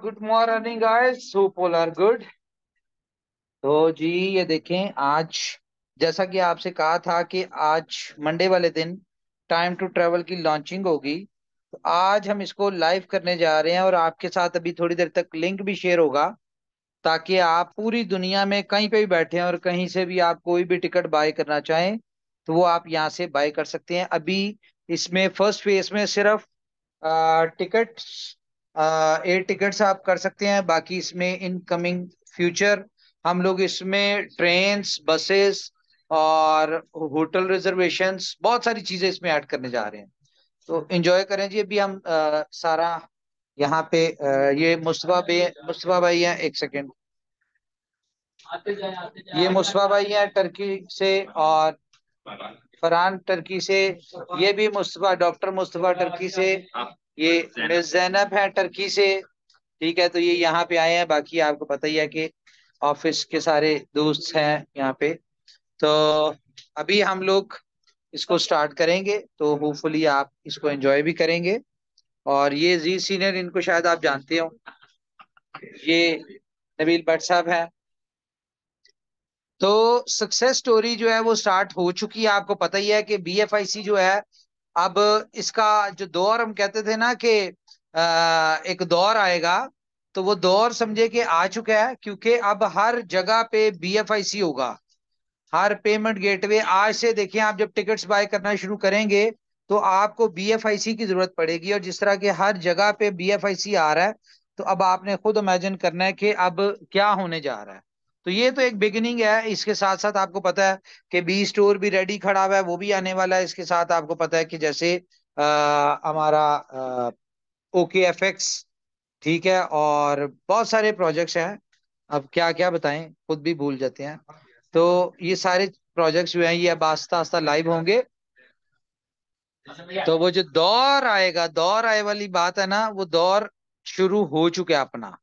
Good morning guys all are good तो जी ये देखें आज जैसा कि आपसे कहा था कि आज मंडे वाले दिन टाइम टू ट्रेवल की लॉन्चिंग होगी तो आज हम इसको लाइव करने जा रहे हैं और आपके साथ अभी थोड़ी देर तक लिंक भी शेयर होगा ताकि आप पूरी दुनिया में कहीं पे भी बैठे हैं और कहीं से भी आप कोई भी टिकट बाय करना चाहें तो वो आप यहाँ से बाय कर सकते हैं अभी इसमें फर्स्ट फेज में सिर्फ टिकट एयर टिकट्स आप कर सकते हैं बाकी इसमें इन कमिंग फ्यूचर हम लोग इसमें ट्रेन बसेस और होटल रिजर्वेशन बहुत सारी चीजें इसमें ऐड करने जा रहे हैं तो इंजॉय करें जी अभी हम आ, सारा यहाँ पे आ, ये मुस्तफा बे मुस्तफा भाई हैं एक सेकेंड ये मुस्तफा भाई हैं टर्की से और फरहान टर्की से ये भी मुस्तफा डॉक्टर मुस्तफा टर्की से ये मिस जैनब है टर्की से ठीक है तो ये यहाँ पे आए हैं बाकी आपको पता ही है कि ऑफिस के सारे दोस्त हैं यहाँ पे तो अभी हम लोग इसको स्टार्ट करेंगे तो होपफुली आप इसको एंजॉय भी करेंगे और ये जी सीनियर इनको शायद आप जानते हो ये नबील भट्ट साहब है तो सक्सेस स्टोरी जो है वो स्टार्ट हो चुकी है आपको पता ही है कि बी जो है अब इसका जो दौर हम कहते थे ना कि एक दौर आएगा तो वो दौर समझे कि आ चुका है क्योंकि अब हर जगह पे बीएफआईसी होगा हर पेमेंट गेटवे आज से देखिए आप जब टिकट्स बाय करना शुरू करेंगे तो आपको बीएफआईसी की जरूरत पड़ेगी और जिस तरह के हर जगह पे बीएफआईसी आ रहा है तो अब आपने खुद इमेजिन करना है कि अब क्या होने जा रहा है तो ये तो एक बिगिनिंग है इसके साथ साथ आपको पता है कि बी स्टोर भी रेडी खड़ा हुआ है वो भी आने वाला है इसके साथ आपको पता है कि जैसे आ, हमारा ओके एफ एक्स ठीक है और बहुत सारे प्रोजेक्ट्स हैं अब क्या क्या बताएं खुद भी भूल जाते हैं तो ये सारे प्रोजेक्ट्स जो हैं ये अब आस्ता आस्ता लाइव होंगे तो वो जो दौर आएगा दौर आए वाली बात है ना वो दौर शुरू हो चुका है अपना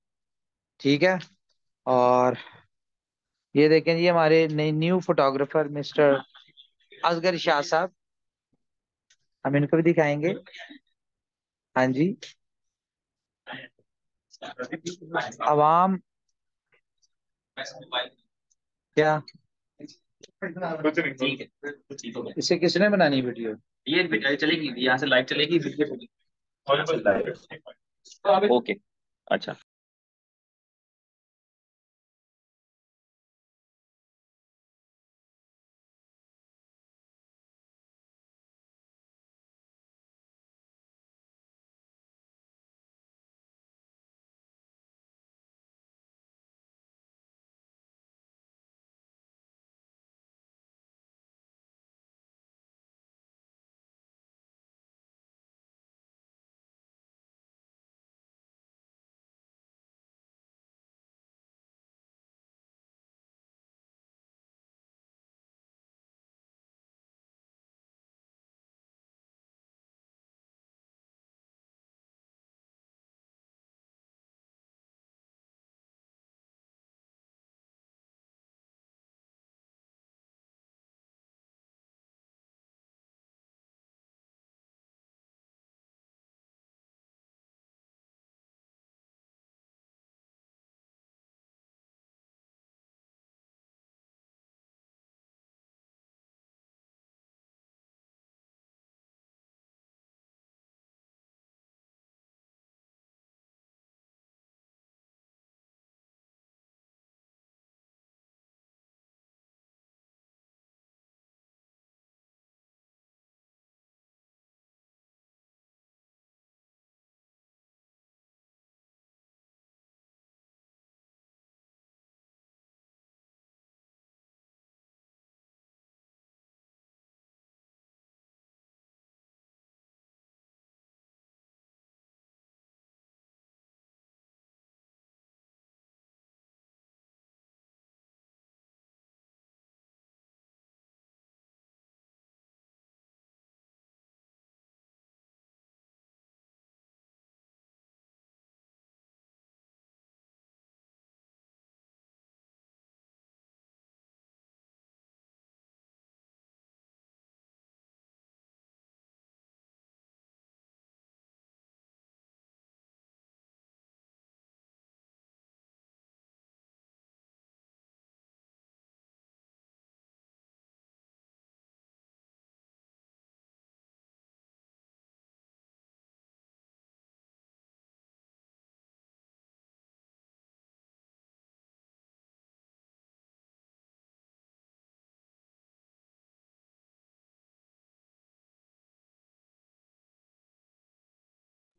ठीक है और ये देखें जी हमारे new photographer mister Asgar Shah साहब हम इनको भी दिखाएंगे हाँ जी आवाम क्या कुछ नहीं इसे किसने बनानी वीडियो ये चलेगी यहाँ से लाइव चलेगी ओके अच्छा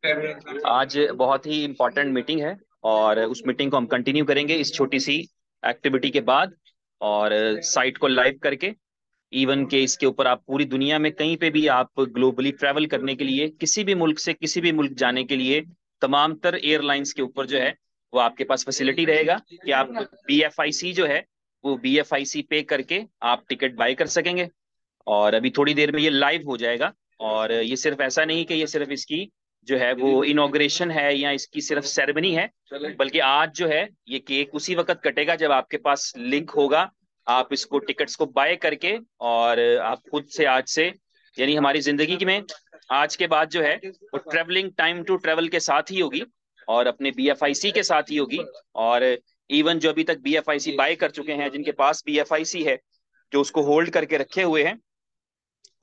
आज बहुत ही इम्पोर्टेंट मीटिंग है और उस मीटिंग को हम कंटिन्यू करेंगे इस छोटी सी एक्टिविटी के बाद और साइट को लाइव करके इवन के इसके ऊपर आप पूरी दुनिया में कहीं पे भी आप ग्लोबली ट्रेवल करने के लिए किसी भी मुल्क से किसी भी मुल्क जाने के लिए तमाम तर एयरलाइंस के ऊपर जो है वो आपके पास फैसिलिटी रहेगा कि आप बी जो है वो बी पे करके आप टिकट बाय कर सकेंगे और अभी थोड़ी देर में ये लाइव हो जाएगा और ये सिर्फ ऐसा नहीं कि ये सिर्फ इसकी जो है वो इनोग्रेशन है या इसकी सिर्फ सेरेमनी है बल्कि आज जो है ये केक उसी वक्त कटेगा जब आपके पास लिंक होगा आप इसको टिकट्स को बाय करके और आप खुद से आज से यानी हमारी जिंदगी में आज के बाद जो है वो ट्रेवलिंग टाइम टू ट्रेवल के साथ ही होगी और अपने बी के साथ ही होगी और इवन जो अभी तक बी बाय कर चुके हैं जिनके पास बी है जो उसको होल्ड करके रखे हुए हैं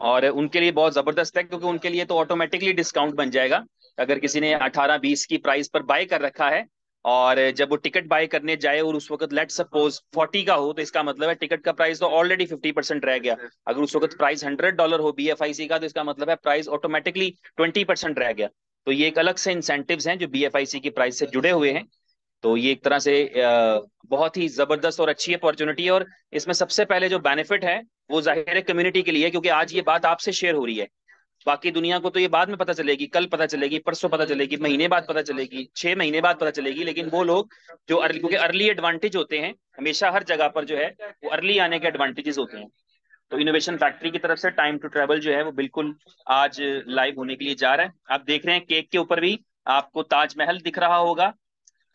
और उनके लिए बहुत जबरदस्त है क्योंकि उनके लिए तो ऑटोमेटिकली डिस्काउंट बन जाएगा अगर किसी ने 18 20 की प्राइस पर बाय कर रखा है और जब वो टिकट बाय करने जाए और उस वक्त लेट सपोज 40 का हो तो इसका मतलब है टिकट का प्राइस तो ऑलरेडी 50 परसेंट रह गया अगर उस वक्त प्राइस 100 डॉलर हो बीएफआईसी का तो इसका मतलब है प्राइस ऑटोमेटिकली 20 परसेंट रह गया तो ये एक अलग से इंसेंटिव्स हैं जो बीएफआईसी की प्राइस से जुड़े हुए हैं तो ये एक तरह से बहुत ही जबरदस्त और अच्छी अपॉर्चुनिटी है और इसमें सबसे पहले जो बेनिफिट है वो जाहिर है कम्युनिटी के लिए क्योंकि आज ये बात आपसे शेयर हो रही है बाकी दुनिया को तो ये बाद में पता चलेगी कल पता चलेगी परसों पता चलेगी महीने बाद पता चलेगी छह महीने बाद पता चलेगी लेकिन वो लोग जो अर्ली क्योंकि अर्ली एडवांटेज होते हैं हमेशा हर जगह पर जो है वो अर्ली आने के एडवांटेजेस होते हैं तो इनोवेशन फैक्ट्री की तरफ से टाइम टू ट्रेवल जो है वो बिल्कुल आज लाइव होने के लिए जा रहा है आप देख रहे हैं केक के ऊपर भी आपको ताजमहल दिख रहा होगा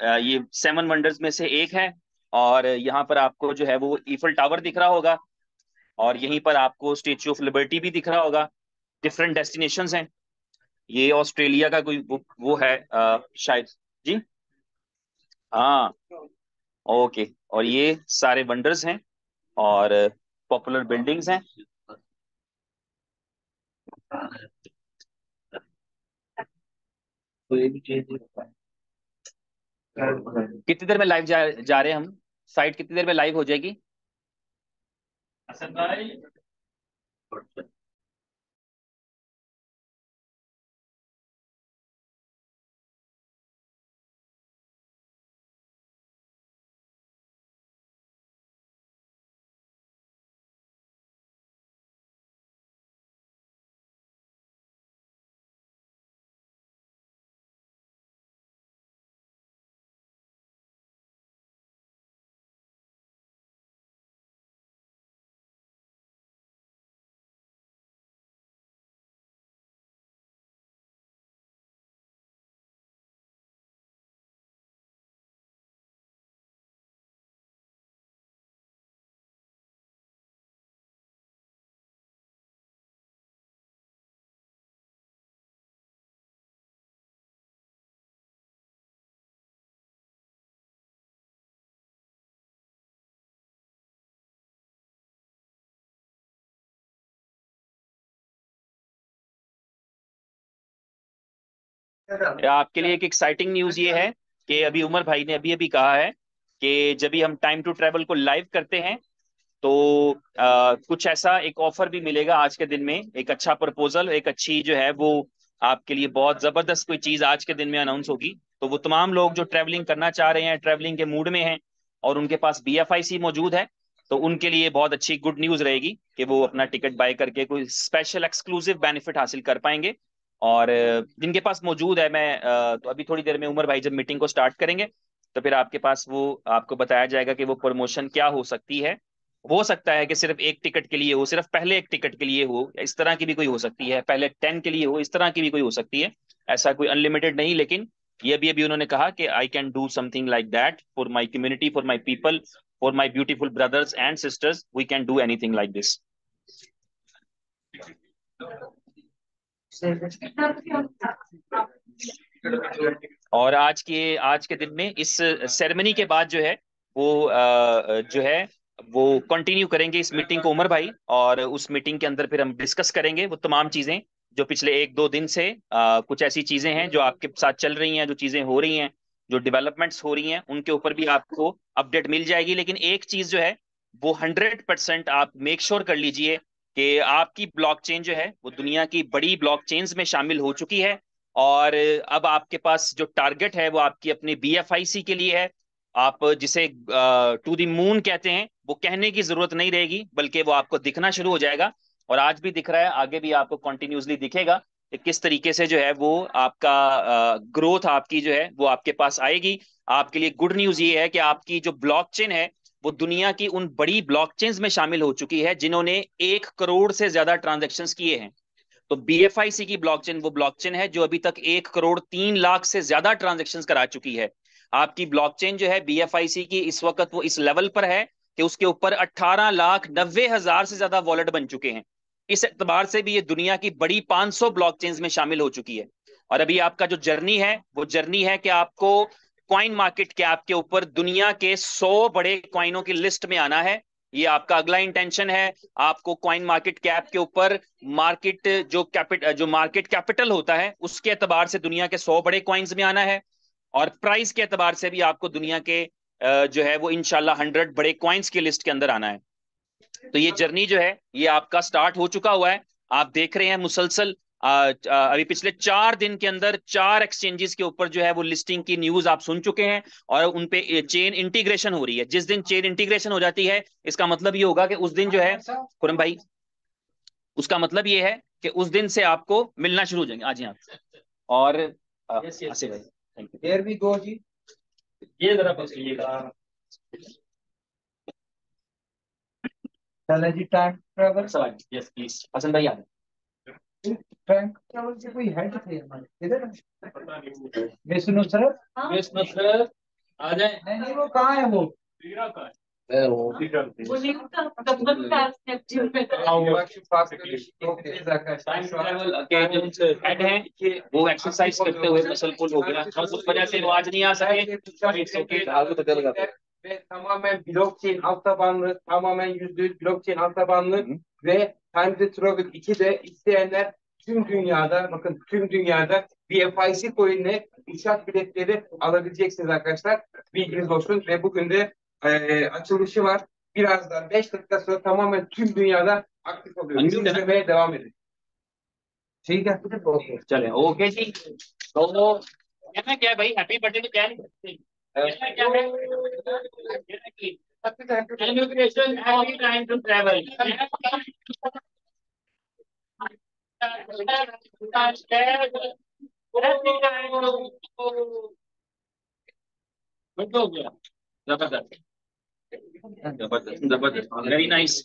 ये सेवन वंडर्स में से एक है और यहाँ पर आपको जो है वो ईफल टावर दिख रहा होगा और यहीं पर आपको स्टेच्यू ऑफ लिबर्टी भी दिख रहा होगा डिफरेंट डेस्टिनेशंस हैं ये ऑस्ट्रेलिया का कोई वो, वो है आ, शायद जी हाँ ओके और ये सारे वंडर्स हैं और पॉपुलर बिल्डिंग्स हैं ये भी चेंज है कितनी देर में लाइव जा, जा रहे हैं हम साइट कितनी देर में लाइव हो जाएगी असर भाई आपके लिए एक एक्साइटिंग न्यूज ये है कि अभी उमर भाई ने अभी अभी कहा है कि जब भी हम टाइम टू ट्रेवल को लाइव करते हैं तो आ, कुछ ऐसा एक ऑफर भी मिलेगा आज के दिन में एक अच्छा प्रपोजल एक अच्छी जो है वो आपके लिए बहुत जबरदस्त कोई चीज आज के दिन में अनाउंस होगी तो वो तमाम लोग जो ट्रेवलिंग करना चाह रहे हैं ट्रेवलिंग के मूड में हैं और उनके पास बी मौजूद है तो उनके लिए बहुत अच्छी गुड न्यूज रहेगी कि वो अपना टिकट बाय करके कोई स्पेशल एक्सक्लूसिव बेनिफिट हासिल कर पाएंगे और जिनके पास मौजूद है मैं तो अभी थोड़ी देर में उमर भाई जब मीटिंग को स्टार्ट करेंगे तो फिर आपके पास वो आपको बताया जाएगा कि वो प्रमोशन क्या हो सकती है हो सकता है कि सिर्फ एक टिकट के लिए हो सिर्फ पहले एक टिकट के लिए हो इस तरह की भी कोई हो सकती है पहले टेन के लिए हो इस तरह की भी कोई हो सकती है ऐसा कोई अनलिमिटेड नहीं लेकिन ये भी अभी उन्होंने कहा कि I can do something like that for my community for my people for my beautiful brothers and sisters we can do anything like this और आज के आज के दिन में इस सेरेमनी के बाद जो है वो जो है वो कंटिन्यू करेंगे इस मीटिंग को उमर भाई और उस मीटिंग के अंदर फिर हम डिस्कस करेंगे वो तमाम चीजें जो पिछले एक दो दिन से आ, कुछ ऐसी चीजें हैं जो आपके साथ चल रही हैं जो चीजें हो रही हैं जो डेवलपमेंट्स हो रही हैं उनके ऊपर भी आपको अपडेट मिल जाएगी लेकिन एक चीज जो है वो हंड्रेड परसेंट आप मेक श्योर sure कर लीजिए कि आपकी ब्लॉकचेन जो है वो दुनिया की बड़ी ब्लॉकचेन्स में शामिल हो चुकी है और अब आपके पास जो टारगेट है वो आपकी अपने बी के लिए है आप जिसे टू दी मून कहते हैं वो कहने की जरूरत नहीं रहेगी बल्कि वो आपको दिखना शुरू हो जाएगा और आज भी दिख रहा है आगे भी आपको कंटिन्यूसली दिखेगा कि किस तरीके से जो है वो आपका ग्रोथ आपकी जो है वो आपके पास आएगी आपके लिए गुड न्यूज ये है कि आपकी जो ब्लॉकचेन है वो दुनिया की उन बड़ी ब्लॉकचेन्स में शामिल हो चुकी है जिन्होंने एक करोड़ से ज्यादा ट्रांजेक्शन किए हैं तो सी की ब्लॉकचेन वो ब्लॉकचेन है जो अभी तक एक करोड़ तीन लाख से ज्यादा ट्रांजेक्शन करा चुकी है आपकी ब्लॉकचेन जो है सी की इस वक्त वो इस लेवल पर है कि उसके ऊपर अट्ठारह लाख नब्बे हजार से ज्यादा वॉलेट बन चुके हैं इस एतबार से भी ये दुनिया की बड़ी 500 ब्लॉकचेन्स में शामिल हो चुकी है और अभी आपका जो जर्नी है वो जर्नी है कि आपको क्वाइन मार्केट कैप के ऊपर दुनिया के सौ बड़े क्वाइनों की लिस्ट में आना है ये आपका अगला इंटेंशन है आपको क्वाइन मार्केट कैप के ऊपर मार्केट जो कैपिटल जो मार्केट कैपिटल होता है उसके अतबार से दुनिया के सौ बड़े क्वाइंस में आना है और प्राइस के अतबार से भी आपको दुनिया के जो है वो इनशाला हंड्रेड बड़े क्वाइंस की लिस्ट के अंदर आना है तो ये जर्नी जो है ये आपका स्टार्ट हो चुका हुआ है आप देख रहे हैं मुसलसल अभी पिछले चार दिन के अंदर चार एक्सचेंजेस के ऊपर जो है वो लिस्टिंग की न्यूज आप सुन चुके हैं और उनपे चेन इंटीग्रेशन हो रही है जिस दिन चेन इंटीग्रेशन हो जाती है इसका मतलब ये होगा कि उस दिन जो है खुरम भाई उसका मतलब ये है कि उस दिन से आपको मिलना शुरू हो जाएंगे आज यहाँ और ये जी time travel yes please Hasan भाई आ जाए बैंक क्या बोलते कोई हेड थे हमारे इधर मिस नुसरत मिस नुसरत आ जाए नहीं नहीं वो कहाँ है वो रीरा तो का है हाँ, वो वो एक्सरसाइज करते हुए मसल पुल हो गया उस वजह से आवाज नहीं आ सके ve tamamen blockchain alt tabanlı, tamamen %100 blockchain alt tabanlı Hı. ve Time the 2 de isteyenler tüm dünyada bakın tüm dünyada bir FIC coin'le uçak biletleri alabileceksiniz arkadaşlar. Bilginiz olsun ve bugün de e, açılışı var. Birazdan 5 dakika sonra tamamen tüm dünyada aktif oluyor. Bizi izlemeye devam edin. ठीक है okay चले okay जी तो क्या क्या भाई happy birthday तो क्या नहीं Immigration and time to travel. जबरदस्त जबरदस्त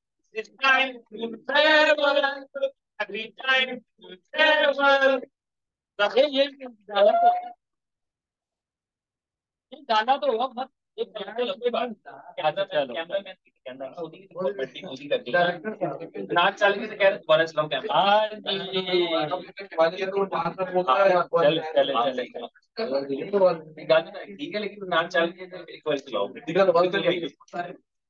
It's time to travel. Every time to travel. रखे ये गाना तो ये गाना तो होगा मत एक गाना तो लंबी बाद क्या कैमरामैन चलो नाच के तो कह रहे कैमरा हां जी हाँ, तो डांस होता है चल चल चल गाना ठीक है लेकिन नाच चाल के तो एक बार चलाओ ठीक है चलिए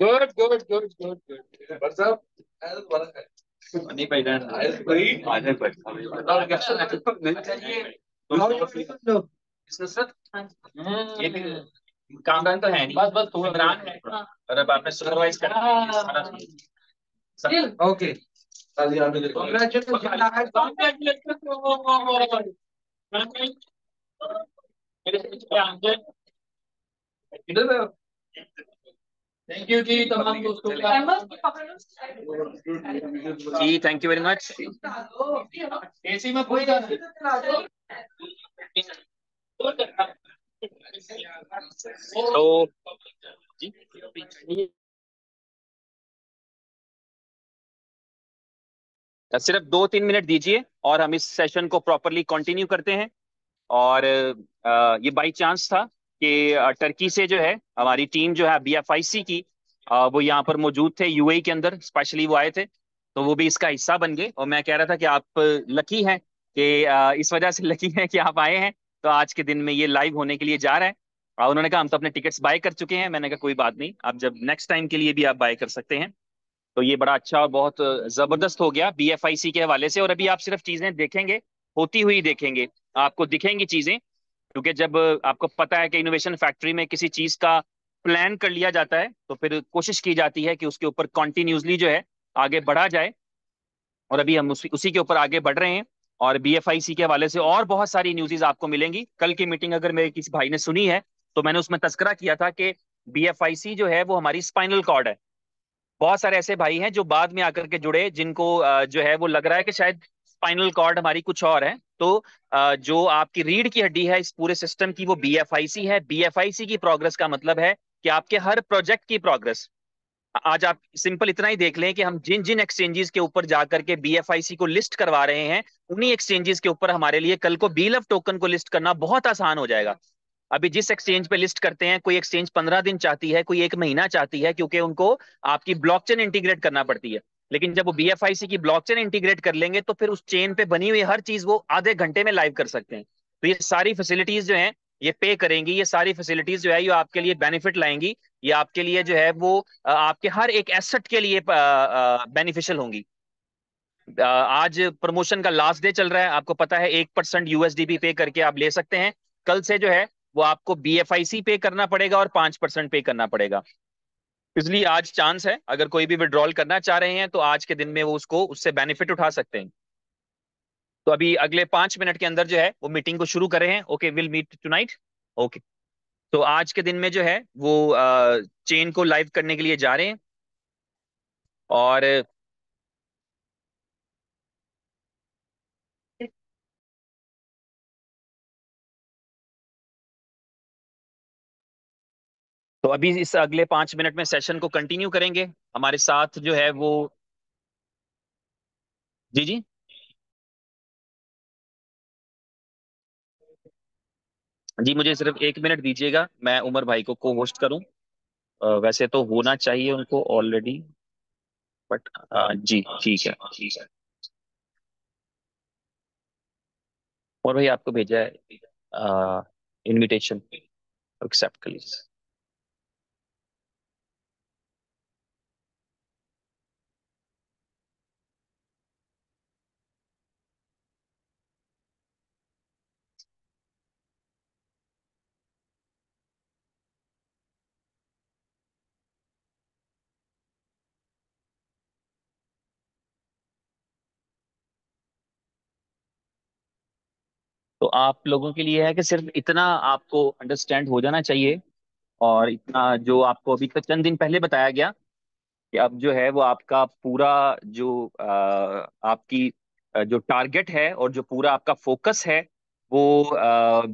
Good, good, good, good, नहीं hmm. तो है नहीं बस बस सुपरवाइज ओके थैंक यू जी तमाम दोस्तों का जी thank you very much AC में कोई तो सिर्फ दो तीन मिनट दीजिए और हम इस सेशन को प्रॉपरली कंटिन्यू करते हैं और ये बाई चांस था कि टर्की से जो है हमारी टीम जो है बीएफआईसी की वो यहाँ पर मौजूद थे यूएई के अंदर स्पेशली वो आए थे तो वो भी इसका हिस्सा बन गए और मैं कह रहा था कि आप लकी हैं कि इस वजह से लकी हैं कि आप आए हैं तो आज के दिन में ये लाइव होने के लिए जा रहा है और उन्होंने कहा हम तो अपने टिकट्स बाय कर चुके हैं मैंने कहा कोई बात नहीं आप जब नेक्स्ट टाइम के लिए भी आप बाय कर सकते हैं तो ये बड़ा अच्छा और बहुत जबरदस्त हो गया बी के हवाले से और अभी आप सिर्फ चीजें देखेंगे होती हुई देखेंगे आपको दिखेंगी चीजें क्योंकि जब आपको पता है कि इनोवेशन फैक्ट्री में किसी चीज का प्लान कर लिया जाता है तो फिर कोशिश की जाती है कि उसके ऊपर कॉन्टिन्यूसली जो है आगे बढ़ा जाए और अभी हम उसी, उसी के ऊपर आगे बढ़ रहे हैं और बी के हवाले से और बहुत सारी न्यूजेज आपको मिलेंगी कल की मीटिंग अगर मेरे किसी भाई ने सुनी है तो मैंने उसमें तस्करा किया था कि बी जो है वो हमारी स्पाइनल कॉर्ड है बहुत सारे ऐसे भाई हैं जो बाद में आकर के जुड़े जिनको जो है वो लग रहा है कि शायद स्पाइनल कॉर्ड हमारी कुछ और है तो जो आपकी रीढ़ की हड्डी है इस पूरे सिस्टम की वो बीएफआईसी है बीएफआईसी की प्रोग्रेस का मतलब है कि आपके हर प्रोजेक्ट की प्रोग्रेस आज आप सिंपल इतना ही देख लें कि हम जिन जिन एक्सचेंजेस के ऊपर जाकर के बी को लिस्ट करवा रहे हैं उन्हीं एक्सचेंजेस के ऊपर हमारे लिए कल को बीलव टोकन को लिस्ट करना बहुत आसान हो जाएगा अभी जिस एक्सचेंज पे लिस्ट करते हैं कोई एक्सचेंज पंद्रह दिन चाहती है कोई एक महीना चाहती है क्योंकि उनको आपकी ब्लॉकचेन इंटीग्रेट करना पड़ती है लेकिन जब वो सी की ब्लॉकचेन इंटीग्रेट कर लेंगे तो फिर उस चेन पे बनी हुई हर चीज वो आधे घंटे में लाइव कर सकते हैं तो ये सारी फैसिलिटीज जो है ये पे करेंगी ये सारी फैसिलिटीज जो है ये आपके लिए बेनिफिट लाएंगी ये आपके लिए जो है वो आपके हर एक एसेट के लिए बेनिफिशियल होंगी आज प्रमोशन का लास्ट डे चल रहा है आपको पता है एक परसेंट यूएसडीपी पे करके आप ले सकते हैं कल से जो है वो आपको बी पे करना पड़ेगा और पांच परसेंट पे करना पड़ेगा इसलिए आज चांस है अगर कोई भी विड्रॉल करना चाह रहे हैं तो आज के दिन में वो उसको उससे बेनिफिट उठा सकते हैं तो अभी अगले पांच मिनट के अंदर जो है वो मीटिंग को शुरू करे हैं okay will meet tonight okay तो आज के दिन में जो है वो चेन को लाइव करने के लिए जा रहे हैं और तो अभी इस अगले पांच मिनट में सेशन को कंटिन्यू करेंगे हमारे साथ जो है वो जी जी जी मुझे सिर्फ एक मिनट दीजिएगा मैं उमर भाई को को होस्ट करूं वैसे तो होना चाहिए उनको ऑलरेडी बट जी ठीक है ठीक है और भाई आपको भेजा है इनविटेशन एक्सेप्ट कर लीजिए तो आप लोगों के लिए है कि सिर्फ इतना आपको अंडरस्टैंड हो जाना चाहिए और इतना जो आपको अभी तक चंद दिन पहले बताया गया कि अब जो है वो आपका पूरा जो आ, आपकी जो टारगेट है और जो पूरा आपका फोकस है वो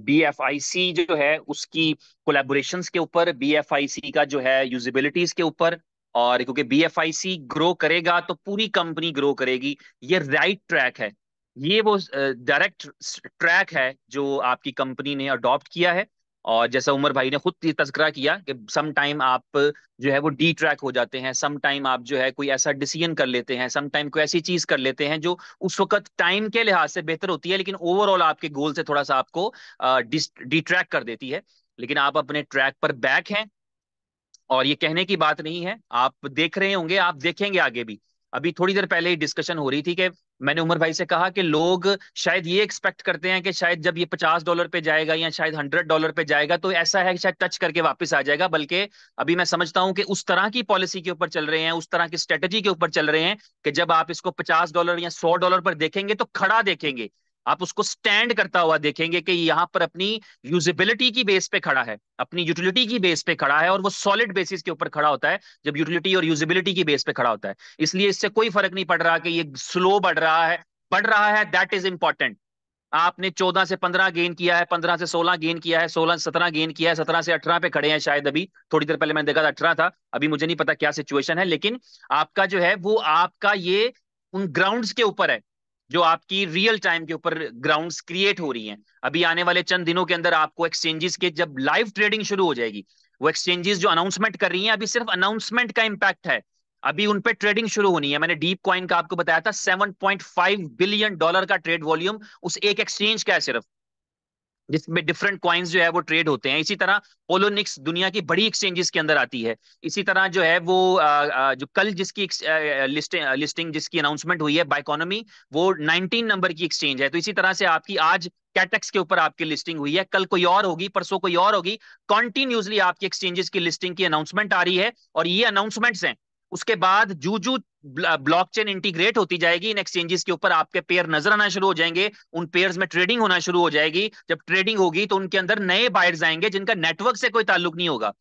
बी एफ आई सी जो है उसकी कोलेबोरेशन के ऊपर बी एफ आई सी का जो है यूजिबिलिटीज के ऊपर और क्योंकि B F I C grow करेगा तो पूरी कंपनी ग्रो करेगी ये राइट ट्रैक है ये वो डायरेक्ट ट्रैक है जो आपकी कंपनी ने अडॉप्ट किया है और जैसा उमर भाई ने खुद तस्करा किया कि सम टाइम आप जो है वो डी ट्रैक हो जाते हैं सम टाइम आप जो है कोई ऐसा डिसीजन कर लेते हैं सम टाइम कोई ऐसी चीज कर लेते हैं जो उस वक्त टाइम के लिहाज से बेहतर होती है लेकिन ओवरऑल आपके गोल से थोड़ा सा आपको डी ट्रैक कर देती है लेकिन आप अपने ट्रैक पर बैक हैं और ये कहने की बात नहीं है आप देख रहे होंगे आप देखेंगे आगे भी अभी थोड़ी देर पहले ही डिस्कशन हो रही थी कि मैंने उमर भाई से कहा कि लोग शायद ये एक्सपेक्ट करते हैं कि शायद जब ये पचास डॉलर पे जाएगा या शायद हंड्रेड डॉलर पे जाएगा तो ऐसा है कि शायद टच करके वापस आ जाएगा बल्कि अभी मैं समझता हूं कि उस तरह की पॉलिसी के ऊपर चल रहे हैं उस तरह की स्ट्रेटेजी के ऊपर चल रहे हैं कि जब आप इसको पचास डॉलर या सौ डॉलर पर देखेंगे तो खड़ा देखेंगे आप उसको स्टैंड करता हुआ देखेंगे कि यहाँ पर अपनी यूजिबिलिटी की बेस पे खड़ा है अपनी यूटिलिटी की बेस पे खड़ा है और वो सॉलिड बेसिस के ऊपर खड़ा होता है जब यूटिलिटी और यूजिबिलिटी की बेस पे खड़ा होता है इसलिए इससे कोई फर्क नहीं पड़ रहा कि ये स्लो बढ़ रहा है बढ़ रहा है दैट इज इंपॉर्टेंट आपने 14 से 15 गेन किया है 15 से 16 गेन किया है 16 से 17 गेन किया है 17 से 18 पे खड़े हैं शायद अभी थोड़ी देर पहले मैंने देखा था 18 था अभी मुझे नहीं पता क्या सिचुएशन है लेकिन आपका जो है वो आपका ये उन ग्राउंड्स के ऊपर है जो आपकी रियल टाइम के ऊपर ग्राउंड्स क्रिएट हो रही हैं अभी आने वाले चंद दिनों के अंदर आपको एक्सचेंजेस के जब लाइव ट्रेडिंग शुरू हो जाएगी वो एक्सचेंजेस जो अनाउंसमेंट कर रही हैं अभी सिर्फ अनाउंसमेंट का इम्पैक्ट है अभी उन पे ट्रेडिंग शुरू होनी है मैंने डीप कॉइन का आपको बताया था सेवन बिलियन डॉलर का ट्रेड वॉल्यूम उस एक एक्सचेंज का है सिर्फ जिसमें डिफरेंट क्वाइंस जो है वो ट्रेड होते हैं इसी तरह पोलोनिक्स दुनिया की बड़ी एक्सचेंजेस के अंदर आती है इसी तरह जो है वो जो कल जिसकी लिस्टिंग जिसकी अनाउंसमेंट हुई है बाइकोनॉमी वो 19 नंबर की एक्सचेंज है तो इसी तरह से आपकी आज कैटेक्स के ऊपर आपकी लिस्टिंग हुई है कल कोई और होगी परसों कोई और होगी कॉन्टिन्यूसली आपकी एक्सचेंजेस की लिस्टिंग की अनाउंसमेंट आ रही है और ये अनाउंसमेंट्स हैं उसके बाद जू जू ब्लॉकचेन इंटीग्रेट होती जाएगी इन एक्सचेंजेस के ऊपर आपके पेयर नजर आना शुरू हो जाएंगे उन पेयर में ट्रेडिंग होना शुरू हो जाएगी जब ट्रेडिंग होगी तो उनके अंदर नए बायर्स आएंगे जिनका नेटवर्क से कोई ताल्लुक नहीं होगा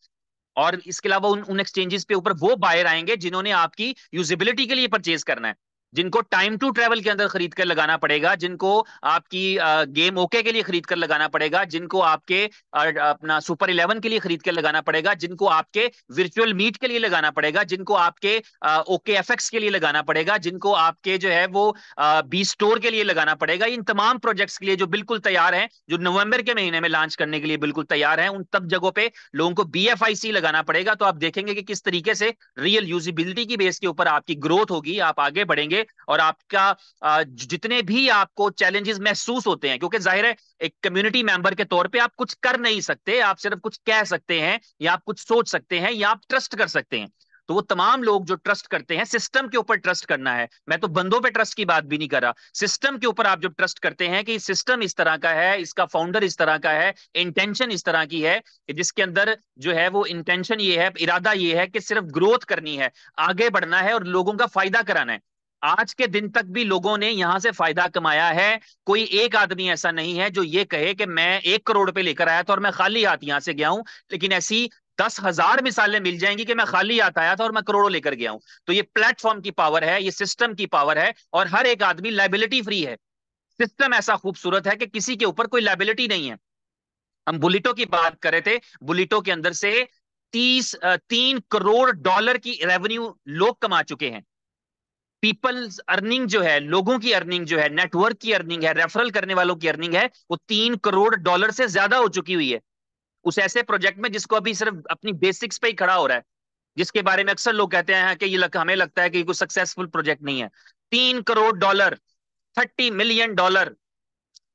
और इसके अलावा उन उन एक्सचेंजेस पे ऊपर वो बायर आएंगे जिन्होंने आपकी यूजिबिलिटी के लिए परचेज करना है जिनको टाइम टू ट्रेवल के अंदर खरीद कर लगाना पड़ेगा जिनको आपकी गेम ओके के लिए खरीद कर लगाना पड़ेगा जिनको आपके अपना सुपर इलेवन के लिए खरीद कर लगाना पड़ेगा जिनको आपके वर्चुअल मीट के लिए लगाना पड़ेगा जिनको आपके ओके एफ के लिए लगाना पड़ेगा जिनको आपके जो है वो बी स्टोर के लिए लगाना पड़ेगा इन तमाम प्रोजेक्ट्स के लिए जो बिल्कुल तैयार है जो नवंबर के महीने में लॉन्च करने के लिए बिल्कुल तैयार है उन सब जगहों पे लोगों को बी लगाना पड़ेगा तो आप देखेंगे कि किस तरीके से रियल यूजिबिलिटी की बेस के ऊपर आपकी ग्रोथ होगी आप आगे बढ़ेंगे और आपका जितने भी आपको चैलेंजेस महसूस होते हैं क्योंकि जाहिर है एक कम्युनिटी मेंबर के तौर पे आप कुछ कर नहीं सकते आप सिर्फ कुछ कह सकते हैं या आप कुछ सोच सकते हैं या आप ट्रस्ट कर सकते हैं तो वो तमाम लोग जो ट्रस्ट करते हैं सिस्टम के ऊपर ट्रस्ट करना है मैं तो बंदों पे ट्रस्ट की बात भी नहीं कर रहा सिस्टम के ऊपर आप जो ट्रस्ट करते हैं कि सिस्टम इस तरह का है इसका फाउंडर इस तरह का है इंटेंशन इस तरह की है जिसके अंदर जो है वो इंटेंशन ये है इरादा ये है कि सिर्फ ग्रोथ करनी है आगे बढ़ना है और लोगों का फायदा कराना है आज के दिन तक भी लोगों ने यहां से फायदा कमाया है कोई एक आदमी ऐसा नहीं है जो ये कहे कि मैं एक करोड़ पे लेकर आया था और मैं खाली हाथ यहां से गया हूं लेकिन ऐसी दस हजार मिसालें मिल जाएंगी कि मैं खाली हाथ आया था और मैं करोड़ों लेकर गया हूं तो ये प्लेटफॉर्म की पावर है ये सिस्टम की पावर है और हर एक आदमी लाइबिलिटी फ्री है सिस्टम ऐसा खूबसूरत है कि किसी के ऊपर कोई लाइबिलिटी नहीं है हम बुलेटो की बात कर रहे थे बुलेटो के अंदर से तीस तीन करोड़ डॉलर की रेवेन्यू लोग कमा चुके हैं पीपल्स अर्निंग जो है लोगों की अर्निंग जो है नेटवर्क की अर्निंग है रेफरल करने वालों की अर्निंग है वो तीन करोड़ डॉलर से ज्यादा हो चुकी हुई है उस ऐसे प्रोजेक्ट में जिसको अभी सिर्फ अपनी बेसिक्स पे ही खड़ा हो रहा है जिसके बारे में अक्सर लोग कहते हैं कि ये लग, हमें लगता है कि कोई सक्सेसफुल प्रोजेक्ट नहीं है तीन crore dollar thirty million dollar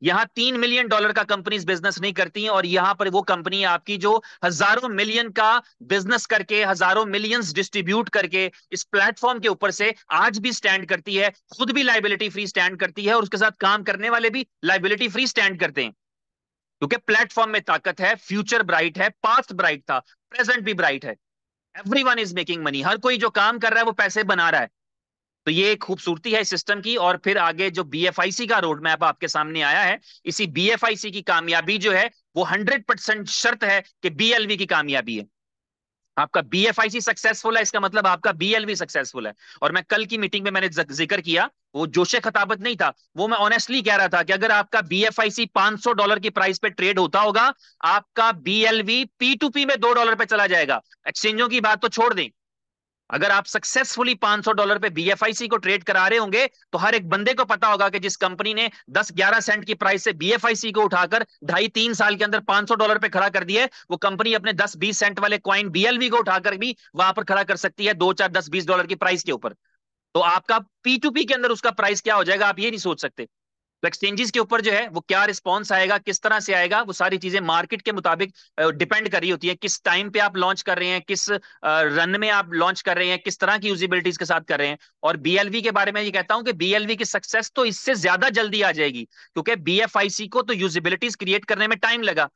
यहां तीन मिलियन डॉलर का कंपनीज बिजनेस नहीं करती हैं और यहां पर वो कंपनी आपकी जो हजारों मिलियन का बिजनेस करके हजारों मिलियंस डिस्ट्रीब्यूट करके इस प्लेटफॉर्म के ऊपर से आज भी स्टैंड करती है खुद भी लाइबिलिटी फ्री स्टैंड करती है और उसके साथ काम करने वाले भी लाइबिलिटी फ्री स्टैंड करते हैं क्योंकि प्लेटफॉर्म में ताकत है फ्यूचर ब्राइट है पास्ट ब्राइट था प्रेजेंट भी ब्राइट है एवरी इज मेकिंग मनी हर कोई जो काम कर रहा है वो पैसे बना रहा है तो ये खूबसूरती है सिस्टम की और फिर आगे जो बी का रोड मैप आपके सामने आया है इसी बी की कामयाबी जो है वो 100 परसेंट शर्त है कि बी की कामयाबी है आपका सी सक्सेसफुल है इसका मतलब आपका बीएलवी सक्सेसफुल है और मैं कल की मीटिंग में मैंने जिक्र किया वो जोशे खताबत नहीं था वो मैं ऑनेस्टली कह रहा था कि अगर आपका पांच सौ डॉलर की प्राइस पे ट्रेड होता होगा आपका वी पी टू पी में दो डॉलर पे चला जाएगा एक्सचेंजों की बात तो छोड़ दें अगर आप सक्सेसफुली 500 डॉलर पे बीएफआईसी को ट्रेड करा रहे होंगे तो हर एक बंदे को पता होगा कि जिस कंपनी ने 10-11 सेंट की प्राइस से बीएफआईसी को उठाकर ढाई तीन साल के अंदर 500 डॉलर पे खड़ा कर दिया है वो कंपनी अपने 10-20 सेंट वाले क्वाइन बीएलवी को उठाकर भी वहां पर खड़ा कर सकती है दो चार दस बीस डॉलर की प्राइस के ऊपर तो आपका पी टू पी के अंदर उसका प्राइस क्या हो जाएगा आप ये नहीं सोच सकते तो एक्सचेंजेस के ऊपर जो है वो क्या रिस्पॉन्स आएगा किस तरह से आएगा वो सारी चीजें मार्केट के मुताबिक डिपेंड कर रही होती है किस टाइम पे आप लॉन्च कर रहे हैं किस रन में आप लॉन्च कर रहे हैं किस तरह की यूजिबिलिटीज के साथ कर रहे हैं और बीएलवी के बारे में ये कहता हूं कि बीएलवी की सक्सेस तो इससे ज्यादा जल्दी आ जाएगी क्योंकि बी को तो यूजिबिलिटीज क्रिएट करने में टाइम लगा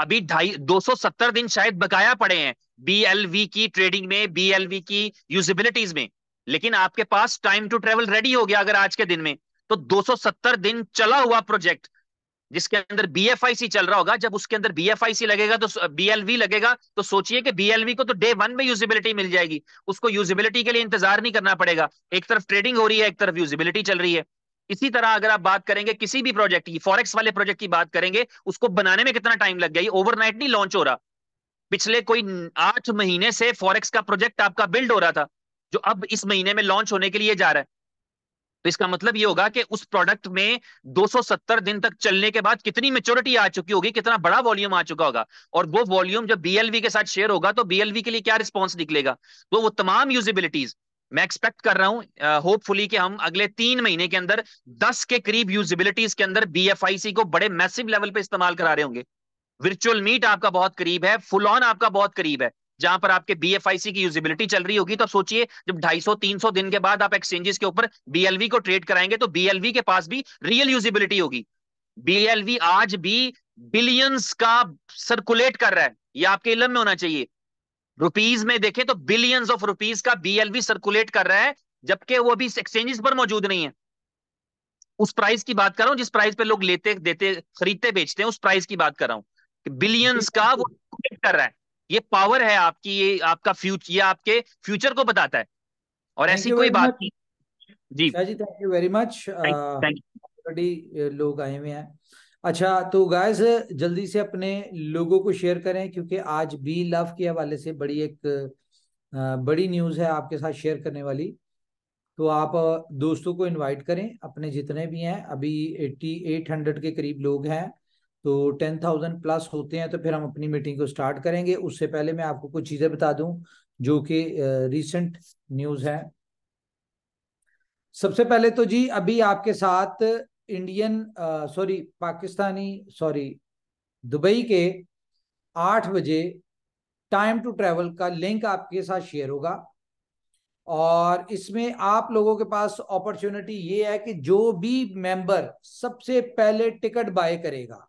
अभी ढाई दो दिन शायद बकाया पड़े हैं बीएलवी की ट्रेडिंग में बीएलवी की यूजिबिलिटीज में लेकिन आपके पास टाइम टू ट्रेवल रेडी हो गया अगर आज के दिन में तो 270 दिन चला हुआ प्रोजेक्ट जिसके अंदर बीएफआईसी चल रहा होगा जब उसके अंदर बीएफआईसी लगेगा तो बीएलवी लगेगा तो सोचिए कि बीएलवी को तो डे वन में यूजिबिलिटी मिल जाएगी उसको यूजिबिलिटी के लिए इंतजार नहीं करना पड़ेगा एक तरफ ट्रेडिंग हो रही है एक तरफ यूजिबिलिटी चल रही है इसी तरह अगर आप बात करेंगे किसी भी प्रोजेक्ट की फॉरेक्स वाले प्रोजेक्ट की बात करेंगे उसको बनाने में कितना टाइम लग गया ओवरनाइट नहीं लॉन्च हो रहा पिछले कोई आठ महीने से फॉरेक्स का प्रोजेक्ट आपका बिल्ड हो रहा था जो अब इस महीने में लॉन्च होने के लिए जा रहा है तो इसका मतलब ये होगा कि उस प्रोडक्ट में 270 दिन तक चलने के बाद कितनी मेच्योरिटी आ चुकी होगी कितना बड़ा वॉल्यूम आ चुका होगा और वो वॉल्यूम जब बीएलवी के साथ शेयर होगा तो बीएलवी के लिए क्या रिस्पॉन्स निकलेगा तो वो तमाम यूजिबिलिटीज मैं एक्सपेक्ट कर रहा हूं होपफुली uh, कि हम अगले तीन महीने के अंदर दस के करीब यूजिबिलिटीज के अंदर बी को बड़े मैसिव लेवल पे इस्तेमाल करा रहे होंगे वर्चुअल मीट आपका बहुत करीब है फुल ऑन आपका बहुत करीब है जहां पर आपके बीएफआईसी की यूजिबिलिटी चल रही होगी तो सोचिए जब 250 300 दिन के बाद आप एक्सचेंजेस के ऊपर बीएलवी को ट्रेड कराएंगे तो बीएलवी के पास भी रियल यूजिबिलिटी होगी बीएलवी आज भी बिलियंस का सर्कुलेट कर रहा है ये आपके इलम में होना चाहिए रुपीज में देखें तो बिलियंस ऑफ रुपीज का बीएलवी सर्कुलेट कर रहा है जबकि वो अभी एक्सचेंजेस पर मौजूद नहीं है उस प्राइस की बात कर रहा हूं जिस प्राइस पे लोग लेते देते खरीदते बेचते हैं उस प्राइस की बात कर रहा हूं बिलियंस का वो कर रहा है ये पावर है आपकी ये आपका फ्यूचर ये आपके फ्यूचर को बताता है और thank ऐसी कोई बात नहीं जी जी थैंक यू वेरी मच लोग आए हुए हैं अच्छा तो गाइस जल्दी से अपने लोगों को शेयर करें क्योंकि आज बी लव के हवाले से बड़ी एक uh, बड़ी न्यूज़ है आपके साथ शेयर करने वाली तो आप uh, दोस्तों को इनवाइट करें अपने जितने भी हैं अभी एट्टी एट हंड्रेड के करीब लोग हैं तो टेन थाउजेंड प्लस होते हैं तो फिर हम अपनी मीटिंग को स्टार्ट करेंगे उससे पहले मैं आपको कुछ चीज़ें बता दूं जो कि रीसेंट न्यूज़ है सबसे पहले तो जी अभी आपके साथ Indian sorry Pakistani sorry Dubai के आठ बजे टाइम टू ट्रेवल का लिंक आपके साथ शेयर होगा और इसमें आप लोगों के पास अपॉर्चुनिटी ये है कि जो भी मेंबर सबसे पहले टिकट बाय करेगा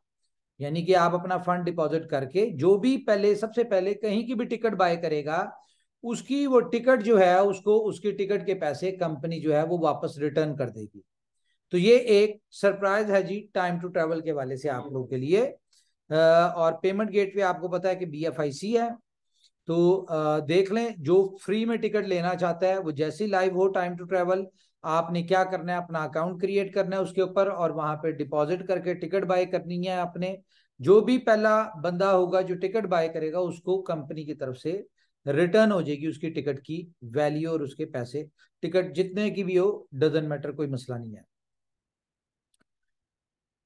यानी कि आप अपना फंड डिपॉजिट करके जो भी पहले सबसे पहले कहीं की भी टिकट बाय करेगा उसकी वो टिकट जो है उसको उसकी टिकट के पैसे कंपनी जो है वो वापस रिटर्न कर देगी तो ये एक सरप्राइज है जी टाइम टू ट्रेवल के वाले से आप लोगों के लिए और पेमेंट गेटवे आपको पता है कि बी है तो देख लें जो फ्री में टिकट लेना चाहता है वो जैसी लाइव हो टाइम टू ट्रेवल आपने क्या करना है अपना अकाउंट क्रिएट करना है उसके ऊपर और वहां पे डिपॉजिट करके टिकट बाय करनी है आपने जो भी पहला बंदा होगा जो टिकट बाय करेगा उसको कंपनी की तरफ से रिटर्न हो जाएगी उसकी टिकट की वैल्यू और उसके पैसे टिकट जितने की भी हो डजेंट मैटर कोई मसला नहीं है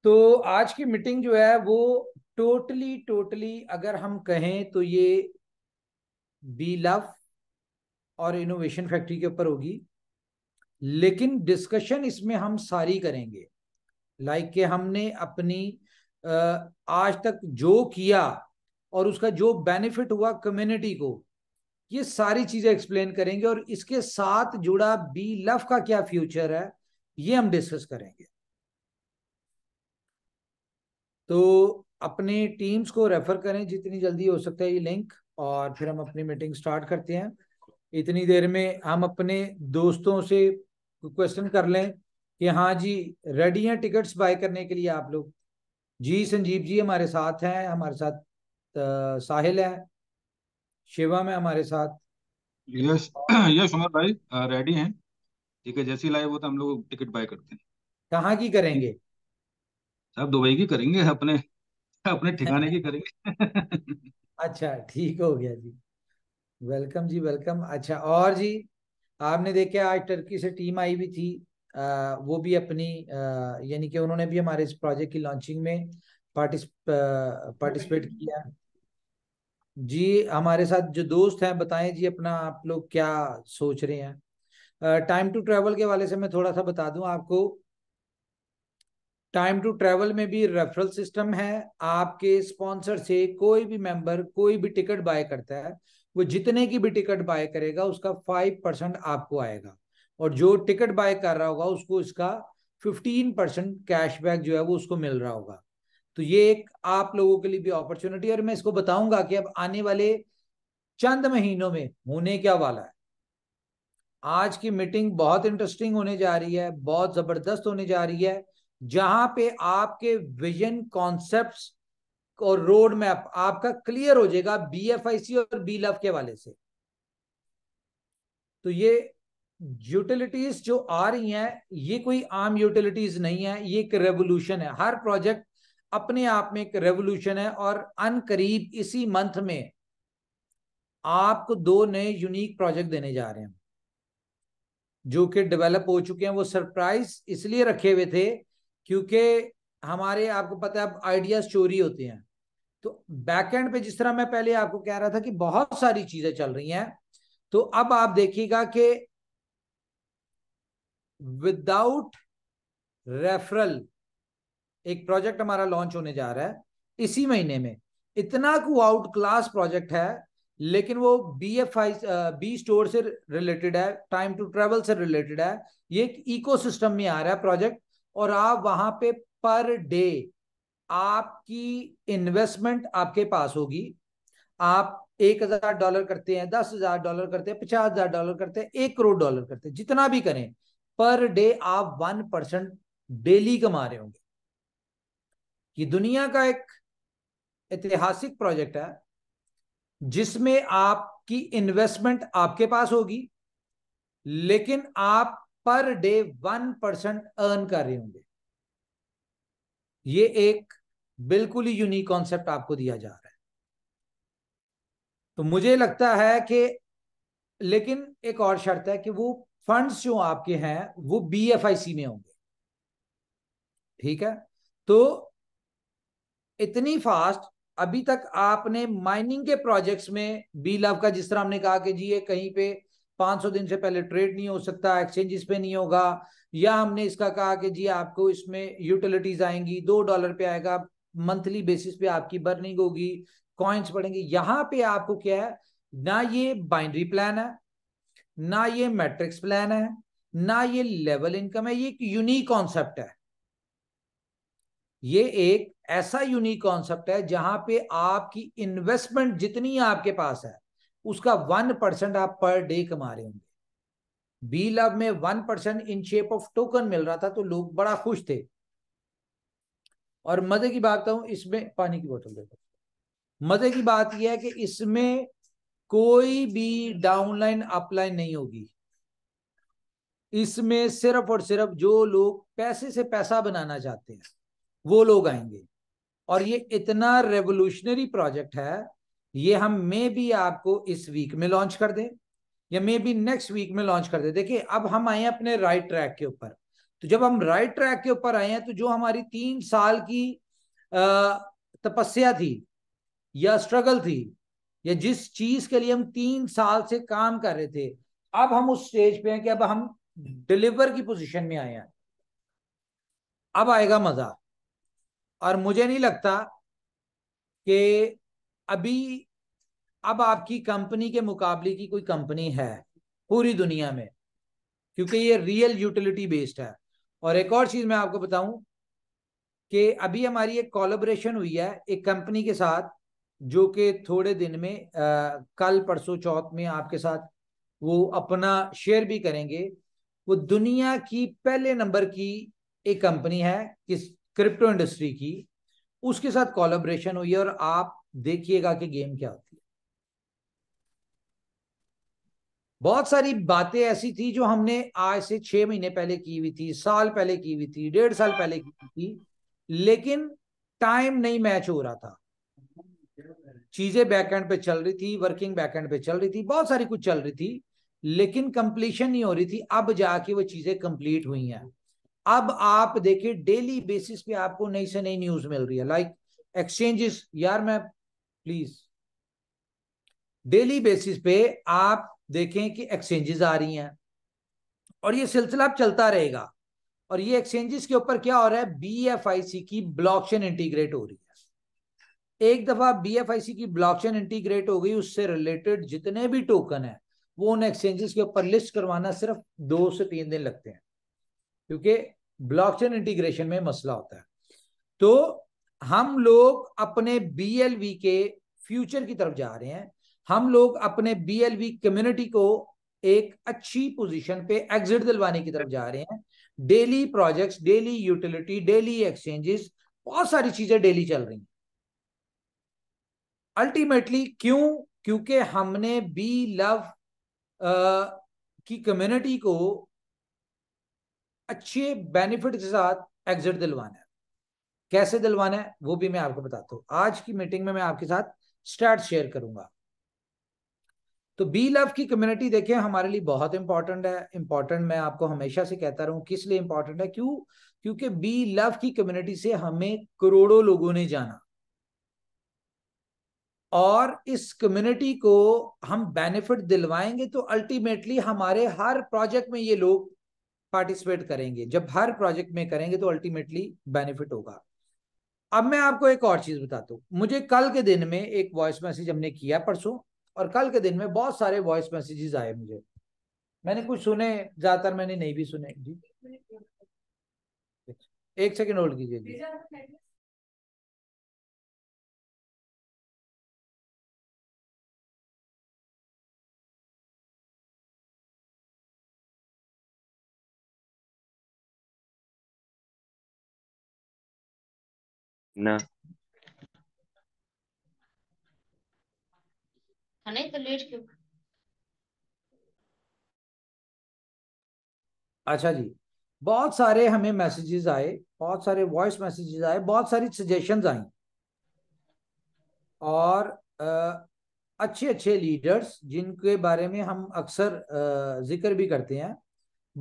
तो आज की मीटिंग जो है वो टोटली टोटली अगर हम कहें तो ये बी लव और इनोवेशन फैक्ट्री के ऊपर होगी लेकिन डिस्कशन इसमें हम सारी करेंगे लाइक like के हमने अपनी आज तक जो किया और उसका जो बेनिफिट हुआ कम्युनिटी को ये सारी चीजें एक्सप्लेन करेंगे और इसके साथ जुड़ा बी लव का क्या फ्यूचर है ये हम डिस्कस करेंगे तो अपने टीम्स को रेफर करें जितनी जल्दी हो सकता है ये लिंक और फिर हम अपनी मीटिंग स्टार्ट करते हैं इतनी देर में हम अपने दोस्तों से क्वेश्चन कर लें कि हाँ जी रेडी हैं टिकट्स बाय करने के लिए आप लोग जी संजीव जी हमारे साथ हैं हमारे साथ आ, साहिल है शिवा में हमारे साथ यस यस उमर भाई रेडी हैं ठीक है जैसी लाइव हो तो हम लोग टिकट बाय करते हैं कहाँ की करेंगे सब दुबई की करेंगे अपने अपने ठिकाने की करेंगे अच्छा ठीक हो गया जी वेलकम जी वेलकम अच्छा और जी आपने देखा आज टर्की से टीम आई हुई थी आ, वो भी अपनी यानी कि उन्होंने भी हमारे इस प्रोजेक्ट की लॉन्चिंग में पार्टिसिपेट किया जी हमारे साथ जो दोस्त हैं बताएं जी अपना आप लोग क्या सोच रहे हैं टाइम टू ट्रैवल के वाले से मैं थोड़ा सा बता दूं आपको टाइम टू ट्रैवल में भी रेफरल सिस्टम है आपके स्पॉन्सर से कोई भी मेंबर कोई भी टिकट बाय करता है वो जितने की भी टिकट बाय करेगा उसका फाइव परसेंट आपको आएगा और जो टिकट बाय कर रहा होगा उसको इसका फिफ्टीन परसेंट कैशबैक जो है वो उसको मिल रहा होगा तो ये एक आप लोगों के लिए भी अपॉर्चुनिटी और मैं इसको बताऊंगा कि अब आने वाले चंद महीनों में होने क्या वाला है आज की मीटिंग बहुत इंटरेस्टिंग होने जा रही है बहुत जबरदस्त होने जा रही है जहां पे आपके विजन कॉन्सेप्ट्स और रोड मैप आपका क्लियर हो जाएगा बीएफआईसी और बी लव के वाले से तो ये यूटिलिटीज जो आ रही हैं ये कोई आम यूटिलिटीज नहीं है ये एक रेवोल्यूशन है हर प्रोजेक्ट अपने आप में एक रेवोल्यूशन है और अनकरीब इसी मंथ में आपको दो नए यूनिक प्रोजेक्ट देने जा रहे हैं जो कि डेवलप हो चुके हैं वो सरप्राइज इसलिए रखे हुए थे क्योंकि हमारे आपको पता है अब आइडियाज चोरी होते हैं तो बैकएंड पे जिस तरह मैं पहले आपको कह रहा था कि बहुत सारी चीजें चल रही हैं तो अब आप देखिएगा कि विदाउट रेफरल एक प्रोजेक्ट हमारा लॉन्च होने जा रहा है इसी महीने में इतना को आउट क्लास प्रोजेक्ट है लेकिन वो B F I B store से रिलेटेड है टाइम टू ट्रेवल से रिलेटेड है ये एक इकोसिस्टम में आ रहा है प्रोजेक्ट और आप वहां पे पर डे आपकी इन्वेस्टमेंट आपके पास होगी आप एक हजार डॉलर करते हैं दस हजार डॉलर करते हैं पचास हजार डॉलर करते हैं एक करोड़ डॉलर करते हैं जितना भी करें पर डे आप वन परसेंट डेली कमा रहे होंगे ये दुनिया का एक ऐतिहासिक प्रोजेक्ट है जिसमें आपकी इन्वेस्टमेंट आपके पास होगी लेकिन आप per day one percent earn कर रहे होंगे ये एक बिल्कुल ही यूनिक कॉन्सेप्ट आपको दिया जा रहा है तो मुझे लगता है कि लेकिन एक और शर्त है कि वो फंड्स जो आपके हैं वो बीएफआईसी में होंगे ठीक है तो इतनी फास्ट अभी तक आपने माइनिंग के प्रोजेक्ट्स में बी लव का जिस तरह हमने कहा कि जी ये कहीं पे 500 दिन से पहले ट्रेड नहीं हो सकता एक्सचेंजेस पे नहीं होगा या हमने इसका कहा कि जी आपको इसमें यूटिलिटीज आएंगी दो डॉलर पे आएगा मंथली बेसिस पे आपकी बर्निंग होगी कॉइन्स बढ़ेंगे यहां पे आपको क्या है ना ये बाइंड्री प्लान है ना ये मैट्रिक्स प्लान है ना ये लेवल इनकम है ये एक यूनिक कॉन्सेप्ट है ये एक ऐसा यूनिक कॉन्सेप्ट है जहां पे आपकी इन्वेस्टमेंट जितनी आपके पास है उसका वन परसेंट आप पर डे कमा रहे होंगे बी लव में one percent in shape of token मिल रहा था तो लोग बड़ा खुश थे और मजे की बात कहूं इसमें पानी की बोतल देखो मजे की बात यह है कि इसमें कोई भी डाउनलाइन अपलाइन नहीं होगी इसमें सिर्फ और सिर्फ जो लोग पैसे से पैसा बनाना चाहते हैं वो लोग आएंगे और ये इतना रेवोल्यूशनरी प्रोजेक्ट है ये हम मे भी आपको इस वीक में लॉन्च कर दें या मे बी नेक्स्ट वीक में लॉन्च कर दें देखिए अब हम आए अपने राइट ट्रैक के ऊपर तो जब हम राइट ट्रैक के ऊपर आए हैं तो जो हमारी तीन साल की तपस्या थी या स्ट्रगल थी या जिस चीज के लिए हम तीन साल से काम कर रहे थे अब हम उस स्टेज पे हैं कि अब हम डिलीवर की पोजीशन में आए हैं अब आएगा मजा और मुझे नहीं लगता कि अभी अब आपकी कंपनी के मुकाबले की कोई कंपनी है पूरी दुनिया में क्योंकि ये रियल यूटिलिटी बेस्ड है और एक और चीज मैं आपको बताऊं कि अभी हमारी एक कोलोब्रेशन हुई है एक कंपनी के साथ जो कि थोड़े दिन में आ, कल परसों चौथ में आपके साथ वो अपना शेयर भी करेंगे वो दुनिया की पहले नंबर की एक कंपनी है किस क्रिप्टो इंडस्ट्री की उसके साथ कॉलोब्रेशन हुई है और आप देखिएगा कि गेम क्या होती है बहुत सारी बातें ऐसी थी जो हमने आज से छह महीने पहले की हुई थी साल पहले की हुई थी डेढ़ साल पहले की हुई थी लेकिन टाइम नहीं मैच हो रहा था चीजें बैकएंड पे चल रही थी वर्किंग बैकएंड पे चल रही थी बहुत सारी कुछ चल रही थी लेकिन कंप्लीशन नहीं हो रही थी अब जाके वो चीजें कंप्लीट हुई हैं अब आप देखिए डेली बेसिस पे आपको नई से नई न्यूज मिल रही है लाइक एक्सचेंजेस यार मैं प्लीज डेली बेसिस पे आप देखें कि एक्सचेंजेस आ रही हैं और ये सिलसिला चलता रहेगा और ये एक्सचेंजेस के ऊपर क्या हो रहा है बी की ब्लॉकचेन इंटीग्रेट हो रही है एक दफा बी की ब्लॉकचेन इंटीग्रेट हो गई उससे रिलेटेड जितने भी टोकन है वो उन एक्सचेंजेस के ऊपर लिस्ट करवाना सिर्फ दो से तीन दिन लगते हैं क्योंकि ब्लॉकचेन इंटीग्रेशन में मसला होता है तो हम लोग अपने बी के फ्यूचर की तरफ जा रहे हैं हम लोग अपने बीएलवी कम्युनिटी को एक अच्छी पोजीशन पे एग्जिट दिलवाने की तरफ जा रहे हैं daily projects daily utility daily exchanges बहुत सारी चीजें डेली चल रही हैं अल्टीमेटली क्यों क्योंकि हमने बी लव आ, की कम्युनिटी को अच्छे बेनिफिट के साथ एग्जिट दिलवाना है कैसे दिलवाना है वो भी मैं आपको बताता हूँ आज की मीटिंग में मैं आपके साथ स्टार्ट शेयर करूंगा तो बी लव की कम्युनिटी देखें हमारे लिए बहुत इंपॉर्टेंट है इंपॉर्टेंट मैं आपको हमेशा से कहता रहा किस लिए इंपॉर्टेंट है क्यों क्योंकि बी लव की कम्युनिटी से हमें करोड़ों लोगों ने जाना और इस कम्युनिटी को हम बेनिफिट दिलवाएंगे तो अल्टीमेटली हमारे हर प्रोजेक्ट में ये लोग पार्टिसिपेट करेंगे जब हर प्रोजेक्ट में करेंगे तो अल्टीमेटली बेनिफिट होगा अब मैं आपको एक और चीज बताता हूँ मुझे कल के दिन में एक वॉइस मैसेज हमने किया परसों और कल के दिन में बहुत सारे वॉइस मैसेजेस आए मुझे मैंने कुछ सुने ज्यादातर मैंने नहीं भी सुने जी एक सेकेंड होल्ड कीजिए जी No. नहीं तो लेट क्यों अच्छा जी बहुत सारे हमें मैसेजेस आए बहुत सारे वॉइस मैसेजेस आए बहुत सारी सजेशंस आई और आ, अच्छे अच्छे लीडर्स जिनके बारे में हम अक्सर जिक्र भी करते हैं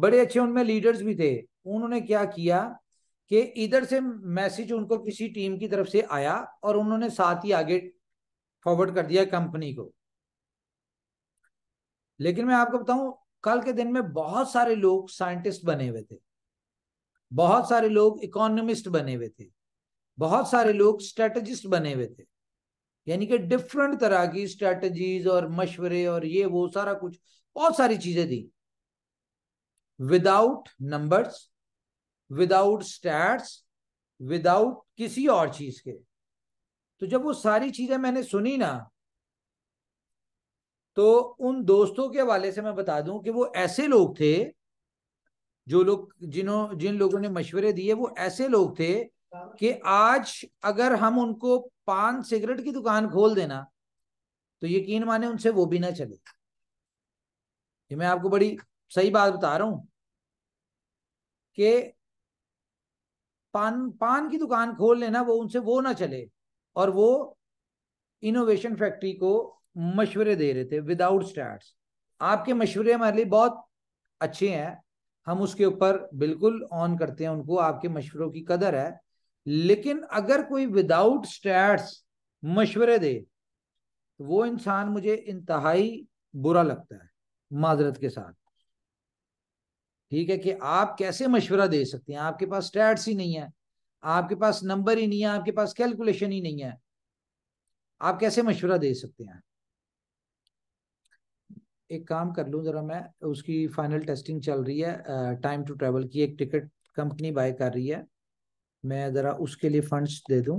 बड़े अच्छे उनमें लीडर्स भी थे उन्होंने क्या किया कि इधर से मैसेज उनको किसी टीम की तरफ से आया और उन्होंने साथ ही आगे फॉरवर्ड कर दिया कंपनी को लेकिन मैं आपको बताऊं कल के दिन में बहुत सारे लोग साइंटिस्ट बने हुए थे बहुत सारे लोग इकोनॉमिस्ट बने हुए थे बहुत सारे लोग स्ट्रेटजिस्ट बने हुए थे यानी कि डिफरेंट तरह की स्ट्रेटजीज और मशवरे और ये वो सारा कुछ बहुत सारी चीजें थी without numbers without stats without किसी और चीज के तो जब वो सारी चीजें मैंने सुनी ना तो उन दोस्तों के हवाले से मैं बता दूं कि वो ऐसे लोग थे जो लोग जिन्हों जिन लोगों ने मशवरे दिए वो ऐसे लोग थे कि आज अगर हम उनको पान सिगरेट की दुकान खोल देना तो यकीन माने उनसे वो भी ना चले ये मैं आपको बड़ी सही बात बता रहा हूं कि पान पान की दुकान खोल लेना वो उनसे वो ना चले और वो इनोवेशन फैक्ट्री को मशवरे दे रहे थे विदाउट स्टैट्स आपके मशवरे हमारे लिए बहुत अच्छे हैं हम उसके ऊपर बिल्कुल ऑन करते हैं उनको आपके मशवरों की कदर है लेकिन अगर कोई विदाउट स्टैट्स मशवरे दे तो वो इंसान मुझे इंतहाई बुरा लगता है माजरत के साथ ठीक है कि आप कैसे मशवरा दे सकते हैं आपके पास स्टैट्स ही नहीं है आपके पास नंबर ही नहीं है आपके पास कैलकुलेशन ही नहीं है आप कैसे मशवरा दे सकते हैं एक काम कर लूँ ज़रा मैं उसकी फाइनल टेस्टिंग चल रही है टाइम टू ट्रेवल की एक टिकट कंपनी बाय कर रही है मैं ज़रा उसके लिए फंड्स दे दूँ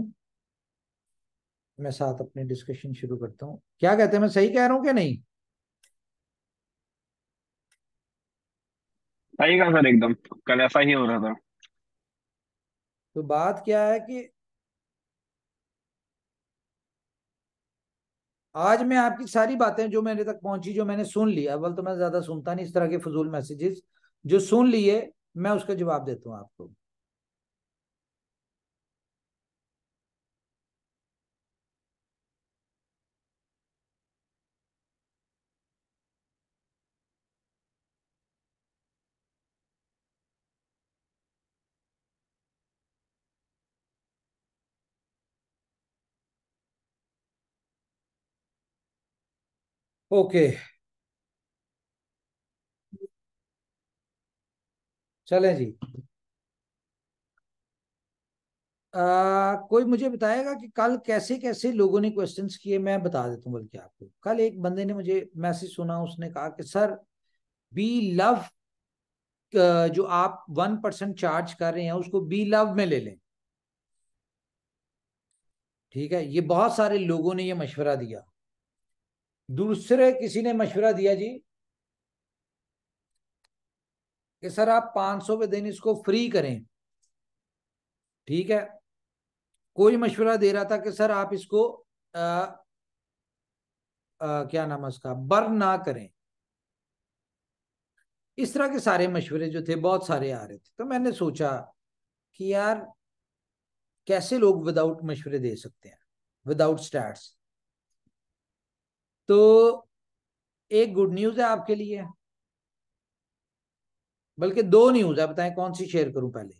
मैं साथ अपने डिस्कशन शुरू करता हूँ क्या कहते हैं मैं सही कह रहा हूँ क्या नहीं सही कहा सर एकदम कल ऐसा ही हो रहा था तो बात क्या है कि आज मैं आपकी सारी बातें जो मेरे तक पहुंची जो मैंने सुन ली अव्वल तो मैं ज्यादा सुनता नहीं इस तरह के फजूल मैसेजेस जो सुन लिए मैं उसका जवाब देता हूँ आपको ओके चले जी आ, कोई मुझे बताएगा कि कल कैसे कैसे लोगों ने क्वेश्चंस किए मैं बता देता हूँ बल्कि आपको कल एक बंदे ने मुझे मैसेज सुना उसने कहा कि सर बी लव जो आप वन परसेंट चार्ज कर रहे हैं उसको बी लव में ले लें ठीक है ये बहुत सारे लोगों ने ये मशवरा दिया दूसरे किसी ने मशवरा दिया जी कि सर आप पांच सौ दिन इसको फ्री करें ठीक है कोई मशवरा दे रहा था कि सर आप इसको आ, आ, क्या नाम है उसका बर्न ना करें इस तरह के सारे मशवरे जो थे बहुत सारे आ रहे थे तो मैंने सोचा कि यार कैसे लोग विदाउट मशवरे दे सकते हैं विदाउट स्टार्ट तो एक गुड न्यूज है आपके लिए बल्कि दो न्यूज है बताएं कौन सी शेयर करूं पहले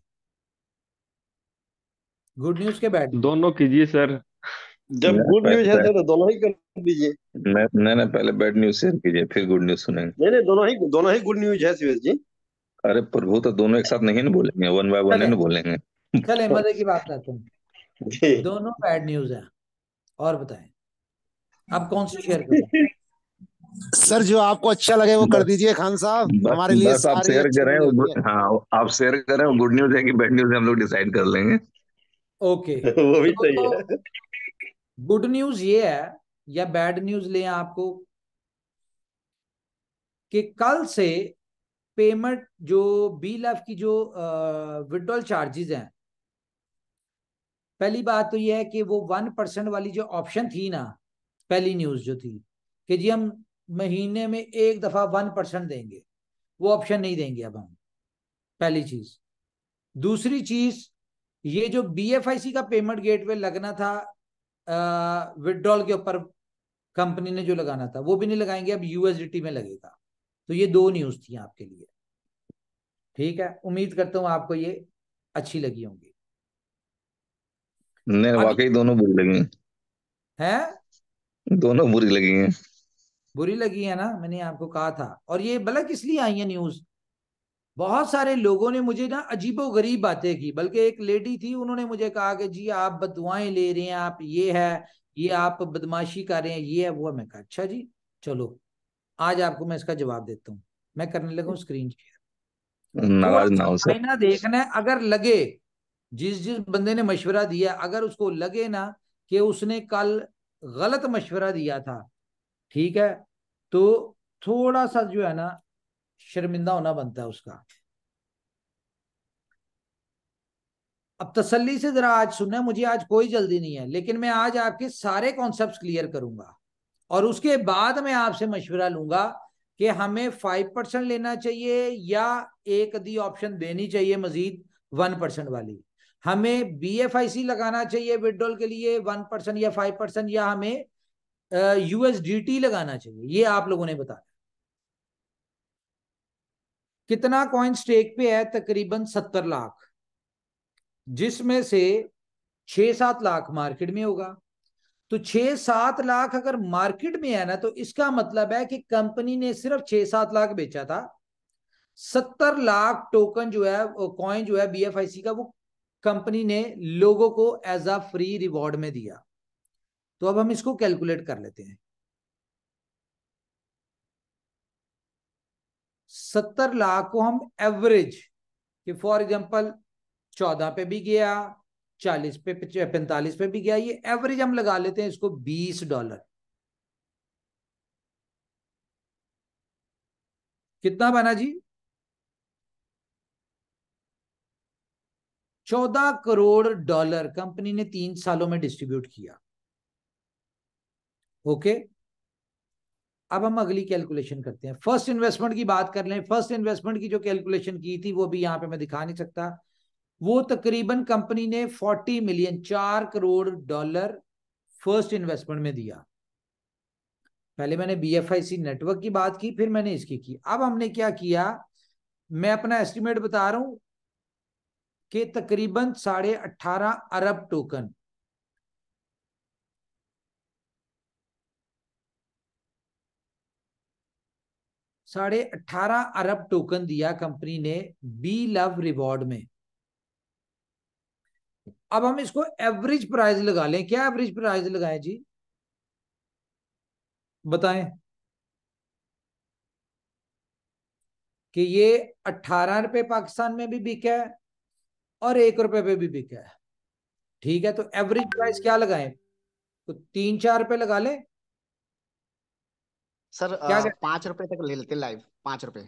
गुड न्यूज के बैठ दोनों कीजिए सर जब गुड न्यूज है तो दोनों ही कर दीजिए नहीं नहीं पहले बैड न्यूज शेयर कीजिए फिर गुड न्यूज सुनेंगे नहीं नहीं दोनों ही दोनों ही गुड न्यूज है शिवेश जी अरे प्रभु तो दोनों एक साथ नहीं ना बोलेंगे वन बाय वन नहीं बोलेंगे चले मजे की बात करते हैं दोनों बैड न्यूज है और बताएं आप कौन सी शेयर करें सर जो आपको अच्छा लगे वो कर दीजिए खान साहब हमारे लिए आप शेयर करें हाँ आप शेयर करें गुड न्यूज है कि बैड न्यूज हम लोग डिसाइड कर लेंगे ओके वो भी सही तो है गुड न्यूज ये है या बैड न्यूज ले आपको कि कल से पेमेंट जो बी लाइफ की जो विड्रॉल चार्जेस हैं पहली बात तो यह है कि वो वन परसेंट वाली जो ऑप्शन थी ना पहली न्यूज जो थी कि जी हम महीने में एक दफा वन परसेंट देंगे वो ऑप्शन नहीं देंगे अब हम पहली चीज दूसरी चीज ये जो बीएफआईसी का पेमेंट गेटवे लगना था विड्रॉल के ऊपर कंपनी ने जो लगाना था वो भी नहीं लगाएंगे अब यूएसडीटी में लगेगा तो ये दो न्यूज थी आपके लिए ठीक है उम्मीद करता हूँ आपको ये अच्छी लगी होंगी नहीं वाकई दोनों बुरी लगी हैं दोनों बुरी लगी हैं बुरी लगी है ना मैंने आपको कहा था और ये बल्कि लिए आई है न्यूज बहुत सारे लोगों ने मुझे ना अजीबो गरीब बातें की बल्कि एक लेडी थी उन्होंने मुझे कहा कि जी आप बदुआएं ले रहे हैं आप ये है ये आप बदमाशी कर रहे हैं ये है वो है मैं कहा अच्छा जी चलो आज आपको मैं इसका जवाब देता हूँ मैं करने लगा हूँ स्क्रीन शेयर ना देखना है अगर लगे जिस जिस बंदे ने मशवरा दिया अगर उसको लगे ना कि उसने कल गलत मशवरा दिया था ठीक है तो थोड़ा सा जो है ना शर्मिंदा होना बनता है उसका अब तसल्ली से जरा आज सुनना मुझे आज कोई जल्दी नहीं है लेकिन मैं आज आपके सारे कॉन्सेप्ट क्लियर करूंगा और उसके बाद मैं आपसे मशवरा लूंगा कि हमें फाइव परसेंट लेना चाहिए या एक दी ऑप्शन देनी चाहिए मजीद वन परसेंट वाली हमें बीएफआईसी लगाना चाहिए विड्रॉल के लिए वन परसेंट या फाइव परसेंट या हमें यूएसडीटी लगाना चाहिए ये आप लोगों ने बताया कितना कॉइन स्टेक पे है तकरीबन सत्तर लाख जिसमें से छह सात लाख मार्केट में होगा तो छह सात लाख अगर मार्केट में है ना तो इसका मतलब है कि कंपनी ने सिर्फ छह सात लाख बेचा था सत्तर लाख टोकन जो है कॉइन जो है बीएफआईसी का वो कंपनी ने लोगों को एज अ फ्री रिवॉर्ड में दिया तो अब हम इसको कैलकुलेट कर लेते हैं सत्तर लाख को हम एवरेज कि फॉर एग्जांपल चौदह पे भी गया चालीस पे पैंतालीस पे भी गया ये एवरेज हम लगा लेते हैं इसको बीस डॉलर कितना बना जी चौदह करोड़ डॉलर कंपनी ने तीन सालों में डिस्ट्रीब्यूट किया ओके अब हम अगली कैलकुलेशन करते हैं फर्स्ट इन्वेस्टमेंट की बात कर लें फर्स्ट इन्वेस्टमेंट की जो कैलकुलेशन की थी वो भी यहां पे मैं दिखा नहीं सकता वो तकरीबन कंपनी ने फोर्टी मिलियन चार करोड़ डॉलर फर्स्ट इन्वेस्टमेंट में दिया पहले मैंने बीएफआईसी नेटवर्क की बात की फिर मैंने इसकी की अब हमने क्या किया मैं अपना एस्टिमेट बता रहा हूं के तकरीबन साढ़े अठारह अरब टोकन साढ़े अठारह अरब टोकन दिया कंपनी ने बी लव रिवॉर्ड में अब हम इसको एवरेज प्राइस लगा लें क्या एवरेज प्राइस लगाएं जी बताएं कि ये अट्ठारह रुपए पाकिस्तान में भी बिका है और एक रुपए पे भी बिका है ठीक है तो एवरेज प्राइस क्या लगाए तो तीन चार रुपए लगा ले सर क्या पांच रुपए तक ले लेते लाइव पांच रुपए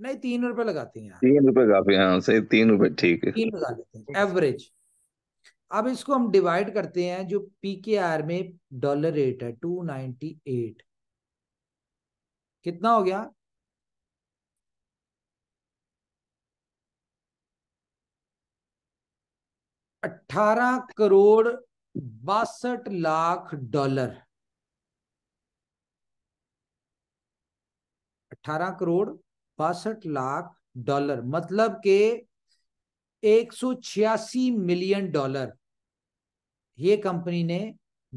नहीं तीन रुपए लगाते हैं तीन रुपए काफी हाँ सही तीन रुपए ठीक है तीन लगा लेते हैं एवरेज अब इसको हम डिवाइड करते हैं जो पीकेआर आर में डॉलर रेट है टू नाइनटी एट कितना हो गया अठारह करोड़ बासठ लाख डॉलर अठारह करोड़ बासठ लाख डॉलर मतलब के एक सौ छियासी मिलियन डॉलर ये कंपनी ने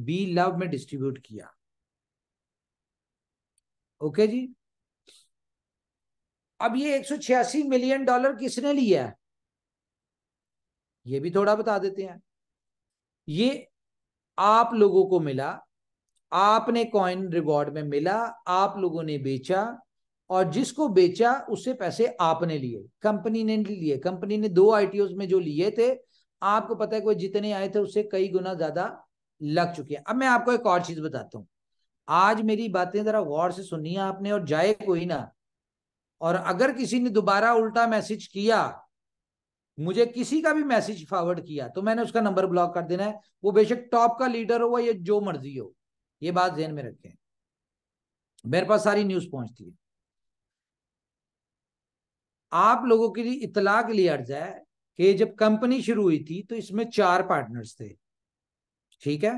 बी लव में डिस्ट्रीब्यूट किया ओके जी अब ये छियासी मिलियन डॉलर किसने लिया है ये भी थोड़ा बता देते हैं ये आप लोगों को मिला आपने कॉइन रिवॉर्ड में मिला आप लोगों ने बेचा और जिसको बेचा उससे पैसे आपने लिए कंपनी ने लिए कंपनी ने दो आई में जो लिए थे आपको पता है कि जितने आए थे उससे कई गुना ज्यादा लग चुके हैं अब मैं आपको एक और चीज बताता हूँ आज मेरी बातें जरा गौर से सुनिए आपने और जाए कोई ना और अगर किसी ने दोबारा उल्टा मैसेज किया मुझे किसी का भी मैसेज फॉरवर्ड किया तो मैंने उसका नंबर ब्लॉक कर देना है वो बेशक टॉप का लीडर हो या जो मर्जी हो ये बात जहन में रखें मेरे पास सारी न्यूज पहुंचती है आप लोगों के लिए इतला के लिए अर्ज है कि जब कंपनी शुरू हुई थी तो इसमें चार पार्टनर्स थे ठीक है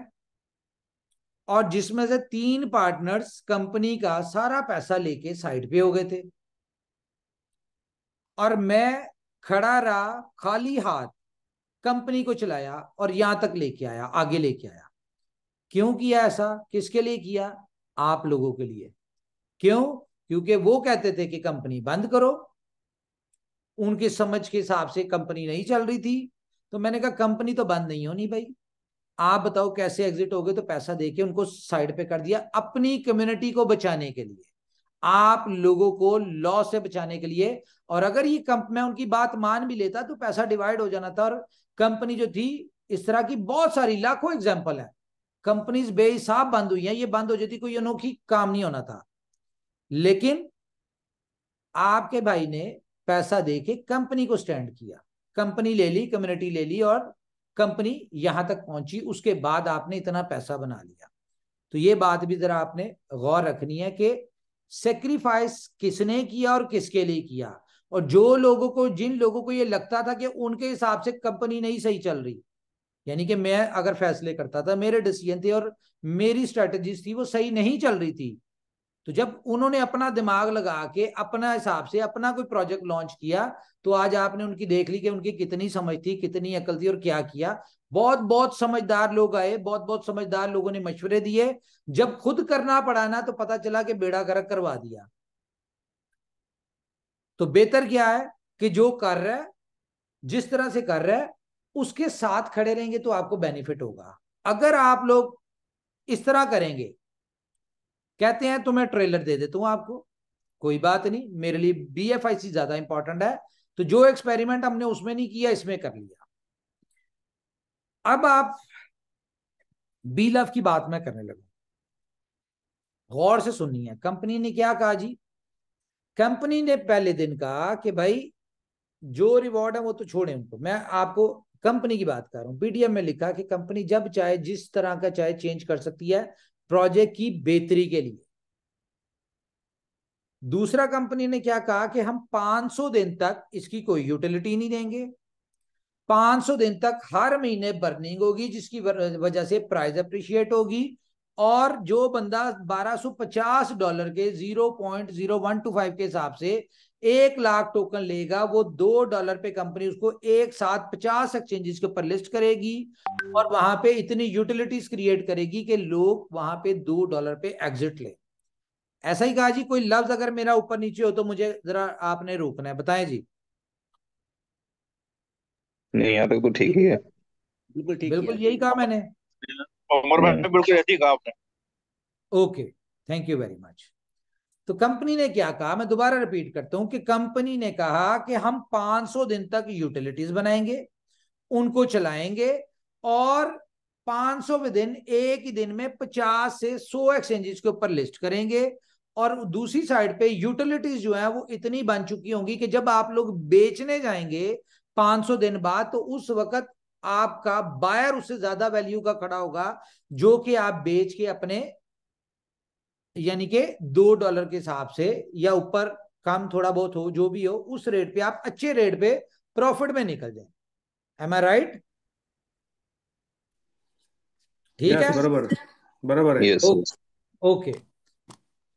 और जिसमें से तीन पार्टनर्स कंपनी का सारा पैसा लेके साइड पे हो गए थे और मैं खड़ा रहा खाली हाथ कंपनी को चलाया और यहां तक लेके आया आगे लेके आया क्यों किया ऐसा किसके लिए किया आप लोगों के लिए क्यों क्योंकि वो कहते थे कि कंपनी बंद करो उनके समझ के हिसाब से कंपनी नहीं चल रही थी तो मैंने कहा कंपनी तो बंद नहीं होनी भाई आप बताओ कैसे एग्जिट हो गए तो पैसा देके उनको साइड पे कर दिया अपनी कम्युनिटी को बचाने के लिए आप लोगों को लॉ से बचाने के लिए और अगर ये कंप उनकी बात मान भी लेता तो पैसा डिवाइड हो जाना था और कंपनी जो थी इस तरह की बहुत सारी लाखों एग्जाम्पल है कंपनीज बेहिसाब बंद हुई है ये बंद हो जाती कोई अनोखी काम नहीं होना था लेकिन आपके भाई ने पैसा दे के कंपनी को स्टैंड किया कंपनी ले ली कम्युनिटी ले ली और कंपनी यहां तक पहुंची उसके बाद आपने इतना पैसा बना लिया तो ये बात भी जरा आपने गौर रखनी है कि सेक्रीफाइस किसने किया और किसके लिए किया और जो लोगों को जिन लोगों को ये लगता था कि उनके हिसाब से कंपनी नहीं सही चल रही यानी कि मैं अगर फैसले करता था मेरे डिसीजन थे और मेरी स्ट्रेटजीज थी वो सही नहीं चल रही थी तो जब उन्होंने अपना दिमाग लगा के अपना हिसाब से अपना कोई प्रोजेक्ट लॉन्च किया तो आज आपने उनकी देख ली कि उनकी कितनी समझ थी कितनी अकल थी और क्या किया बहुत बहुत समझदार लोग आए बहुत बहुत समझदार लोगों ने मशवरे दिए जब खुद करना पड़ा ना तो पता चला कि बेड़ा गर्क करवा दिया तो बेहतर क्या है कि जो कर रहा है जिस तरह से कर रहा है उसके साथ खड़े रहेंगे तो आपको बेनिफिट होगा अगर आप लोग इस तरह करेंगे कहते हैं तो मैं ट्रेलर दे देता हूं आपको कोई बात नहीं मेरे लिए बी एफ आई सी ज्यादा इंपॉर्टेंट है तो जो एक्सपेरिमेंट हमने उसमें नहीं किया इसमें कर लिया अब आप बी लव की बात मैं करने लगा गौर से सुननी है कंपनी ने क्या कहा जी कंपनी ने पहले दिन कहा कि भाई जो रिवॉर्ड है वो तो छोड़े उनको मैं आपको कंपनी की बात कर रहा हूं पीडीएम में लिखा कि कंपनी जब चाहे जिस तरह का चाहे चेंज कर सकती है प्रोजेक्ट की बेहतरी के लिए दूसरा कंपनी ने क्या कहा कि हम 500 दिन तक इसकी कोई यूटिलिटी नहीं देंगे 500 दिन तक हर महीने बर्निंग होगी जिसकी वजह से प्राइस अप्रिशिएट होगी और जो बंदा 1250 डॉलर के 0.0125 के हिसाब से एक लाख टोकन लेगा वो दो डॉलर पे कंपनी उसको एक साथ पचास एक्सचेंजेस के ऊपर लिस्ट करेगी और वहां पे इतनी यूटिलिटीज क्रिएट करेगी कि लोग वहां पे दो डॉलर पे एग्जिट ले ऐसा ही कहा जी कोई लफ्ज अगर मेरा ऊपर नीचे हो तो मुझे जरा आपने रोकना है बताए जी नहीं यार बिल्कुल तो ठीक ही है बिल्कुल ठीक बिल्कुल यही कहा मैंने hmm. Okay thank you very much तो कंपनी ने क्या कहा मैं दोबारा रिपीट करता हूं कि कंपनी ने कहा कि हम 500 दिन तक यूटिलिटीज बनाएंगे उनको चलाएंगे और 500वें दिन एक ही दिन में 50 से 100 एक्सचेंजेस के ऊपर लिस्ट करेंगे और दूसरी साइड पे यूटिलिटीज जो है वो इतनी बन चुकी होंगी कि जब आप लोग बेचने जाएंगे 500 दिन बाद तो उस वक्त आपका बायर उससे ज्यादा वैल्यू का खड़ा होगा जो कि आप बेच के अपने यानी कि दो डॉलर के हिसाब से या ऊपर कम थोड़ा बहुत हो जो भी हो उस रेट पे आप अच्छे रेट पे प्रॉफिट में निकल जाए एम आई राइट ठीक है बराबर बराबर है ओके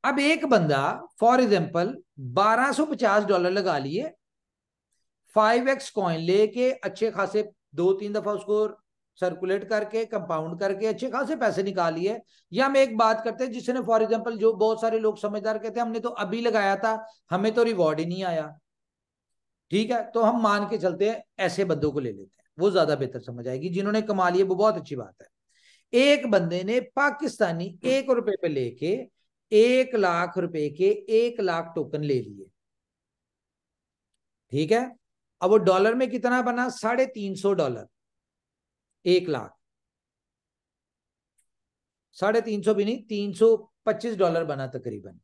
अब एक बंदा फॉर एग्जाम्पल 1250 डॉलर लगा लिए फाइव एक्स कॉइन लेके अच्छे खासे दो तीन दफा उसको सर्कुलेट करके कंपाउंड करके अच्छे खासे पैसे निकालिए या हम एक बात करते हैं जिसने फॉर एग्जाम्पल जो बहुत सारे लोग समझदार कहते हैं हमने तो अभी लगाया था हमें तो रिवॉर्ड ही नहीं आया ठीक है तो हम मान के चलते हैं ऐसे बंदों को ले लेते हैं वो ज्यादा बेहतर समझ आएगी जिन्होंने कमा लिया वो बहुत अच्छी बात है एक बंदे ने पाकिस्तानी एक रुपए पे लेके एक लाख रुपए के एक लाख टोकन ले लिए ठीक है अब वो डॉलर में कितना बना साढ़े तीन सौ डॉलर एक लाख साढ़े तीन सौ भी नहीं तीन सौ पच्चीस डॉलर बना तकरीबन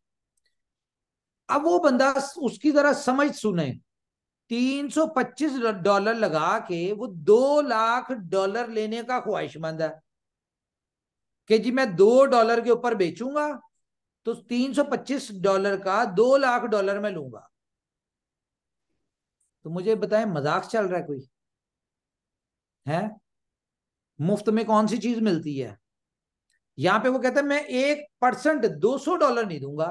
अब वो बंदा उसकी जरा समझ सुने तीन सौ पच्चीस डॉलर लगा के वो दो लाख डॉलर लेने का ख्वाहिशमंद है कि जी मैं दो डॉलर के ऊपर बेचूंगा तो तीन सौ पच्चीस डॉलर का दो लाख डॉलर में लूंगा तो मुझे बताएं मजाक चल रहा है कोई है मुफ्त में कौन सी चीज मिलती है यहां पे वो कहता है मैं एक परसेंट दो सौ डॉलर नहीं दूंगा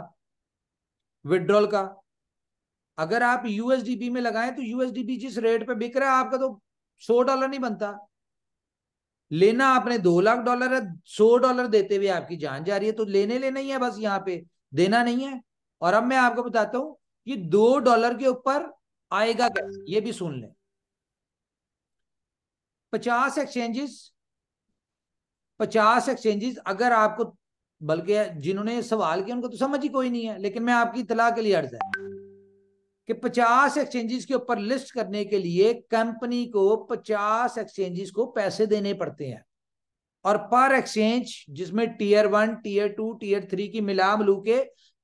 विदड्रॉल का अगर आप यूएसडीपी में लगाएं तो यूएसडीपी जिस रेट पे बिक रहा है आपका तो सौ डॉलर नहीं बनता लेना आपने दो लाख डॉलर है सौ डॉलर देते हुए आपकी जान जा रही है तो लेने लेना ही है बस यहाँ पे देना नहीं है और अब मैं आपको बताता हूं कि दो डॉलर के ऊपर आएगा कैसे ये भी सुन लें पचास एक्सचेंजेस पचास एक्सचेंजेस अगर आपको बल्कि जिन्होंने सवाल किया उनको तो समझ ही कोई नहीं है लेकिन मैं आपकी इतला के लिए अर्ज है कि पचास एक्सचेंजेस के ऊपर लिस्ट करने के लिए कंपनी को पचास एक्सचेंजेस को पैसे देने पड़ते हैं और पर एक्सचेंज जिसमें tier one tier two tier three की मिला मिलू के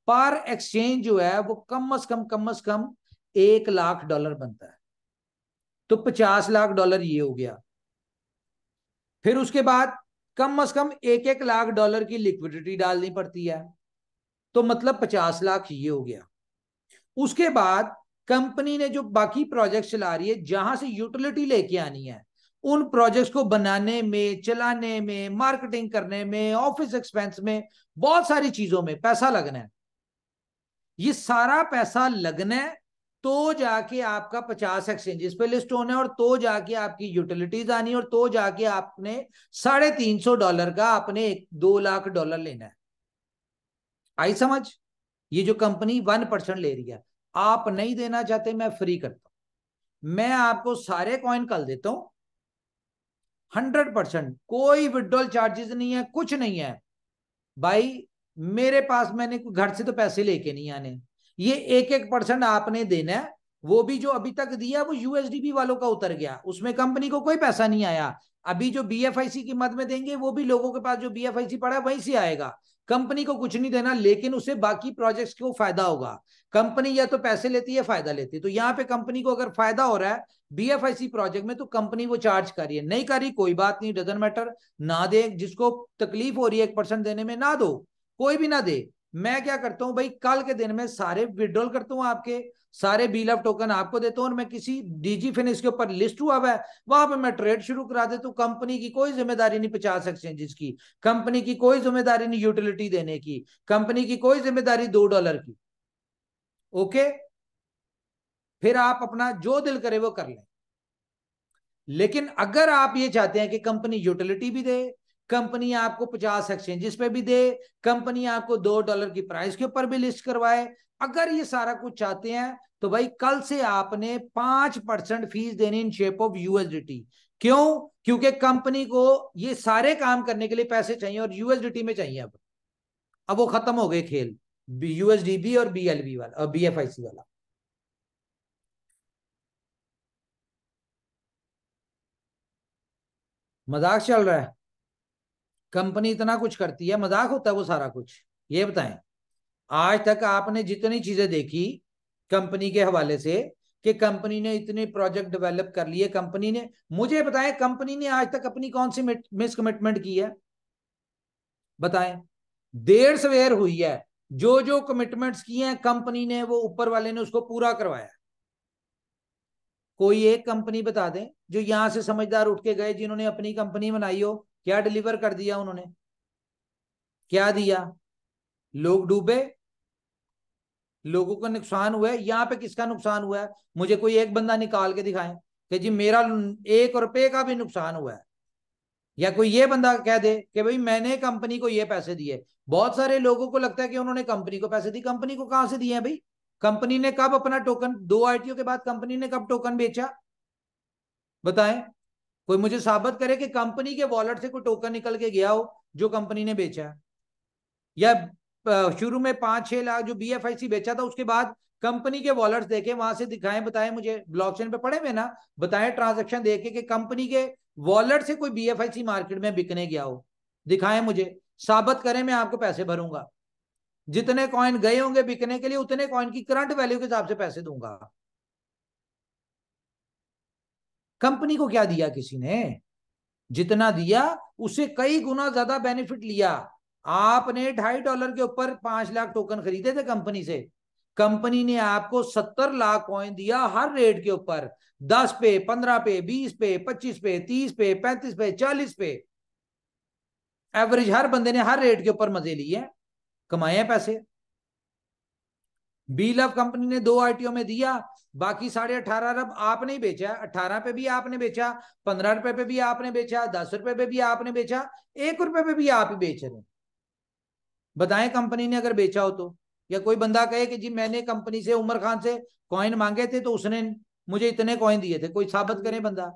पर एक्सचेंज जो है वो कम अज कम कम अज कम एक लाख डॉलर बनता है तो पचास लाख डॉलर ये हो गया फिर उसके बाद कम अज कम एक एक लाख डॉलर की लिक्विडिटी डालनी पड़ती है तो मतलब पचास लाख ये हो गया उसके बाद कंपनी ने जो बाकी प्रोजेक्ट चला रही है जहां से यूटिलिटी लेके आनी है उन प्रोजेक्ट्स को बनाने में चलाने में मार्केटिंग करने में ऑफिस एक्सपेंस में बहुत सारी चीजों में पैसा लगना है ये सारा पैसा लगना है तो जाके आपका पचास एक्सचेंजेस पे लिस्ट होना है और तो जाके आपकी यूटिलिटीज आनी और तो जाके आपने साढ़े तीन सौ डॉलर का आपने एक दो लाख डॉलर लेना है आई समझ ये जो कंपनी वन परसेंट ले रही है आप नहीं देना चाहते मैं फ्री करता हूं मैं आपको सारे कॉइन कल देता हूं हंड्रेड परसेंट कोई विड्रॉल चार्जेस नहीं है कुछ नहीं है भाई मेरे पास मैंने घर से तो पैसे लेके नहीं आने ये एक एक परसेंट आपने देना है वो भी जो अभी तक दिया वो यूएसडीबी वालों का उतर गया उसमें कंपनी को कोई पैसा नहीं आया अभी जो बीएफआईसी की मद में देंगे वो भी लोगों के पास जो बीएफआईसी पड़ा वहीं से आएगा कंपनी को कुछ नहीं देना लेकिन उसे बाकी प्रोजेक्ट्स को फायदा होगा कंपनी या तो पैसे लेती है फायदा लेती है तो यहाँ पे कंपनी को अगर फायदा हो रहा है बीएफआईसी प्रोजेक्ट में तो कंपनी वो चार्ज कर रही है नहीं कर रही कोई बात नहीं डजन मैटर ना दे जिसको तकलीफ हो रही है एक परसेंट देने में ना दो कोई भी ना दे मैं क्या करता हूं भाई कल के दिन में सारे विड्रॉल करता हूं आपके सारे बील ऑफ टोकन आपको देता हूं और मैं किसी डीजी फिनिक्स के ऊपर लिस्ट हुआ हुआ है वहां पर मैं ट्रेड शुरू करा देता हूं कंपनी की कोई जिम्मेदारी नहीं पचास एक्सचेंजेस की कंपनी की कोई जिम्मेदारी नहीं यूटिलिटी देने की कंपनी की कोई जिम्मेदारी दो डॉलर की ओके फिर आप अपना जो दिल करे वो कर लें लेकिन अगर आप ये चाहते हैं कि कंपनी यूटिलिटी भी दे कंपनी आपको पचास एक्सचेंजेस पे भी दे कंपनी आपको दो डॉलर की प्राइस के ऊपर भी लिस्ट करवाए अगर ये सारा कुछ चाहते हैं तो भाई कल से आपने पांच परसेंट फीस देनी इन शेप ऑफ यूएसडीटी क्यों क्योंकि कंपनी को ये सारे काम करने के लिए पैसे चाहिए और यूएसडीटी में चाहिए अब अब वो खत्म हो गए खेल यूएसडीबी और बीएलबी वाला और बीएफआईसी वाला मजाक चल रहा है कंपनी इतना कुछ करती है मजाक होता है वो सारा कुछ ये बताएं आज तक आपने जितनी चीजें देखी कंपनी के हवाले से कि कंपनी ने इतने प्रोजेक्ट डेवलप कर लिए कंपनी ने मुझे बताएं कंपनी ने आज तक अपनी कौन सी मिस कमिटमेंट की है बताएं देर सवेर हुई है जो जो कमिटमेंट्स किए हैं कंपनी ने वो ऊपर वाले ने उसको पूरा करवाया कोई एक कंपनी बता दें जो यहां से समझदार उठ के गए जिन्होंने अपनी कंपनी बनाई हो क्या डिलीवर कर दिया उन्होंने क्या दिया लोग डूबे लोगों को नुकसान हुआ है यहां पे किसका नुकसान हुआ है मुझे कोई एक बंदा निकाल के दिखाए कि जी मेरा एक रुपये का भी नुकसान हुआ है या कोई ये बंदा कह दे कि भाई मैंने कंपनी को ये पैसे दिए बहुत सारे लोगों को लगता है कि उन्होंने कंपनी को पैसे दिए कंपनी को कहां से दिए हैं भाई कंपनी ने कब अपना टोकन दो आईटीओ के बाद कंपनी ने कब टोकन बेचा बताएं कोई मुझे साबित करे कि कंपनी के वॉलेट से कोई टोकन निकल के गया हो जो कंपनी ने बेचा है या शुरू में पांच छह लाख जो बी बेचा था उसके बाद कंपनी के वॉलेट देखे वहां से दिखाएं बताएं मुझे ब्लॉकचेन पे पड़े हुए ना बताएं ट्रांजेक्शन देखे कि कंपनी के वॉलेट से कोई बी मार्केट में बिकने गया हो दिखाएं मुझे साबित करें मैं आपको पैसे भरूंगा जितने कॉइन गए होंगे बिकने के लिए उतने कॉइन की करंट वैल्यू के हिसाब से पैसे दूंगा कंपनी को क्या दिया किसी ने जितना दिया उसे कई गुना ज्यादा बेनिफिट लिया आपने ढाई डॉलर के ऊपर पांच लाख टोकन खरीदे थे कंपनी से कंपनी ने आपको सत्तर लाख कॉइन दिया हर रेट के ऊपर दस पे पंद्रह पे बीस पे पच्चीस पे तीस पे पैंतीस पे चालीस पे एवरेज हर बंदे ने हर रेट के ऊपर मजे लिए कमाए पैसे बी लव कंपनी ने दो आरटीओ में दिया बाकी साढ़े अठारह अरब आपने ही बेचा अठारह पे भी आपने बेचा पंद्रह रुपए पे भी आपने बेचा दस रुपए पे भी आपने बेचा एक रुपए पे भी आप ही बेच रहे बताएं कंपनी ने अगर बेचा हो तो या कोई बंदा कहे कि जी मैंने कंपनी से उमर खान से कॉइन मांगे थे तो उसने मुझे इतने कॉइन दिए थे कोई साबित करे बंदा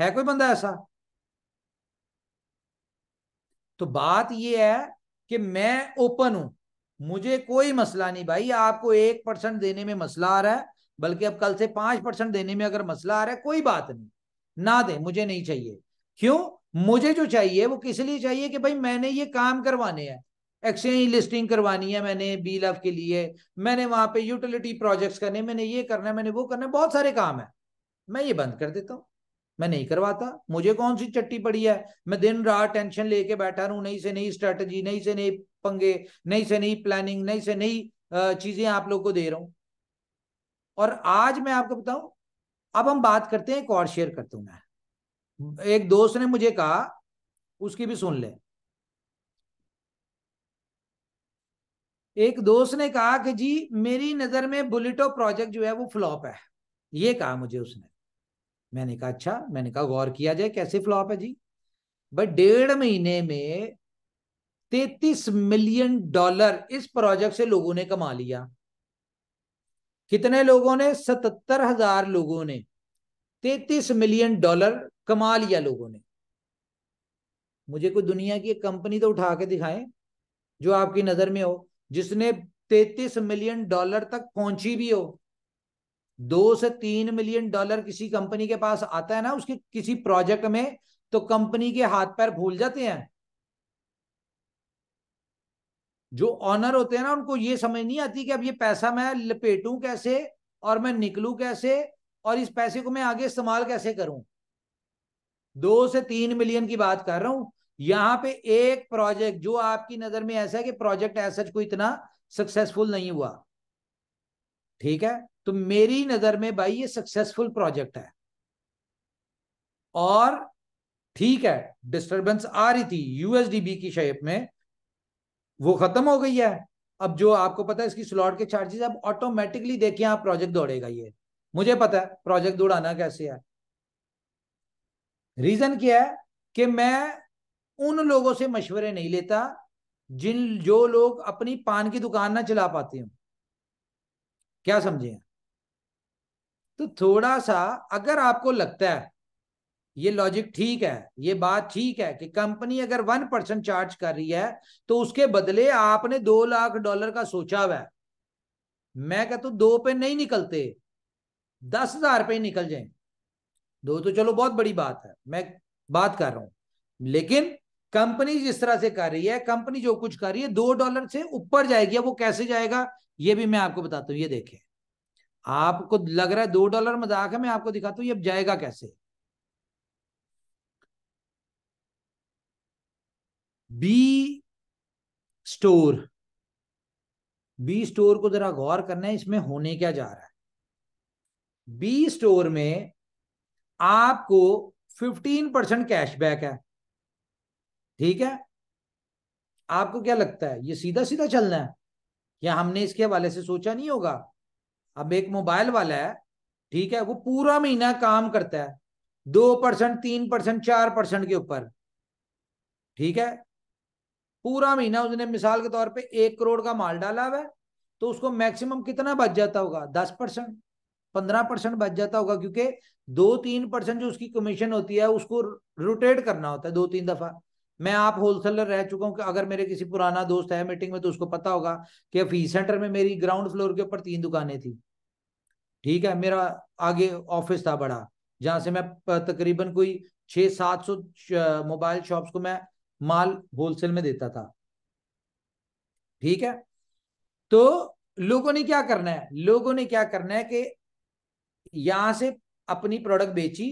है कोई बंदा ऐसा तो बात यह है कि मैं ओपन हूं मुझे कोई मसला नहीं भाई आपको एक परसेंट देने में मसला आ रहा है बल्कि अब कल से पांच परसेंट देने में अगर मसला आ रहा है कोई बात नहीं ना दे मुझे नहीं चाहिए क्यों मुझे जो चाहिए वो किस लिए चाहिए कि भाई मैंने ये काम करवाने हैं एक्सचेंज लिस्टिंग करवानी है मैंने बिल ऑफ के लिए मैंने वहां पे यूटिलिटी प्रोजेक्ट्स करने मैंने ये करना है मैंने वो करना है बहुत सारे काम है मैं ये बंद कर देता हूँ मैं नहीं करवाता मुझे कौन सी चट्टी पड़ी है मैं दिन रात टेंशन लेके बैठा हूँ नहीं से नई स्ट्रेटजी नहीं से नई पंगे नई से नई प्लानिंग नई से नई चीजें आप लोग को दे रहा हूं और आज मैं आपको बताऊं अब हम बात करते हैं एक और शेयर करता हूं मैं एक दोस्त ने मुझे कहा उसकी भी सुन ले एक दोस्त ने कहा कि जी मेरी नजर में बुलेटो प्रोजेक्ट जो है वो फ्लॉप है ये कहा मुझे उसने मैंने कहा अच्छा मैंने कहा गौर किया जाए कैसे फ्लॉप है जी बट डेढ़ महीने में तैतीस मिलियन डॉलर इस प्रोजेक्ट से लोगों ने कमा लिया कितने लोगों ने सतर हजार लोगों ने तैतीस मिलियन डॉलर कमा लिया लोगों ने मुझे कोई दुनिया की एक कंपनी तो उठा के दिखाए जो आपकी नजर में हो जिसने तैतीस मिलियन डॉलर तक पहुंची भी हो दो से तीन मिलियन डॉलर किसी कंपनी के पास आता है ना उसके किसी प्रोजेक्ट में तो कंपनी के हाथ पैर भूल जाते हैं जो ऑनर होते हैं ना उनको ये समझ नहीं आती कि अब ये पैसा मैं लपेटू कैसे और मैं निकलू कैसे और इस पैसे को मैं आगे इस्तेमाल कैसे करूं दो से तीन मिलियन की बात कर रहा हूं यहां पे एक प्रोजेक्ट जो आपकी नजर में ऐसा है कि प्रोजेक्ट ऐसा कोई इतना सक्सेसफुल नहीं हुआ ठीक है तो मेरी नजर में भाई ये सक्सेसफुल प्रोजेक्ट है और ठीक है डिस्टरबेंस आ रही थी यूएसडीबी की शेप में वो खत्म हो गई है अब जो आपको पता है इसकी स्लॉट के चार्जेस अब ऑटोमेटिकली देखिए आप प्रोजेक्ट दौड़ेगा ये मुझे पता है प्रोजेक्ट दौड़ाना कैसे है रीजन क्या है कि मैं उन लोगों से मशवरे नहीं लेता जिन जो लोग अपनी पान की दुकान ना चला पाते हो क्या समझे तो थोड़ा सा अगर आपको लगता है ये लॉजिक ठीक है ये बात ठीक है कि कंपनी अगर वन परसेंट चार्ज कर रही है तो उसके बदले आपने दो लाख डॉलर का सोचा हुआ मैं कहता हूं दो पे नहीं निकलते दस हजार रुपये निकल जाए दो तो चलो बहुत बड़ी बात है मैं बात कर रहा हूं लेकिन कंपनी जिस तरह से कर रही है कंपनी जो कुछ कर रही है दो डॉलर से ऊपर जाएगी वो कैसे जाएगा ये भी मैं आपको बताता हूँ ये देखें आपको लग रहा है दो डॉलर मजाक है मैं आपको दिखाता हूँ ये जाएगा कैसे बी स्टोर बी स्टोर को जरा गौर करना है इसमें होने क्या जा रहा है बी स्टोर में आपको 15 परसेंट कैशबैक है ठीक है आपको क्या लगता है ये सीधा सीधा चलना है या हमने इसके हवाले से सोचा नहीं होगा अब एक मोबाइल वाला है ठीक है वो पूरा महीना काम करता है दो परसेंट तीन परसेंट चार परसेंट के ऊपर ठीक है पूरा महीना उसने मिसाल के तौर पे एक करोड़ का माल डाला हुआ है तो उसको मैक्सिमम कितना बच जाता होगा दस परसेंट पंद्रह परसेंट बच जाता होगा क्योंकि दो तीन परसेंट जो उसकी कमीशन होती है उसको रोटेट करना होता है दो तीन दफा मैं आप होलसेलर रह चुका हूँ कि अगर मेरे किसी पुराना दोस्त है मीटिंग में तो उसको पता होगा कि फीस सेंटर में मेरी ग्राउंड फ्लोर के ऊपर तीन दुकानें थी ठीक है मेरा आगे ऑफिस था बड़ा जहां से मैं तकरीबन कोई छः सात सौ मोबाइल शॉप्स को मैं माल होलसेल में देता था ठीक है तो लोगों ने क्या करना है लोगों ने क्या करना है कि यहां से अपनी प्रोडक्ट बेची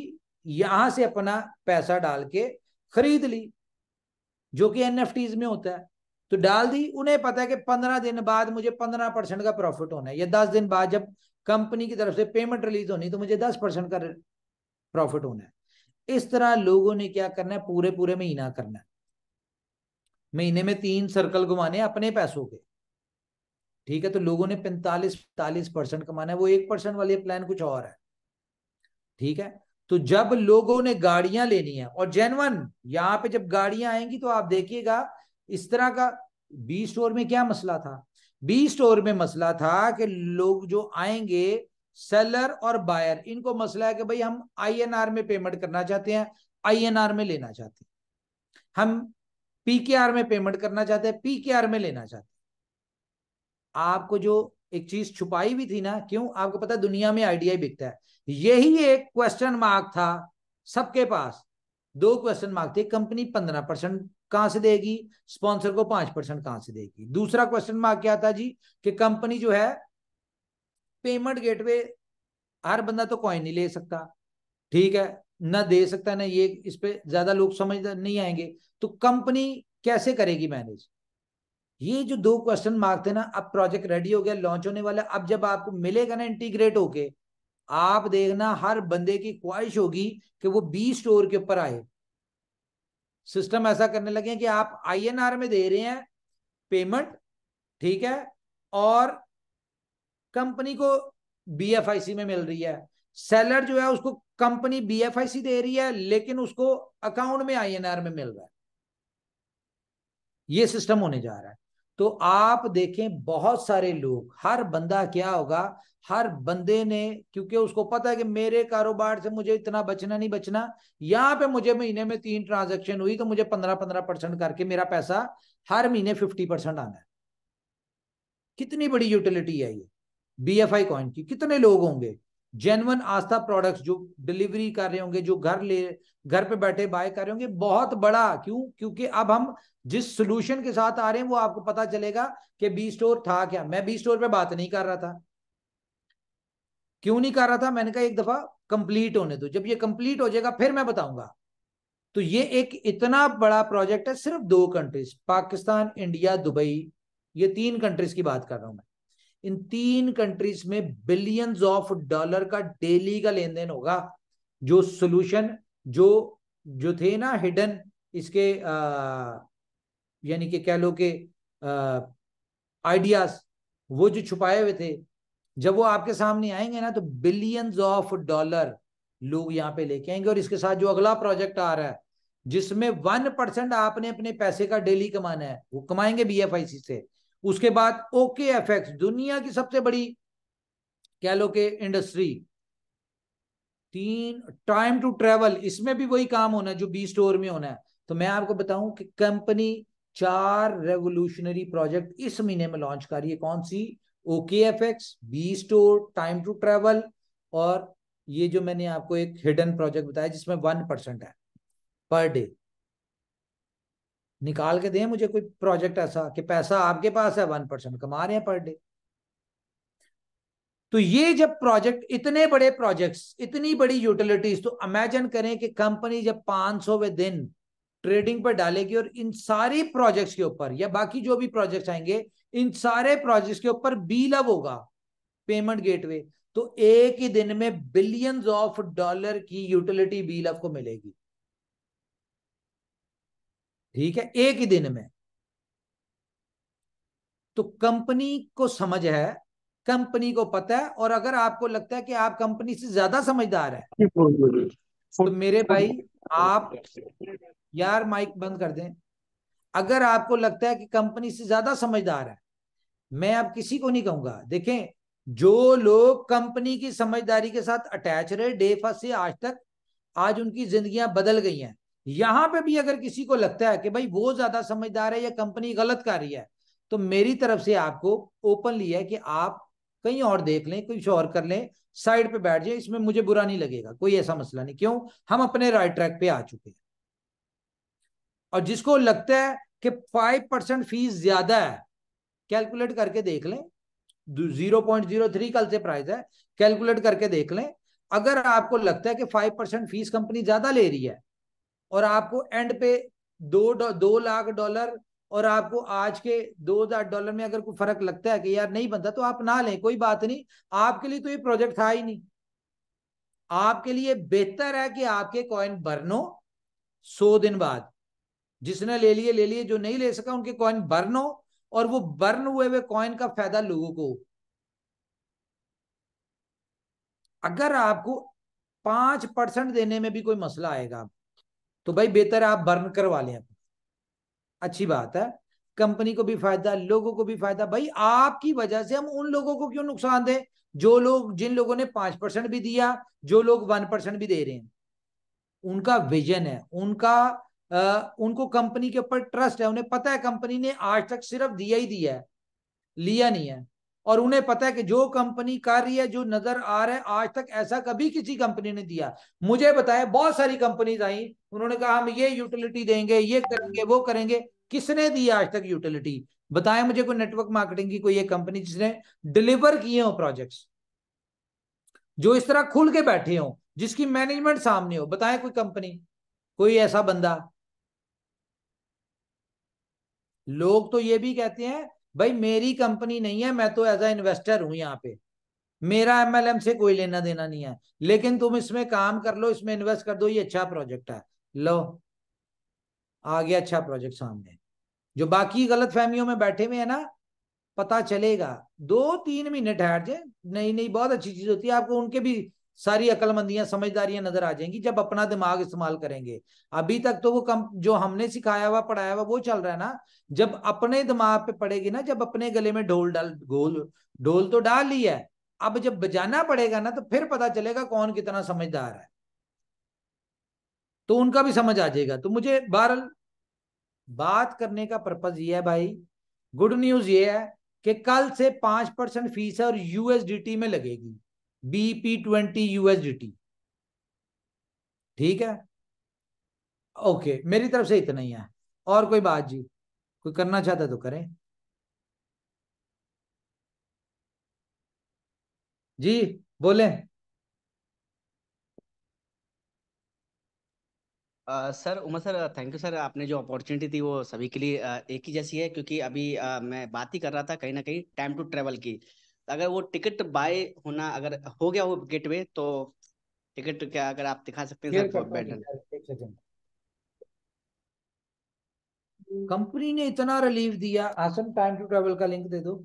यहां से अपना पैसा डाल के खरीद ली जो कि एनएफटीज में होता है तो डाल दी उन्हें पता है कि पंद्रह दिन बाद मुझे पंद्रह परसेंट का प्रॉफिट होना है या दस दिन बाद जब कंपनी की तरफ से पेमेंट रिलीज होनी तो मुझे दस परसेंट का प्रॉफिट होना है इस तरह लोगों ने क्या करना है पूरे पूरे महीना करना है महीने में तीन सर्कल घुमाने अपने पैसों के ठीक है तो लोगों ने पैंतालीस पैंतालीस परसेंट कमाना है वो एक परसेंट वाले प्लान कुछ और है ठीक है तो जब लोगों ने गाड़ियां लेनी है और जेनवन यहाँ पे जब गाड़ियां आएंगी तो आप देखिएगा इस तरह का बी स्टोर में क्या मसला था बी स्टोर में मसला था कि लोग जो आएंगे सेलर और बायर इनको मसला है कि भाई हम आईएनआर में पेमेंट करना चाहते हैं आईएनआर में लेना चाहते हैं हम पीकेआर में पेमेंट करना चाहते हैं पीकेआर में लेना चाहते हैं आपको जो एक चीज छुपाई भी थी ना क्यों आपको पता दुनिया में आईडीआई बिकता है यही एक क्वेश्चन मार्क था सबके पास दो क्वेश्चन मार्क थे कंपनी पंद्रह परसेंट कहां से देगी स्पॉन्सर को पांच परसेंट कहां से देगी दूसरा क्वेश्चन मार्क क्या था जी कि कंपनी जो है पेमेंट गेटवे हर बंदा तो कॉइन नहीं ले सकता ठीक है ना दे सकता ना ये इस पर ज्यादा लोग समझ नहीं आएंगे तो कंपनी कैसे करेगी मैनेज ये जो दो क्वेश्चन मार्क थे ना अब प्रोजेक्ट रेडी हो गया लॉन्च होने वाला अब जब आपको मिलेगा ना इंटीग्रेट होके आप देखना हर बंदे की ख्वाहिश होगी कि वो बी स्टोर के ऊपर आए सिस्टम ऐसा करने लगे कि आप आईएनआर में दे रहे हैं पेमेंट ठीक है और कंपनी को बीएफआईसी में मिल रही है सेलर जो है उसको कंपनी बीएफआईसी दे रही है लेकिन उसको अकाउंट में आईएनआर में मिल रहा है ये सिस्टम होने जा रहा है तो आप देखें बहुत सारे लोग हर बंदा क्या होगा हर बंदे ने क्योंकि उसको पता है कि मेरे कारोबार से मुझे इतना बचना नहीं बचना यहां पे मुझे महीने में तीन ट्रांजैक्शन हुई तो मुझे पंद्रह पंद्रह परसेंट करके मेरा पैसा हर महीने फिफ्टी परसेंट आना है कितनी बड़ी यूटिलिटी है ये बी एफ आई कॉइन की कितने लोग होंगे जेनवन आस्था प्रोडक्ट्स जो डिलीवरी कर रहे होंगे जो घर ले घर पे बैठे बाय कर रहे होंगे बहुत बड़ा क्यों क्योंकि अब हम जिस सोल्यूशन के साथ आ रहे हैं वो आपको पता चलेगा कि बी स्टोर था क्या मैं बी स्टोर पे बात नहीं कर रहा था क्यों नहीं कर रहा था मैंने कहा एक दफा कंप्लीट होने दो जब ये कंप्लीट हो जाएगा फिर मैं बताऊंगा तो ये एक इतना बड़ा प्रोजेक्ट है सिर्फ दो कंट्रीज पाकिस्तान इंडिया दुबई ये तीन कंट्रीज की बात कर रहा हूं मैं इन तीन कंट्रीज में बिलियंस ऑफ डॉलर का डेली का लेन देन होगा जो सोल्यूशन जो जो थे ना हिडन इसके यानी कि कह लो के आइडियाज वो जो छुपाए हुए थे जब वो आपके सामने आएंगे ना तो बिलियंस ऑफ डॉलर लोग यहाँ पे लेके आएंगे और इसके साथ जो अगला प्रोजेक्ट आ रहा है जिसमें वन परसेंट आपने अपने पैसे का डेली कमाना है वो कमाएंगे बी से उसके बाद ओके एफ एक्स दुनिया की सबसे बड़ी कह लो के इंडस्ट्री तीन टाइम टू ट्रेवल इसमें भी वही काम होना है जो बी स्टोर में होना है तो मैं आपको बताऊं कि कंपनी चार रेवोल्यूशनरी प्रोजेक्ट इस महीने में लॉन्च कर रही है कौन सी okay F X B store time to travel और ये जो मैंने आपको एक हिडन प्रोजेक्ट बताया जिसमें वन परसेंट है पर डे निकाल के दें मुझे कोई प्रोजेक्ट ऐसा कि पैसा आपके पास है वन परसेंट कमा रहे हैं पर डे तो ये जब प्रोजेक्ट इतने बड़े प्रोजेक्ट्स इतनी बड़ी यूटिलिटीज तो इमेजिन करें कि कंपनी जब पांच सौवे दिन ट्रेडिंग पर डालेगी और इन सारे प्रोजेक्ट्स के ऊपर या बाकी जो भी प्रोजेक्ट्स आएंगे इन सारे प्रोजेक्ट्स के ऊपर बीलव होगा पेमेंट गेटवे तो एक ही दिन में बिलियंस ऑफ डॉलर की यूटिलिटी बीलव को मिलेगी ठीक है एक ही दिन में तो कंपनी को समझ है कंपनी को पता है और अगर आपको लगता है कि आप कंपनी से ज्यादा समझदार है तो मेरे भाई आप यार माइक बंद कर दें अगर आपको लगता है कि कंपनी से ज्यादा समझदार है मैं आप किसी को नहीं कहूंगा देखें जो लोग कंपनी की समझदारी के साथ अटैच रहे डे फर्स्ट से आज तक आज उनकी जिंदगियां बदल गई हैं यहां पे भी अगर किसी को लगता है कि भाई वो ज्यादा समझदार है या कंपनी गलत कर रही है तो मेरी तरफ से आपको ओपनली है कि आप कहीं और देख लें कुछ और कर लें साइड पे बैठ जाए इसमें मुझे बुरा नहीं लगेगा कोई ऐसा मसला नहीं क्यों हम अपने राइट ट्रैक पे आ चुके हैं और जिसको लगता है कि फाइव परसेंट फीस ज्यादा है कैलकुलेट करके देख लें जीरो पॉइंट जीरो थ्री कल से प्राइस है कैलकुलेट करके देख लें अगर आपको लगता है कि फाइव परसेंट फीस कंपनी ज्यादा ले रही है और आपको एंड पे दो दो लाख डॉलर और आपको आज के दो हजार डॉलर में अगर कोई फर्क लगता है कि यार नहीं बनता तो आप ना लें कोई बात नहीं आपके लिए तो ये प्रोजेक्ट था ही नहीं आपके लिए बेहतर है कि आपके कॉइन बर्नो सौ दिन बाद जिसने ले लिए ले लिए जो नहीं ले सका उनके कॉइन बरनो और वो बर्न हुए हुए कॉइन का फायदा लोगों को अगर आपको पांच परसेंट देने में भी कोई मसला आएगा तो भाई बेहतर आप बर्न करवा लें अच्छी बात है कंपनी को भी फायदा लोगों को भी फायदा भाई आपकी वजह से हम उन लोगों को क्यों नुकसान दें जो लोग जिन लोगों ने पांच परसेंट भी दिया जो लोग वन परसेंट भी दे रहे हैं उनका विजन है उनका आ, उनको कंपनी के ऊपर ट्रस्ट है उन्हें पता है कंपनी ने आज तक सिर्फ दिया ही दिया है लिया नहीं है और उन्हें पता है कि जो कंपनी कर रही है जो नजर आ रहा है आज तक ऐसा कभी किसी कंपनी ने दिया मुझे बताया बहुत सारी कंपनीज आई उन्होंने कहा हम ये यूटिलिटी देंगे ये करेंगे वो करेंगे किसने दी आज तक यूटिलिटी बताएं मुझे कोई नेटवर्क मार्केटिंग की कोई कंपनी जिसने डिलीवर किए हो प्रोजेक्ट्स जो इस तरह खुल के बैठे हो जिसकी मैनेजमेंट सामने हो बताएं कोई कंपनी कोई ऐसा बंदा लोग तो ये भी कहते हैं भाई मेरी कंपनी नहीं है मैं तो एज ए इन्वेस्टर हूं यहाँ पे मेरा एमएलएम से कोई लेना देना नहीं है लेकिन तुम इसमें काम कर लो इसमें इन्वेस्ट कर दो ये अच्छा प्रोजेक्ट है लो आ गया अच्छा प्रोजेक्ट सामने जो बाकी गलत फहमियों में बैठे हुए है ना पता चलेगा दो तीन मिनट ठहर जाए नहीं नहीं बहुत अच्छी चीज होती है आपको उनके भी सारी अकलमंदियां समझदारियां नजर आ जाएंगी जब अपना दिमाग इस्तेमाल करेंगे अभी तक तो वो कम जो हमने सिखाया हुआ पढ़ाया हुआ वो चल रहा है ना जब अपने दिमाग पे पड़ेगी ना जब अपने गले में ढोल डाल ढोल ढोल तो डाल ली है अब जब बजाना पड़ेगा ना तो फिर पता चलेगा कौन कितना समझदार है तो उनका भी समझ आ जाएगा तो मुझे बहर बात करने का पर्पज ये है भाई गुड न्यूज ये है कि कल से पांच परसेंट फीस है और यूएसडीटी में लगेगी बीपी ट्वेंटी यूएसडीटी ठीक है ओके मेरी तरफ से इतना ही है और कोई बात जी कोई करना चाहता तो करें जी बोले sir Umar sir thank you sir आपने जो अपॉर्चुनिटी थी वो सभी के लिए एक ही जैसी है क्योंकि अभी मैं बात ही कर रहा था कहीं ना कहीं टाइम टू ट्रेवल की अगर वो टिकट बाय होना अगर हो गया वो गेटवे तो टिकट क्या अगर आप दिखा सकते हैं सर कंपनी ने इतना रिलीफ दिया आसन टाइम टू ट्रेवल का लिंक दे दो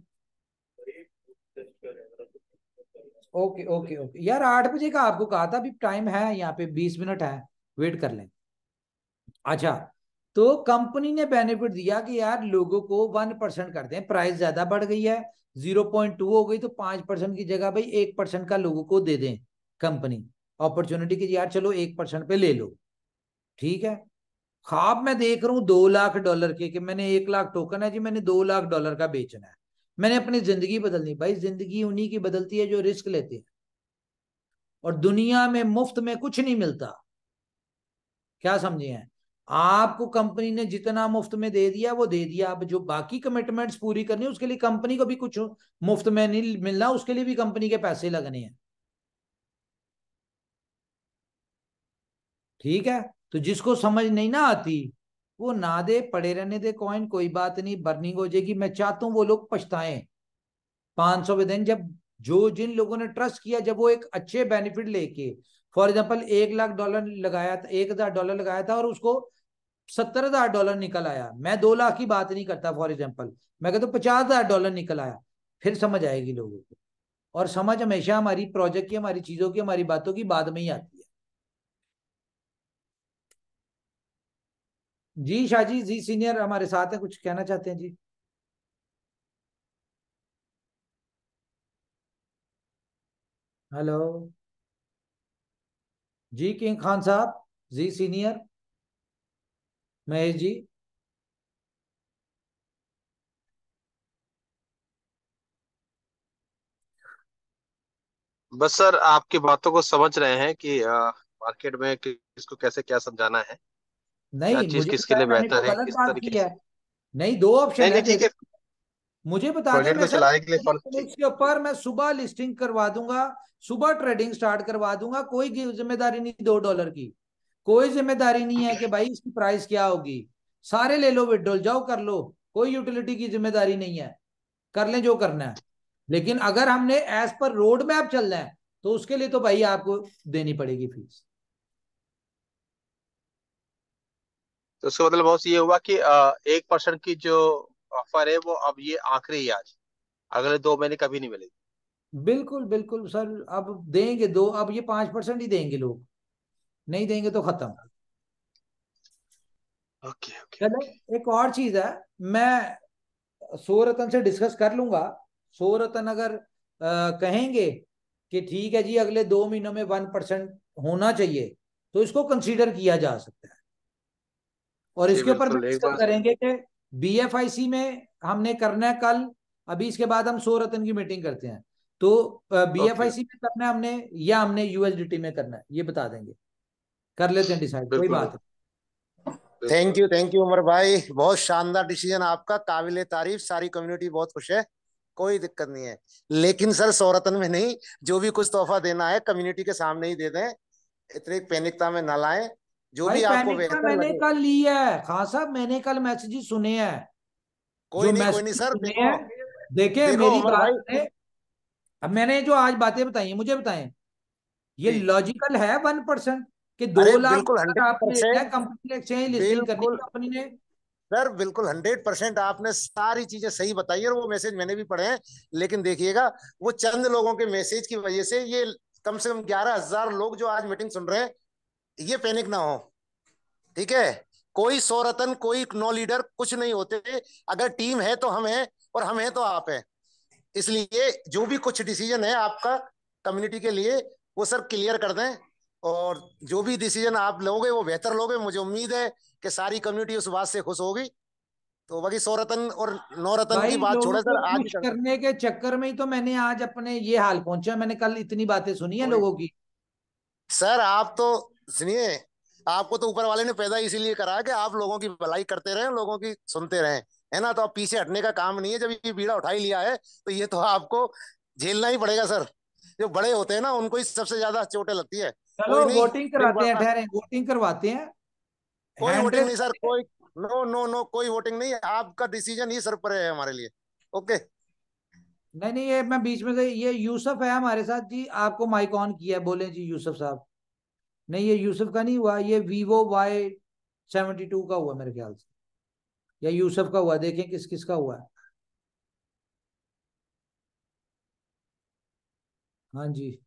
ओके ओके ओके यार आठ बजे का आपको कहा था अभी टाइम है यहाँ पे बीस मिनट है वेट कर लें अच्छा तो कंपनी ने बेनिफिट दिया कि यार लोगों को वन परसेंट कर दें प्राइस ज्यादा बढ़ गई है जीरो पॉइंट टू हो गई तो पांच परसेंट की जगह भाई एक परसेंट का लोगों को दे दें कंपनी अपॉर्चुनिटी की यार चलो एक परसेंट पे ले लो ठीक है खाब मैं देख रहा हूं दो लाख डॉलर के कि मैंने एक लाख टोकन है जी मैंने दो लाख डॉलर का बेचना है मैंने अपनी जिंदगी बदलनी भाई जिंदगी उन्हीं की बदलती है जो रिस्क लेते हैं और दुनिया में मुफ्त में कुछ नहीं मिलता क्या समझे हैं आपको कंपनी ने जितना मुफ्त में दे दिया वो दे दिया अब जो बाकी कमिटमेंट्स पूरी करनी उसके लिए कंपनी को भी कुछ मुफ्त में नहीं मिलना उसके लिए भी कंपनी के पैसे लगने हैं ठीक है तो जिसको समझ नहीं ना आती वो ना दे पड़े रहने दे कॉइन कोई बात नहीं बर्निंग हो जाएगी मैं चाहता हूं वो लोग पछताएं पांच सौ दिन जब जो जिन लोगों ने ट्रस्ट किया जब वो एक अच्छे बेनिफिट लेके फॉर एग्जाम्पल एक लाख डॉलर लगाया था एक हजार डॉलर लगाया था और उसको सत्तर हजार डॉलर निकल आया मैं दो लाख की बात नहीं करता फॉर एग्जाम्पल मैं कहता पचास हजार डॉलर निकल आया फिर समझ आएगी लोगों को और समझ हमेशा हमारी प्रोजेक्ट की हमारी चीजों की हमारी बातों की बाद में ही आती है जी शाहजी जी सीनियर हमारे साथ है कुछ कहना चाहते हैं जी हेलो जी किंग खान साहब जी सीनियर महेश जी बस सर आपकी बातों को समझ रहे हैं कि आ, मार्केट में किसको कैसे क्या समझाना है नहीं चीज तो किसके लिए बेहतर तो है किस तरीके है। नहीं दो ऑप्शन है मुझे बता दें मैं चलाने के ऊपर मैं सुबह लिस्टिंग करवा दूंगा सुबह ट्रेडिंग स्टार्ट करवा दूंगा कोई जिम्मेदारी नहीं दो डॉलर की कोई जिम्मेदारी नहीं है कि भाई इसकी प्राइस क्या होगी सारे ले लो विड्रोल जाओ कर लो कोई यूटिलिटी की जिम्मेदारी नहीं है कर ले जो करना है लेकिन अगर हमने एज पर रोड मैप चलना है तो उसके लिए तो भाई आपको देनी पड़ेगी फीस तो उसका मतलब बहुत ये हुआ कि एक परसेंट की जो ऑफर है वो अब ये आखिरी आज अगले दो महीने कभी नहीं मिलेगी बिल्कुल बिल्कुल सर अब देंगे दो अब ये पांच परसेंट ही देंगे लोग नहीं देंगे तो खत्म ओके ओके चलो एक और चीज है मैं सोरतन से डिस्कस कर लूंगा सोरतन अगर आ, कहेंगे कि ठीक है जी अगले दो महीनों में वन परसेंट होना चाहिए तो इसको कंसीडर किया जा सकता है और इसके ऊपर करेंगे कि बीएफआईसी में हमने करना है कल अभी इसके बाद हम सो रतन की मीटिंग करते हैं तो बीएफआईसी okay. में करना है हमने या हमने यूएसडीटी में करना है ये बता देंगे कर लेते हैं डिसाइड कोई बात नहीं thank you thank you Umar भाई बहुत शानदार डिसीजन आपका काबिल तारीफ सारी कम्युनिटी बहुत खुश है कोई दिक्कत नहीं है लेकिन सर सौरतन में नहीं जो भी कुछ तोहफा देना है कम्युनिटी के सामने ही दे दें इतनी पैनिकता में ना लाएं जो भी आपको मैंने कल ली है खान हाँ साहब मैंने कल मैसेज सुने हैं कोई नहीं कोई नहीं सर देखिए मेरी बात अब मैंने जो आज बातें बताई है मुझे बताएं ये लॉजिकल है वन परसेंट कि दो लाख बिल्कुल हंड्रेड परसेंट आपने सारी चीजें सही बताई और वो मैसेज मैंने भी पढ़े हैं लेकिन देखिएगा वो चंद लोगों के मैसेज की वजह से ये कम से कम ग्यारह हजार लोग जो आज मीटिंग सुन रहे हैं ये पैनिक ना हो ठीक है कोई सौ रतन कोई नो लीडर कुछ नहीं होते अगर टीम है तो हम हैं और हम हैं तो आप हैं इसलिए जो भी कुछ डिसीजन है आपका कम्युनिटी के लिए वो सर क्लियर कर दें और जो भी डिसीजन आप लोगे वो बेहतर लोगे मुझे उम्मीद है कि सारी कम्युनिटी उस बात से खुश होगी तो बाकी सौ रतन और नौ रतन की बात छोड़ा सर आज करने के चक्कर में ही तो मैंने आज अपने ये हाल पहुंचा मैंने कल इतनी बातें सुनी है लोगों की सर आप तो सुनिए आपको तो ऊपर वाले ने पैदा इसीलिए करा कि आप लोगों की भलाई करते रहे लोगों की सुनते रहे है ना तो आप पीछे हटने का काम नहीं है जब ये बीड़ा उठा ही लिया है तो ये तो आपको झेलना ही पड़ेगा सर जो बड़े होते हैं ना उनको ही सबसे ज्यादा चोटें लगती है चलो वोटिंग कराते हैं ठहरे वोटिंग करवाते हैं कोई वोटिंग नहीं सर कोई नो नो नो कोई वोटिंग नहीं आपका डिसीजन ही सर पर है हमारे लिए ओके नहीं नहीं ये मैं बीच में से ये यूसुफ है हमारे साथ जी आपको माइक ऑन किया बोले जी यूसुफ साहब नहीं ये यूसुफ का नहीं हुआ ये वीवो वाई सेवेंटी टू का हुआ मेरे ख्याल से या यूसुफ का हुआ देखें किस किस का हुआ है हाँ जी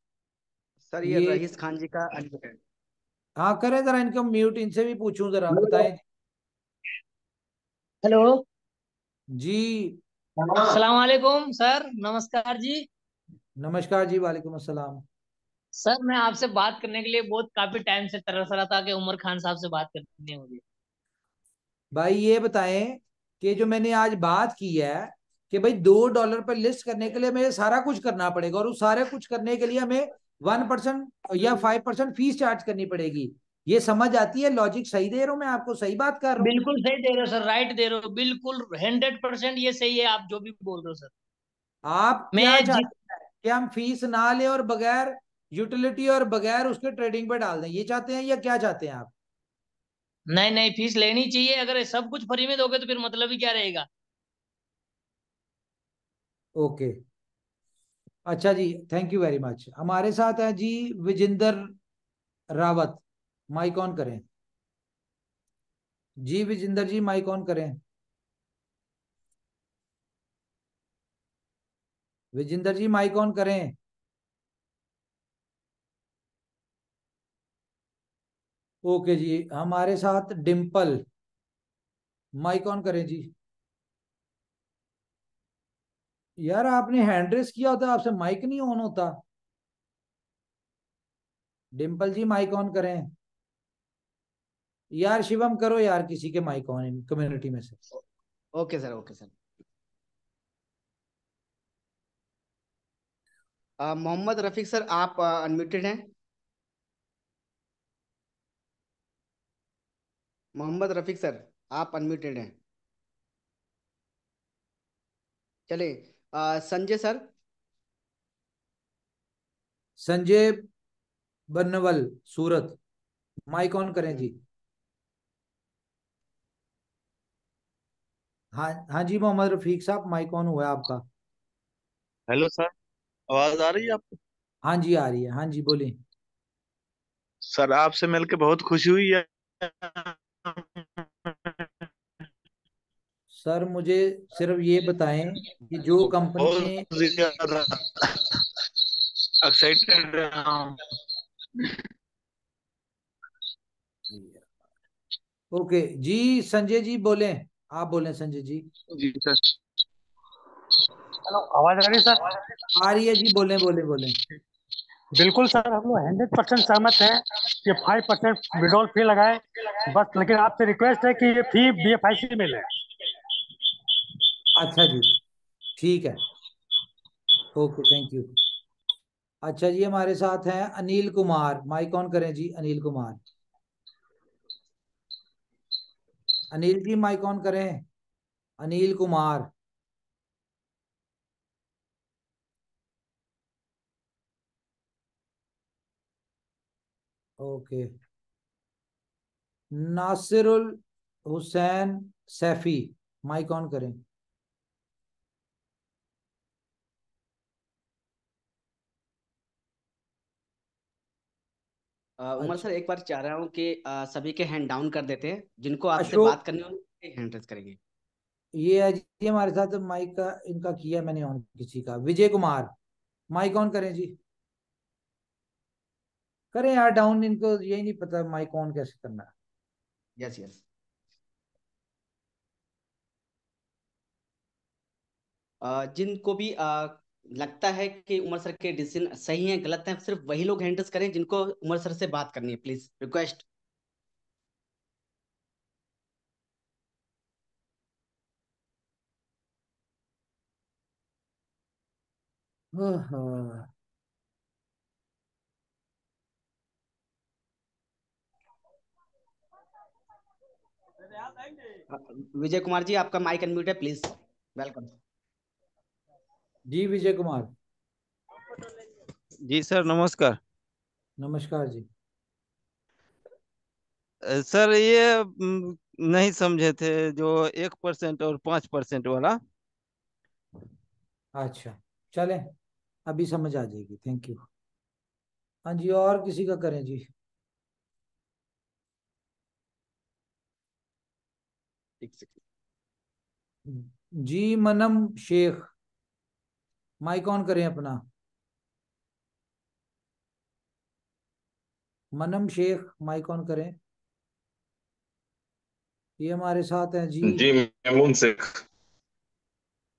सर ये, ये रईस खान जी का हाँ करें जरा इनको म्यूट इनसे भी पूछूं जरा बताए हेलो जी सलाम वालेकुम सर नमस्कार जी नमस्कार जी वालेकुम अस्सलाम सर मैं आपसे बात करने के लिए बहुत काफी टाइम से तरस रहा था कि उमर खान साहब से बात करनी है मुझे भाई ये बताएं कि जो मैंने आज बात की है कि भाई दो डॉलर पर लिस्ट करने के लिए मुझे सारा कुछ करना पड़ेगा और उस सारे कुछ करने के लिए हमें वन परसेंट या फाइव परसेंट फीस चार्ज करनी पड़ेगी ये समझ आती है लॉजिक सही दे रहा हूँ मैं आपको सही बात कर रहा हूँ बिल्कुल सही दे रहे हो सर राइट दे रहे हो बिल्कुल हंड्रेड परसेंट ये सही है आप जो भी बोल रहे हो सर आप मैं क्या, कि हम फीस ना ले और बगैर यूटिलिटी और बगैर उसके ट्रेडिंग पे डाल दें ये चाहते हैं या क्या चाहते हैं आप नहीं नहीं फीस लेनी चाहिए अगर सब कुछ फ्री में दोगे तो फिर मतलब ही क्या रहेगा ओके अच्छा जी थैंक यू वेरी मच हमारे साथ है जी विजेंदर रावत माइक ऑन करें जी विजेंदर जी माइक ऑन करें विजिंदर जी माइक ऑन करें ओके जी हमारे साथ डिम्पल माइक ऑन करें जी यार आपने हैंड रेस किया होता आपसे माइक नहीं ऑन होता डिम्पल जी माइक ऑन करें यार शिवम करो यार किसी के माइक ऑन इन कम्युनिटी में से okay sir okay sir Mohammad Rafiq sir आप अनम्यूटेड हैं मोहम्मद रफ़ीक सर आप अनम्यूटेड हैं चले Sanjay sir Sanjay Bannawal Surat mike on करें जी हाँ हाँ जी मोहम्मद रफीक साहब माइक ऑन हुआ है आपका हेलो सर आवाज आ रही है आपको हाँ जी आ रही है हाँ जी बोलिए सर आपसे मिलकर बहुत खुशी हुई है सर मुझे सिर्फ ये बताएं कि जो कंपनी एक्साइटेड ओके जी संजय जी बोले आप बोले संजय जी जी सर हेलो आवाज आ रही सर आ रही है जी बोले बोले बोले बिल्कुल सर हम लोग हंड्रेड परसेंट सहमत हैं कि फाइव परसेंट विड्रॉल फी लगाए बस लेकिन आपसे रिक्वेस्ट है कि ये फी बी एफ आई सी में ले अच्छा जी ठीक है ओके थैंक यू अच्छा जी हमारे साथ हैं अनिल कुमार माइक ऑन करें जी अनिल कुमार अनिल जी माइक ऑन करें Anil Kumar okay Nasirul Hussain Saifi mike on करें उमर अच्छा। सर एक बार चाह रहा हूँ कि सभी के हैंड डाउन कर देते हैं जिनको आपसे बात करनी होगी हैंड रेस करेंगे ये है जी हमारे साथ माइक का इनका किया मैंने ऑन किसी का विजय कुमार माइक ऑन करें जी करें यार डाउन इनको यही नहीं पता माइक ऑन कैसे करना यस यस जिनको भी लगता है कि उमर सर के डिसीजन सही हैं गलत हैं सिर्फ वही लोग हैंडल्स करें जिनको उमर सर से बात करनी है प्लीज रिक्वेस्ट हाँ विजय कुमार जी आपका माइक अनम्यूट है प्लीज वेलकम जी विजय कुमार जी सर नमस्कार नमस्कार जी सर ये नहीं समझे थे जो एक परसेंट और पांच परसेंट वाला अच्छा चले अभी समझ आ जाएगी थैंक यू हाँ जी और किसी का करें जी एक सेकेंड जी मनम शेख माइक ऑन करें अपना मनम शेख माइक ऑन करें ये हमारे साथ हैं जी जी मैमून शेख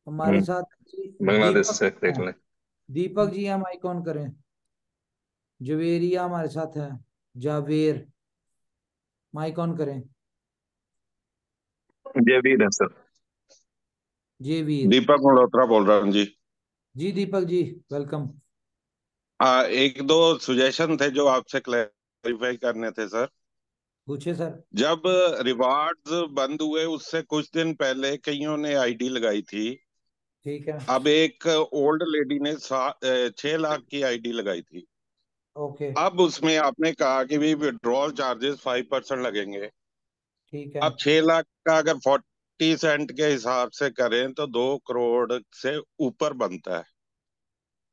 हमारे हम्म। साथ बांग्लादेश से देख लें दीपक जी हम माइक ऑन करें जवेरिया हमारे साथ है जावेर माइक ऑन करें जयवीर है सर जयवीर दीपक मल्होत्रा बोल रहा हूँ जी जी दीपक जी वेलकम आ, एक दो सुजेशन थे जो आपसे क्लैरिफाई करने थे सर पूछे सर जब रिवार्ड्स बंद हुए उससे कुछ दिन पहले कईयों ने आईडी लगाई थी ठीक है अब एक ओल्ड लेडी ने छह लाख की आईडी लगाई थी ओके अब उसमें आपने कहा कि भी विड्रॉल चार्जेस फाइव परसेंट लगेंगे ठीक है अब छह लाख का अगर फोर्टी सेंट के हिसाब से करें तो दो करोड़ से ऊपर बनता है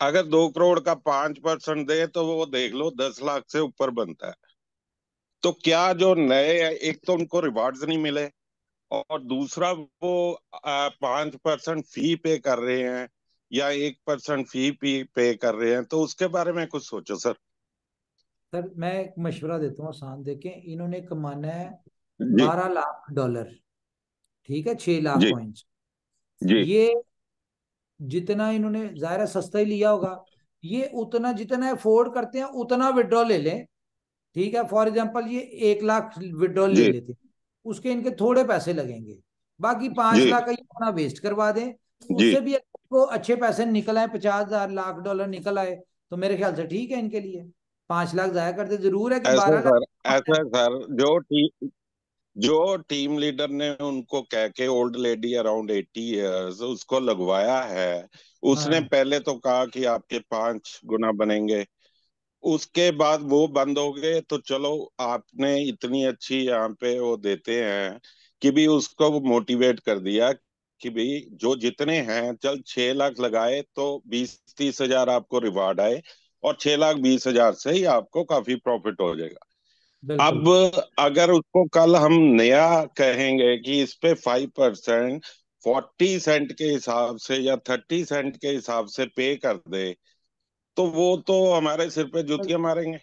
अगर दो करोड़ का पांच परसेंट दे तो वो देख लो दस लाख से ऊपर बनता है तो क्या जो नए एक तो उनको रिवार्ड्स नहीं मिले और दूसरा वो पांच परसेंट फी पे कर रहे हैं या एक परसेंट फी पे कर रहे हैं तो उसके बारे में कुछ सोचो सर सर मैं एक मशवरा देता हूँ आसान देखें इन्होंने कमाना है बारह लाख डॉलर ठीक है छह लाख पॉइंट ये जितना इन्होंने जाहिर सस्ता ही लिया होगा ये उतना जितना अफोर्ड करते हैं उतना विड्रॉ ले लें ठीक है फॉर एग्जाम्पल ये एक लाख विड्रॉ ले लेते हैं उसके इनके थोड़े पैसे लगेंगे बाकी पांच लाख ये अपना वेस्ट करवा दें उससे भी को अच्छे पैसे निकल आए पचास हजार लाख डॉलर निकल आए तो मेरे ख्याल से ठीक है इनके लिए पांच लाख जाया करते जरूर है कि ऐसा सर, ऐसा सर जो जो टीम लीडर ने उनको कह के old lady around eighty years उसको लगवाया है उसने हाँ। पहले तो कहा कि आपके पांच गुना बनेंगे उसके बाद वो बंद हो गए तो चलो आपने इतनी अच्छी यहाँ पे वो देते हैं कि भी उसको मोटिवेट कर दिया कि भाई जो जितने हैं चल छह लाख लगाए तो बीस तीस हजार आपको रिवार्ड आए और छह लाख बीस हजार से ही आपको काफी प्रॉफिट हो जाएगा अब अगर उसको कल हम नया कहेंगे कि इस पे फाइव परसेंट फोर्टी सेंट के हिसाब से या थर्टी सेंट के हिसाब से पे कर दे तो वो तो हमारे सिर पे जुतियां मारेंगे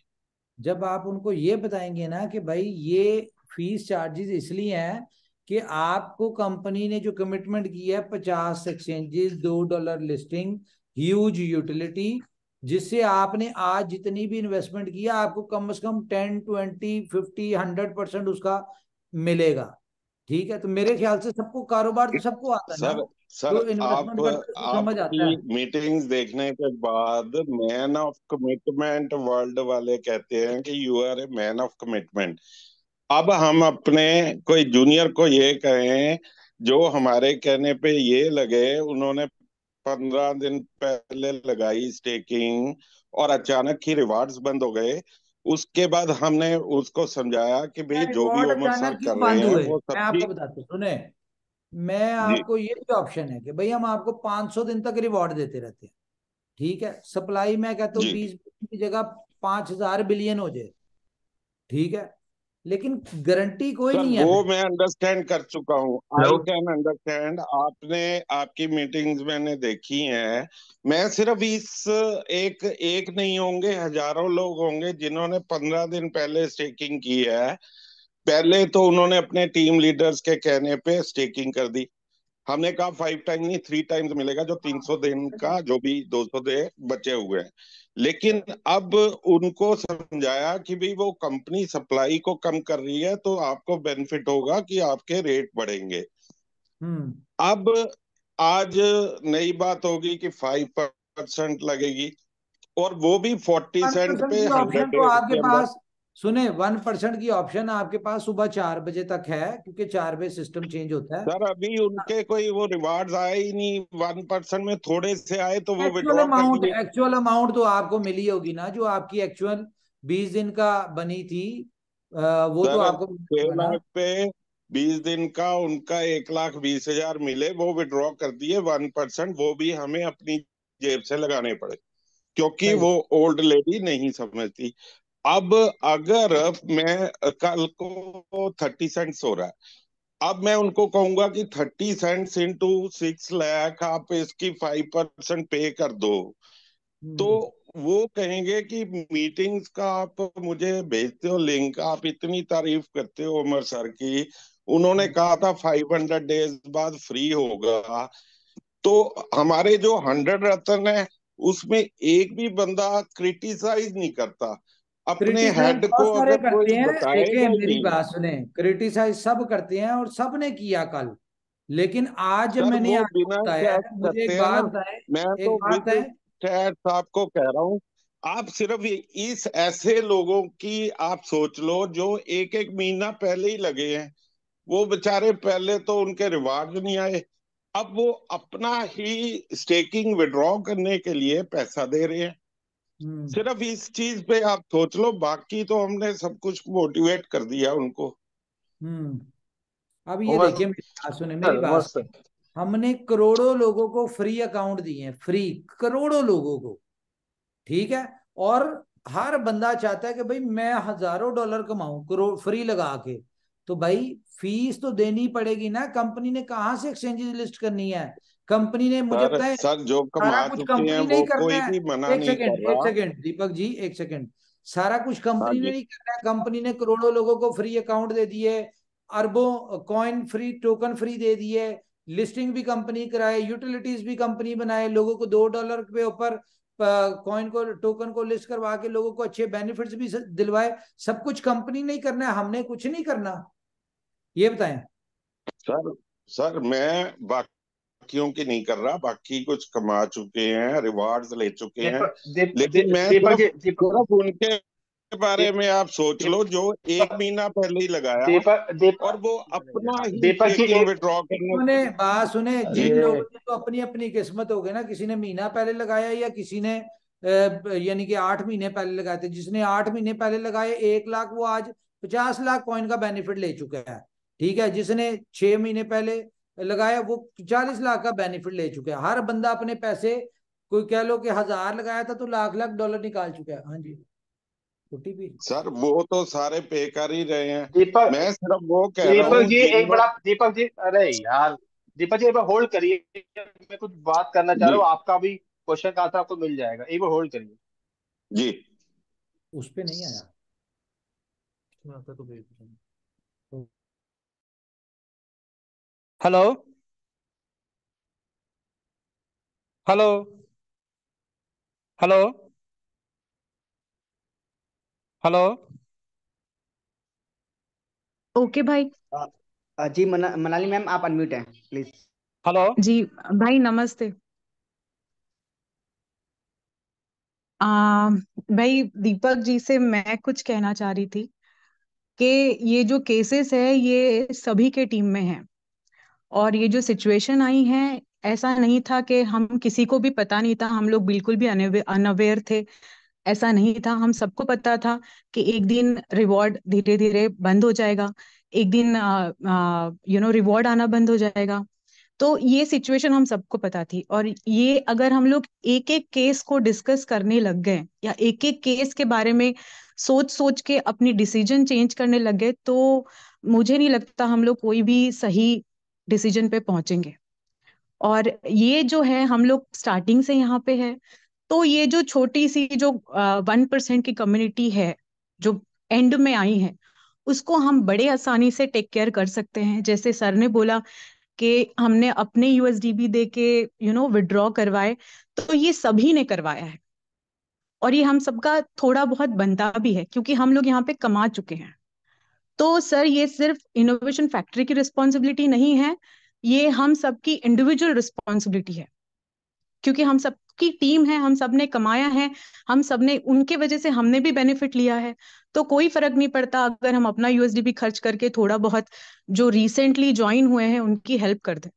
जब आप उनको ये बताएंगे ना कि भाई ये फीस चार्जेस इसलिए हैं कि आपको कंपनी ने जो कमिटमेंट की है पचास एक्सचेंजेस दो डॉलर लिस्टिंग ह्यूज यूटिलिटी जिससे आपने आज जितनी भी इन्वेस्टमेंट किया आपको कम से कम ten twenty fifty hundred percent उसका मिलेगा ठीक है तो मेरे ख्याल से सबको कारोबार तो सबको आता सर, है सर तो आप, तो आप समझ आता है मीटिंग्स देखने के बाद मैन ऑफ कमिटमेंट वर्ल्ड वाले कहते हैं कि you are a man of commitment अब हम अपने कोई जूनियर को ये कहें जो हमारे कहने पे ये लगे उन्होंने पंद्रह दिन पहले लगाई स्टेकिंग और अचानक ही रिवार्ड्स बंद हो गए उसके बाद हमने उसको समझाया कि भाई जो भी उमर सर कर रहे हैं वो सब मैं आपको बताते सुने मैं आपको ये भी ऑप्शन है कि भाई हम आपको 500 दिन तक रिवॉर्ड देते रहते हैं ठीक है सप्लाई में कहता हूँ बीस की जगह पांच हजार बिलियन हो जाए ठीक है लेकिन गारंटी कोई नहीं है वो मैं अंडरस्टैंड कर चुका हूँ आई कैन अंडरस्टैंड आपने आपकी मीटिंग्स मैंने देखी हैं मैं सिर्फ इस एक एक नहीं होंगे हजारों लोग होंगे जिन्होंने पंद्रह दिन पहले स्टेकिंग की है पहले तो उन्होंने अपने टीम लीडर्स के कहने पे स्टेकिंग कर दी हमने कहा फाइव टाइम नहीं थ्री टाइम्स मिलेगा जो तीन सौ दिन का जो भी दो सौ दे बचे हुए हैं लेकिन अब उनको समझाया कि भाई वो कंपनी सप्लाई को कम कर रही है तो आपको बेनिफिट होगा कि आपके रेट बढ़ेंगे हम्म। अब आज नई बात होगी कि फाइव परसेंट लगेगी और वो भी फोर्टी हाँ, तो सेंट पे हंड्रेड तो आपके पास सुने वन परसेंट की ऑप्शन आपके पास सुबह चार बजे तक है क्योंकि चार बजे सिस्टम चेंज होता है सर अभी उनके कोई वो रिवार्ड आए ही नहीं वन परसेंट में थोड़े से आए तो वो एक्चुअल अमाउंट एक्चुअल अमाउंट तो आपको मिली होगी ना जो आपकी एक्चुअल बीस दिन का बनी थी वो तो आपको पे बीस दिन का उनका एक लाख बीस हजार मिले वो विड्रॉ कर दिए वन परसेंट वो भी हमें अपनी जेब से लगाने पड़े क्योंकि वो ओल्ड लेडी नहीं समझती अब अगर मैं कल को थर्टी सेंट्स हो रहा है अब मैं उनको कहूंगा कि thirty cents into six lakh आप इसकी फाइव परसेंट पे कर दो हम्म। तो वो कहेंगे कि मीटिंग्स का आप मुझे भेजते हो लिंक आप इतनी तारीफ करते हो उमर सर की उन्होंने हम्म। कहा था फाइव हंड्रेड डेज बाद फ्री होगा तो हमारे जो हंड्रेड रतन है उसमें एक भी बंदा क्रिटिसाइज नहीं करता अपने हेड को अगर करते हैं तो मेरी बात सुने क्रिटिसाइज सब करते हैं और सब ने किया कल लेकिन आज मैंने बताया मुझे एक बात एक तो बात है साहब को कह रहा हूँ आप सिर्फ इस ऐसे लोगों की आप सोच लो जो एक एक महीना पहले ही लगे हैं वो बेचारे पहले तो उनके रिवार्ड नहीं आए अब वो अपना ही स्टेकिंग विड्रॉ करने के लिए पैसा दे रहे हैं हम्म। सिर्फ इस चीज पे आप सोच लो बाकी तो हमने सब कुछ मोटिवेट कर दिया उनको हम्म। अब ये देखिए सुने मेरी बात हमने करोड़ों लोगों को फ्री अकाउंट दिए हैं फ्री करोड़ों लोगों को ठीक है और हर बंदा चाहता है कि भाई मैं हजारों डॉलर कमाऊं करोड़ फ्री लगा के तो भाई फीस तो देनी पड़ेगी ना कंपनी ने कहा से एक्सचेंजेस लिस्ट करनी है कंपनी ने मुझे पता है सर जॉब का सारा कुछ कंपनी नहीं करना है एक सेकेंड एक सेकंड दीपक जी एक सेकंड सारा कुछ कंपनी ने नहीं करना है कंपनी ने करोड़ों लोगों को फ्री अकाउंट दे दिए अरबों कॉइन फ्री टोकन फ्री दे दिए लिस्टिंग भी कंपनी कराए यूटिलिटीज भी कंपनी बनाए लोगों को दो डॉलर के ऊपर कॉइन को टोकन को लिस्ट करवा के लोगों को अच्छे बेनिफिट्स भी दिलवाए सब कुछ कंपनी नहीं करना है हमने कुछ नहीं करना ये बताएं सर सर मैं बाकी बाकियों की नहीं कर रहा बाकी कुछ कमा चुके हैं रिवार्ड ले चुके हैं लेकिन मैं उनके बारे में आप सोच लो जो एक महीना पहले ही लगाया देपर, देपर, और वो अपना देपर ही विड्रॉ करने बात सुने जिन लोगों ने तो अपनी अपनी किस्मत हो गई ना किसी ने महीना पहले लगाया या किसी ने यानी कि आठ महीने पहले लगाए थे जिसने आठ महीने पहले लगाए एक लाख वो आज पचास लाख कॉइन का बेनिफिट ले चुका है ठीक है जिसने छह महीने पहले लगाया वो चालीस लाख का बेनिफिट ले चुका है हर बंदा अपने पैसे कोई कह लो कि हजार लगाया था तो लाख लाख डॉलर निकाल चुका है हाँ जी सर वो तो सारे पे कर ही रहे हैं दीपक मैं सिर्फ वो कह रहा हूँ जी एक बड़ा दीपक जी अरे यार दीपक जी एक बार होल्ड करिए मैं कुछ बात करना चाह रहा हूँ आपका भी क्वेश्चन का था आपको मिल जाएगा एक बार होल्ड करिए जी उस पे नहीं आया तो भेज दूंगा hello hello hello hello okay भाई जी मना, मनाली मैम आप अनम्यूट हैं प्लीज हेलो जी भाई नमस्ते आ, um, भाई दीपक जी से मैं कुछ कहना चाह रही थी कि ये जो केसेस है ये सभी के टीम में है और ये जो सिचुएशन आई है ऐसा नहीं था कि हम किसी को भी पता नहीं था हम लोग बिल्कुल भी अनअवेयर थे ऐसा नहीं था हम सबको पता था कि एक दिन रिवॉर्ड धीरे धीरे बंद हो जाएगा एक दिन यू नो रिवॉर्ड आना बंद हो जाएगा तो ये सिचुएशन हम सबको पता थी और ये अगर हम लोग एक एक केस को डिस्कस करने लग गए या एक एक केस के बारे में सोच सोच के अपनी डिसीजन चेंज करने लग गए तो मुझे नहीं लगता हम लोग कोई भी सही डिसीजन पे पहुंचेंगे और ये जो है हम लोग स्टार्टिंग से यहाँ पे है तो ये जो छोटी सी जो वन परसेंट की कम्युनिटी है जो एंड में आई है उसको हम बड़े आसानी से टेक केयर कर सकते हैं जैसे सर ने बोला कि हमने अपने यूएसडीबी दे के यू नो विड्रॉ करवाए तो ये सभी ने करवाया है और ये हम सबका थोड़ा बहुत बनता भी है क्योंकि हम लोग यहाँ पे कमा चुके हैं तो सर ये सिर्फ इनोवेशन फैक्ट्री की रिस्पॉन्सिबिलिटी नहीं है ये हम सबकी इंडिविजुअल रिस्पॉन्सिबिलिटी है क्योंकि हम सबकी टीम है हम सब ने कमाया है हम सब ने उनके वजह से हमने भी बेनिफिट लिया है तो कोई फर्क नहीं पड़ता अगर हम अपना यूएसडी भी खर्च करके थोड़ा बहुत जो रिसेंटली ज्वाइन हुए हैं उनकी हेल्प कर दें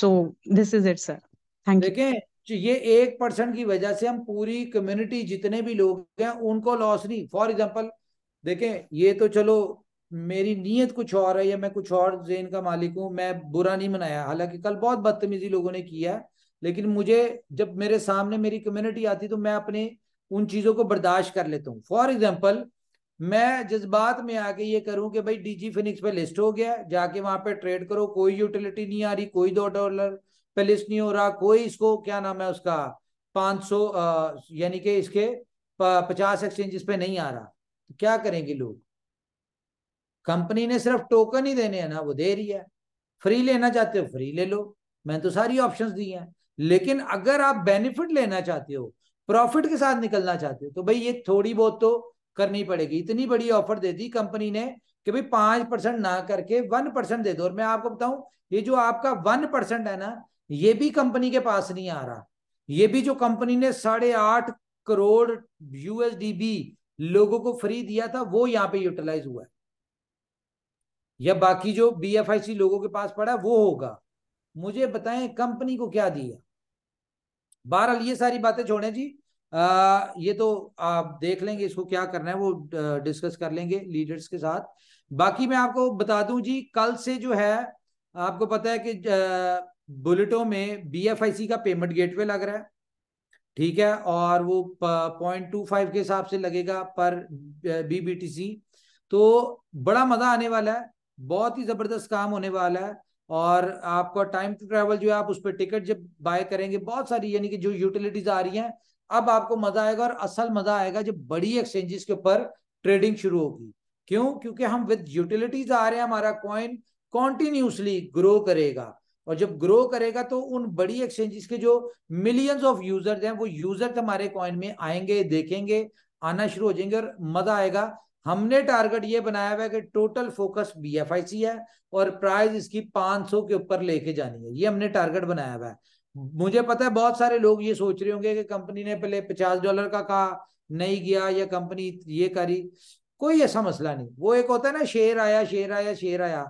so this is it sir thank you ये एक परसेंट की वजह से हम पूरी कम्युनिटी जितने भी लोग हैं उनको लॉस नहीं फॉर एग्जाम्पल देखें ये तो चलो मेरी नीयत कुछ और है या मैं कुछ और जेन का मालिक हूं मैं बुरा नहीं मनाया हालांकि कल बहुत बदतमीजी लोगों ने किया है लेकिन मुझे जब मेरे सामने मेरी कम्युनिटी आती तो मैं अपने उन चीज़ों को बर्दाश्त कर लेता हूँ फॉर एग्जाम्पल मैं जज्बात में आके ये करूं कि भाई डीजी फिनिक्स पे लिस्ट हो गया जाके वहां पे ट्रेड करो कोई यूटिलिटी नहीं आ रही कोई दो डॉलर पे लिस्ट नहीं हो रहा कोई इसको क्या नाम है उसका पांच सौ यानी कि इसके पचास एक्सचेंजेस पे नहीं आ रहा तो क्या करेंगे लोग कंपनी ने सिर्फ टोकन ही देने हैं ना वो दे रही है फ्री लेना चाहते हो फ्री ले लो मैंने तो सारी ऑप्शंस दी हैं लेकिन अगर आप बेनिफिट लेना चाहते हो प्रॉफिट के साथ निकलना चाहते हो तो भाई ये थोड़ी बहुत तो करनी पड़ेगी इतनी बड़ी ऑफर दे दी कंपनी ने कि भाई पांच परसेंट ना करके वन परसेंट दे दो और मैं आपको बताऊं ये जो आपका वन परसेंट है ना ये भी कंपनी के पास नहीं आ रहा ये भी जो कंपनी ने साढ़े आठ करोड़ यूएसडी लोगों को फ्री दिया था वो यहाँ पे यूटिलाइज हुआ है या बाकी जो बी लोगों के पास पड़ा वो होगा मुझे बताएं कंपनी को क्या दिया बहरहाल ये सारी बातें छोड़े जी आ, ये तो आप देख लेंगे इसको क्या करना है वो डिस्कस कर लेंगे लीडर्स के साथ बाकी मैं आपको बता दूं जी कल से जो है आपको पता है कि बुलेटों में बी का पेमेंट गेटवे लग रहा है ठीक है और वो पॉइंट टू फाइव के हिसाब से लगेगा पर बीबीटीसी तो बड़ा मजा आने वाला है बहुत ही जबरदस्त काम होने वाला है और आपका टाइम टू ट्रेवल जो है आप उस पर टिकट जब बाय करेंगे बहुत सारी यानी कि जो यूटिलिटीज आ रही हैं अब आपको मजा आएगा और असल मजा आएगा जब बड़ी एक्सचेंजेस के ऊपर ट्रेडिंग शुरू होगी क्यों क्योंकि हम विद यूटिलिटीज आ रहे हैं हमारा कॉइन कॉन्टिन्यूसली ग्रो करेगा और जब ग्रो करेगा तो उन बड़ी एक्सचेंजेस के जो मिलियंस ऑफ यूजर्स हैं वो यूजर हमारे कॉइन में आएंगे देखेंगे आना शुरू हो जाएंगे और मजा आएगा हमने टारगेट ये बनाया हुआ है कि total focus B F I C है और प्राइस इसकी 500 के ऊपर लेके जानी है ये हमने टारगेट बनाया हुआ है मुझे पता है बहुत सारे लोग ये सोच रहे होंगे कि कंपनी ने पहले पचास डॉलर का कहा नहीं गया या कंपनी ये करी कोई ऐसा मसला नहीं वो एक होता है ना शेयर आया शेयर आया शेयर आया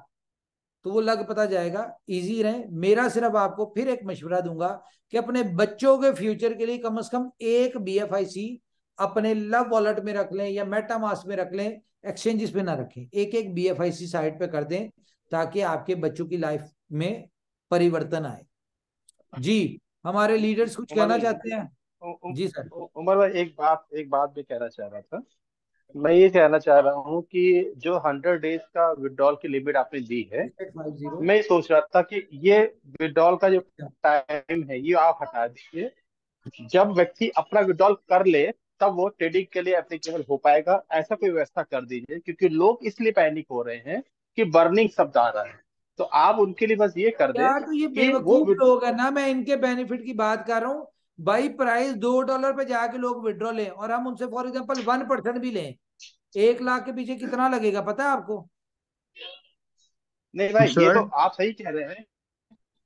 तो वो लग पता जाएगा इजी रहे मेरा सिर्फ आपको फिर एक मशवरा दूंगा कि अपने बच्चों के फ्यूचर के लिए कम से कम एक बी अपने लव वॉलेट में रख लें या मेटामास में रख लें एक्सचेंजेस पे ना रखें एक एक B F I C side पे कर दें ताकि आपके बच्चों की लाइफ में परिवर्तन आए जी हमारे लीडर्स कुछ कहना चाहते हैं जी सर उमर भाई एक बात एक बात भी कहना चाह रहा था मैं ये कहना चाह रहा हूँ कि जो हंड्रेड डेज का विड्रॉल की लिमिट आपने दी है मैं सोच रहा था कि ये विड्रॉल का जो टाइम है ये आप हटा दीजिए जब व्यक्ति अपना विड्रॉल कर ले तब वो ट्रेडिंग के लिए एप्लीकेबल हो पाएगा ऐसा कोई व्यवस्था कर दीजिए क्योंकि लोग इसलिए पैनिक हो रहे हैं कि बर्निंग शब्द आ रहा है तो आप उनके लिए बस ये कर दे तो ये बेवकूफ लोग है ना मैं इनके बेनिफिट की बात कर रहा हूँ भाई प्राइस दो डॉलर पे जाके लोग विड्रॉ लें और हम उनसे फॉर एग्जाम्पल वन परसेंट भी लें एक लाख के पीछे कितना लगेगा पता है आपको नहीं भाई ये तो आप सही कह रहे हैं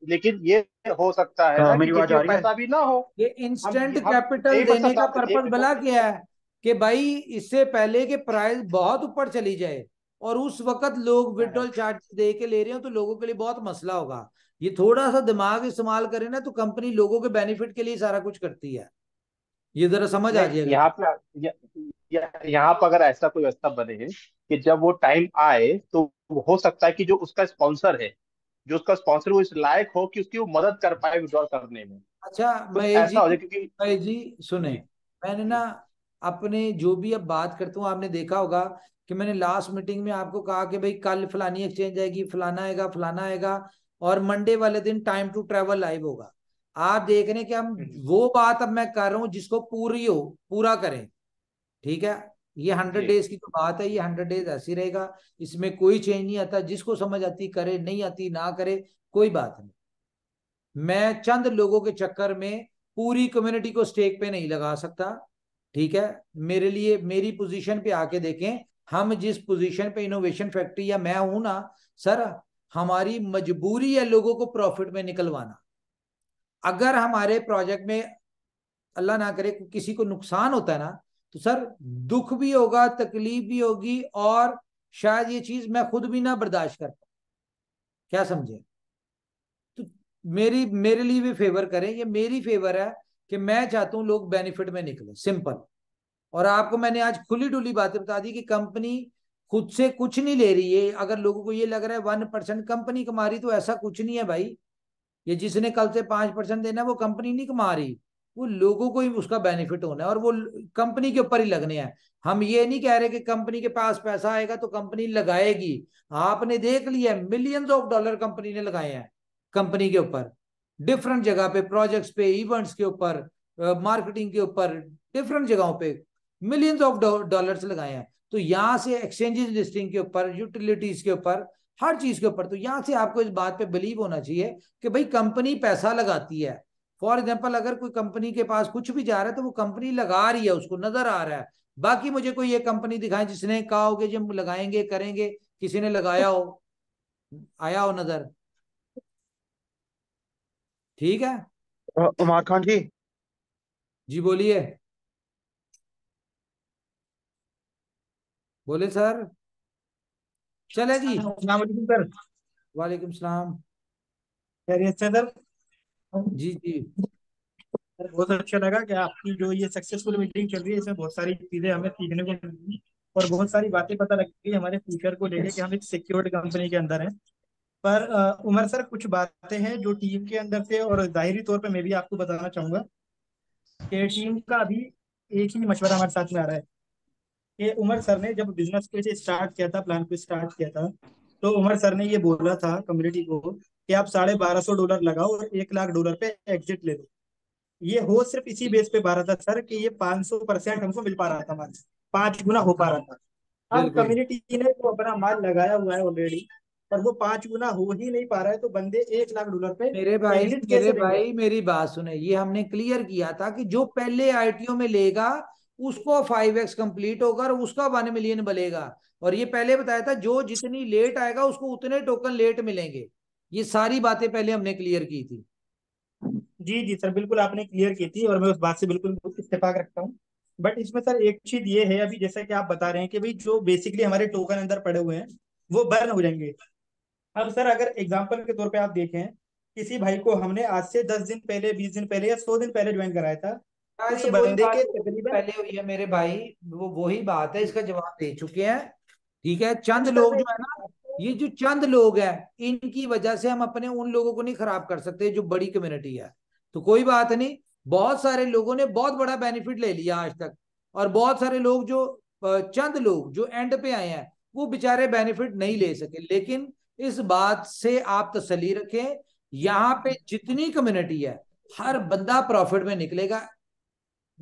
लेकिन ये हो सकता है हाँ, ना, कि जो पैसा भी ना हो ये इंस्टेंट कैपिटल देने का पर्पज भला क्या है कि भाई इससे पहले के प्राइस बहुत ऊपर चली जाए और उस वक्त लोग विड्रॉल हाँ। चार्ज दे के ले रहे हो तो लोगों के लिए बहुत मसला होगा ये थोड़ा सा दिमाग इस्तेमाल करे ना तो कंपनी लोगों के बेनिफिट के लिए सारा कुछ करती है ये जरा समझ आ जाएगा यहाँ पे यहाँ पर अगर ऐसा कोई व्यवस्था बने कि जब वो टाइम आए तो हो सकता है कि जो उसका स्पॉन्सर है जो उसका स्पॉन्सर वो इस लायक हो कि उसकी वो मदद कर पाए विड्रॉल करने में अच्छा तो जी, भाई जी सुने मैंने ना अपने जो भी अब बात करता हूँ आपने देखा होगा कि मैंने लास्ट मीटिंग में आपको कहा कि भाई कल फलानी एक्सचेंज आएगी फलाना आएगा फलाना आएगा और मंडे वाले दिन टाइम टू ट्रेवल लाइव होगा आप देख रहे हैं कि हम हम्म। वो बात अब मैं कर रहा हूँ जिसको पूरी हो पूरा करें ठीक है ये हंड्रेड डेज की तो बात है ये हंड्रेड डेज ऐसी रहेगा इसमें कोई चेंज नहीं आता जिसको समझ आती करे नहीं आती ना करे कोई बात नहीं मैं चंद लोगों के चक्कर में पूरी कम्युनिटी को स्टेक पे नहीं लगा सकता ठीक है मेरे लिए मेरी पोजीशन पे आके देखें हम जिस पोजीशन पे इनोवेशन फैक्ट्री या मैं हूं ना सर हमारी मजबूरी है लोगों को प्रॉफिट में निकलवाना अगर हमारे प्रोजेक्ट में अल्लाह ना करे किसी को नुकसान होता है ना तो सर दुख भी होगा तकलीफ भी होगी और शायद ये चीज मैं खुद भी ना बर्दाश्त कर पाऊँ क्या समझे तो मेरी मेरे लिए भी फेवर करें ये मेरी फेवर है कि मैं चाहता हूँ लोग बेनिफिट में निकले सिंपल और आपको मैंने आज खुली डुली बातें बता दी कि कंपनी खुद से कुछ नहीं ले रही है अगर लोगों को ये लग रहा है वन परसेंट कंपनी कमा रही तो ऐसा कुछ नहीं है भाई ये जिसने कल से पांच परसेंट देना वो कंपनी नहीं कमा रही वो लोगों को ही उसका बेनिफिट होना है और वो कंपनी के ऊपर ही लगने हैं हम ये नहीं कह रहे कि कंपनी के पास पैसा आएगा तो कंपनी लगाएगी आपने देख लिया मिलियंस ऑफ डॉलर कंपनी ने लगाए हैं कंपनी के ऊपर डिफरेंट जगह पे प्रोजेक्ट्स पे इवेंट्स के ऊपर मार्केटिंग के ऊपर डिफरेंट जगहों पे मिलियंस ऑफ डॉलर्स लगाए हैं तो यहां से एक्सचेंजेस लिस्टिंग के ऊपर यूटिलिटीज के ऊपर हर चीज के ऊपर तो यहां से आपको इस बात पे बिलीव होना चाहिए कि भाई कंपनी पैसा लगाती है फॉर एग्जाम्पल अगर कोई कंपनी के पास कुछ भी जा रहा है तो वो कंपनी लगा रही है उसको नजर आ रहा है बाकी मुझे कोई ये कंपनी दिखाए जिसने कहा हो जब लगाएंगे करेंगे किसी ने लगाया हो आया हो नजर ठीक है उमर खान जी जी बोलिए बोले सर चले जी सर वालेकुम सलाम सर जी जी बहुत अच्छा लगा कि आपकी जो ये सक्सेसफुल मीटिंग चल रही है इसमें बहुत सारी चीजें हमें सीखने को मिली और बहुत सारी बातें पता लग गई हमारे फ्यूचर को लेके कि हम एक सिक्योर्ड कंपनी के अंदर हैं पर उमर सर कुछ बातें हैं जो टीम के अंदर से और जाहरी तौर पर मैं भी आपको बताना चाहूंगा कि टीम का अभी एक ही मशवरा हमारे साथ में आ रहा है कि उमर सर ने जब बिजनेस को स्टार्ट किया था प्लान को स्टार्ट किया था तो उमर सर ने ये बोला था कम्युनिटी को कि आप साढ़े बारह सौ डॉलर लगाओ और एक लाख डॉलर पे एग्जिट ले दो ये हो सिर्फ इसी बेस पे बारह था सर कि ये पांच सौ परसेंट हमको मिल पा रहा था माल पांच गुना हो पा रहा था अब कम्युनिटी ने तो अपना माल लगाया हुआ है ऑलरेडी पर वो पांच गुना हो ही नहीं पा रहा है तो बंदे एक लाख डॉलर पे मेरे भाई मेरे भाई मेरी बात सुने ये हमने क्लियर किया था कि जो पहले आईटीओ में लेगा उसको फाइव एक्स कंप्लीट होगा और उसका वन मिलियन बनेगा और ये पहले बताया था जो जितनी लेट आएगा उसको उतने टोकन लेट मिलेंगे ये सारी बातें पहले हमने क्लियर की थी जी जी सर बिल्कुल आपने क्लियर की थी और मैं उस बात से बिल्कुल इस्तेफाक रखता हूँ बट इसमें सर एक चीज ये है अभी जैसा कि आप बता रहे हैं कि भाई जो बेसिकली हमारे टोकन अंदर पड़े हुए हैं वो बर्न हो जाएंगे अब सर अगर एग्जाम्पल के तौर पर आप देखें किसी भाई को हमने आज से दस दिन पहले बीस दिन पहले या सौ दिन पहले ज्वाइन कराया था इस बंदे के तकरीबन पहले हुई है मेरे भाई वो वही बात है इसका जवाब दे चुके हैं ठीक है चंद अच्छा, लोग तो जो है ना ये जो चंद लोग हैं इनकी वजह से हम अपने उन लोगों को नहीं खराब कर सकते जो बड़ी कम्युनिटी है तो कोई बात नहीं बहुत सारे लोगों ने बहुत बड़ा बेनिफिट ले लिया आज तक और बहुत सारे लोग जो चंद लोग जो एंड पे आए हैं वो बेचारे बेनिफिट नहीं ले सके लेकिन इस बात से आप तसली रखें यहाँ पे जितनी कम्युनिटी है हर बंदा प्रॉफिट में निकलेगा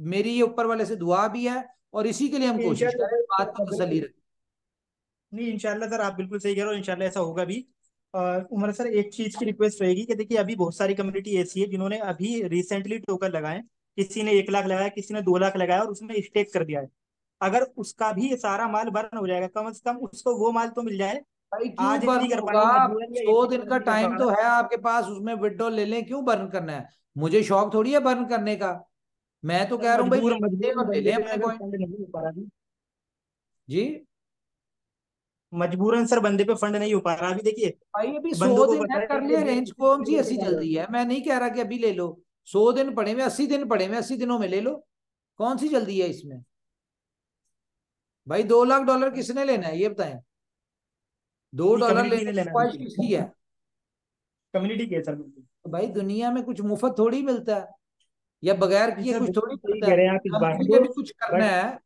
मेरी ये ऊपर वाले से दुआ भी है और इसी के लिए हम कोशिश कर रहे हैं बात तो तसली अच्छा रखें नहीं इंशाल्लाह सर आप बिल्कुल सही कह रहे हो इंशाल्लाह ऐसा होगा भी और उमर सर एक चीज की रिक्वेस्ट रहेगी कि देखिए अभी बहुत सारी कम्युनिटी ऐसी है जिन्होंने अभी रिसेंटली टोकन लगाए किसी ने एक लाख लगाया किसी ने दो लाख लगाया और उसने स्टेक कर दिया है अगर उसका भी सारा माल बर्न हो जाएगा कम से कम उसको वो माल तो मिल जाए आज बर्न कर दो दिन का टाइम तो है आपके पास उसमें विड्रॉ ले लें क्यों बर्न करना है मुझे शौक थोड़ी है बर्न करने का मैं तो कह रहा हूँ तो जी मजबूरन सर बंदे पे फंड नहीं हो पा रहा अभी देखिए भाई अभी सौ दिन कर लिया रेंज को जी अस्सी चल रही है मैं नहीं कह रहा कि अभी ले लो सौ दिन पड़े हुए अस्सी दिन पड़े में अस्सी दिनों में ले लो कौन सी जल्दी है इसमें भाई दो लाख डॉलर किसने लेना है ये बताए दो डॉलर लेने है कम्युनिटी के सर भाई दुनिया में कुछ मुफ्त थोड़ी मिलता है या बगैर किए कुछ थोड़ी कह आप इस बात को कुछ करना है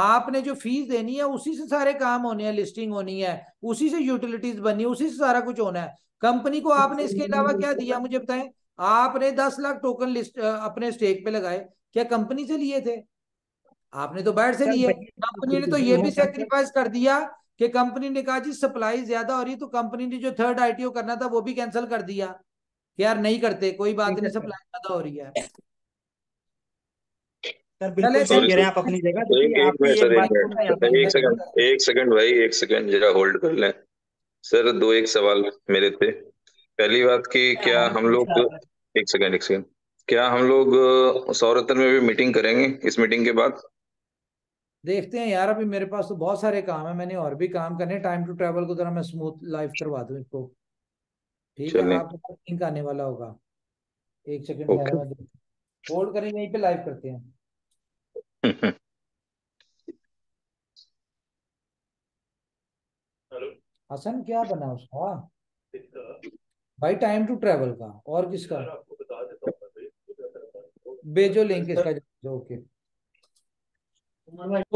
आपने जो फीस देनी है उसी से सारे काम होने हैं लिस्टिंग होनी है उसी से यूटिलिटीज बननी उसी से सारा कुछ होना है कंपनी को आपने इसके अलावा क्या दिया मुझे बताएं आपने दस लाख टोकन लिस्ट अपने स्टेक पे लगाए क्या कंपनी से लिए थे आपने तो बैठ से लिए कंपनी तो ने तो ये भी सेक्रीफाइस कर दिया कि कंपनी ने कहा जी सप्लाई ज्यादा हो रही तो कंपनी ने जो थर्ड आईटीओ करना था वो भी कैंसिल कर दिया कि यार नहीं करते कोई बात नहीं सप्लाई ज्यादा हो रही है सर दो एक सवाल मेरे थे पहली बात की क्या हाँ, हम लोग अच्छा। एक सेकंड एक सेकंड क्या हम लोग सौरतन में भी मीटिंग करेंगे इस मीटिंग के बाद देखते हैं यार अभी मेरे पास तो बहुत सारे काम है मैंने और भी काम करने टाइम टू ट्रैवल को जरा मैं स्मूथ लाइफ करवा दूं इसको ठीक है आपका आने वाला होगा एक सेकंड होल्ड करें यहीं पे लाइव करते हैं हसन क्या बना उसका भाई टाइम टू ट्रेवल का और किसका भेजो लिंक इसका ओके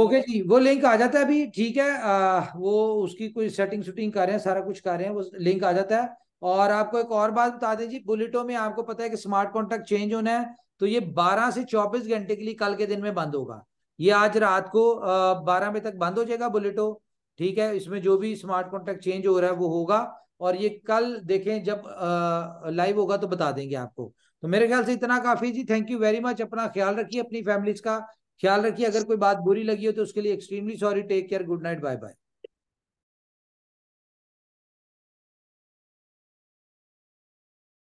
ओके जी वो लिंक आ जाता है अभी ठीक है आ, वो उसकी कोई सेटिंग शूटिंग कर रहे हैं सारा कुछ कर रहे हैं वो लिंक आ जाता है और आपको एक और बात बता दें जी बुलेटो में आपको पता है कि स्मार्ट कॉन्ट्रैक्ट चेंज होना है तो ये 12 से 24 घंटे के लिए कल के दिन में बंद होगा ये आज रात को बारह बजे तक बंद हो जाएगा बुलेटो ठीक है इसमें जो भी स्मार्ट कॉन्ट्रैक्ट चेंज हो रहा है वो होगा और ये कल देखें जब आ, लाइव होगा तो बता देंगे आपको तो मेरे ख्याल से इतना काफी जी थैंक यू वेरी मच अपना ख्याल रखिए अपनी फैमिलीज का ख्याल रखिए अगर कोई बात बुरी लगी हो तो उसके लिए extremely sorry take care good night bye bye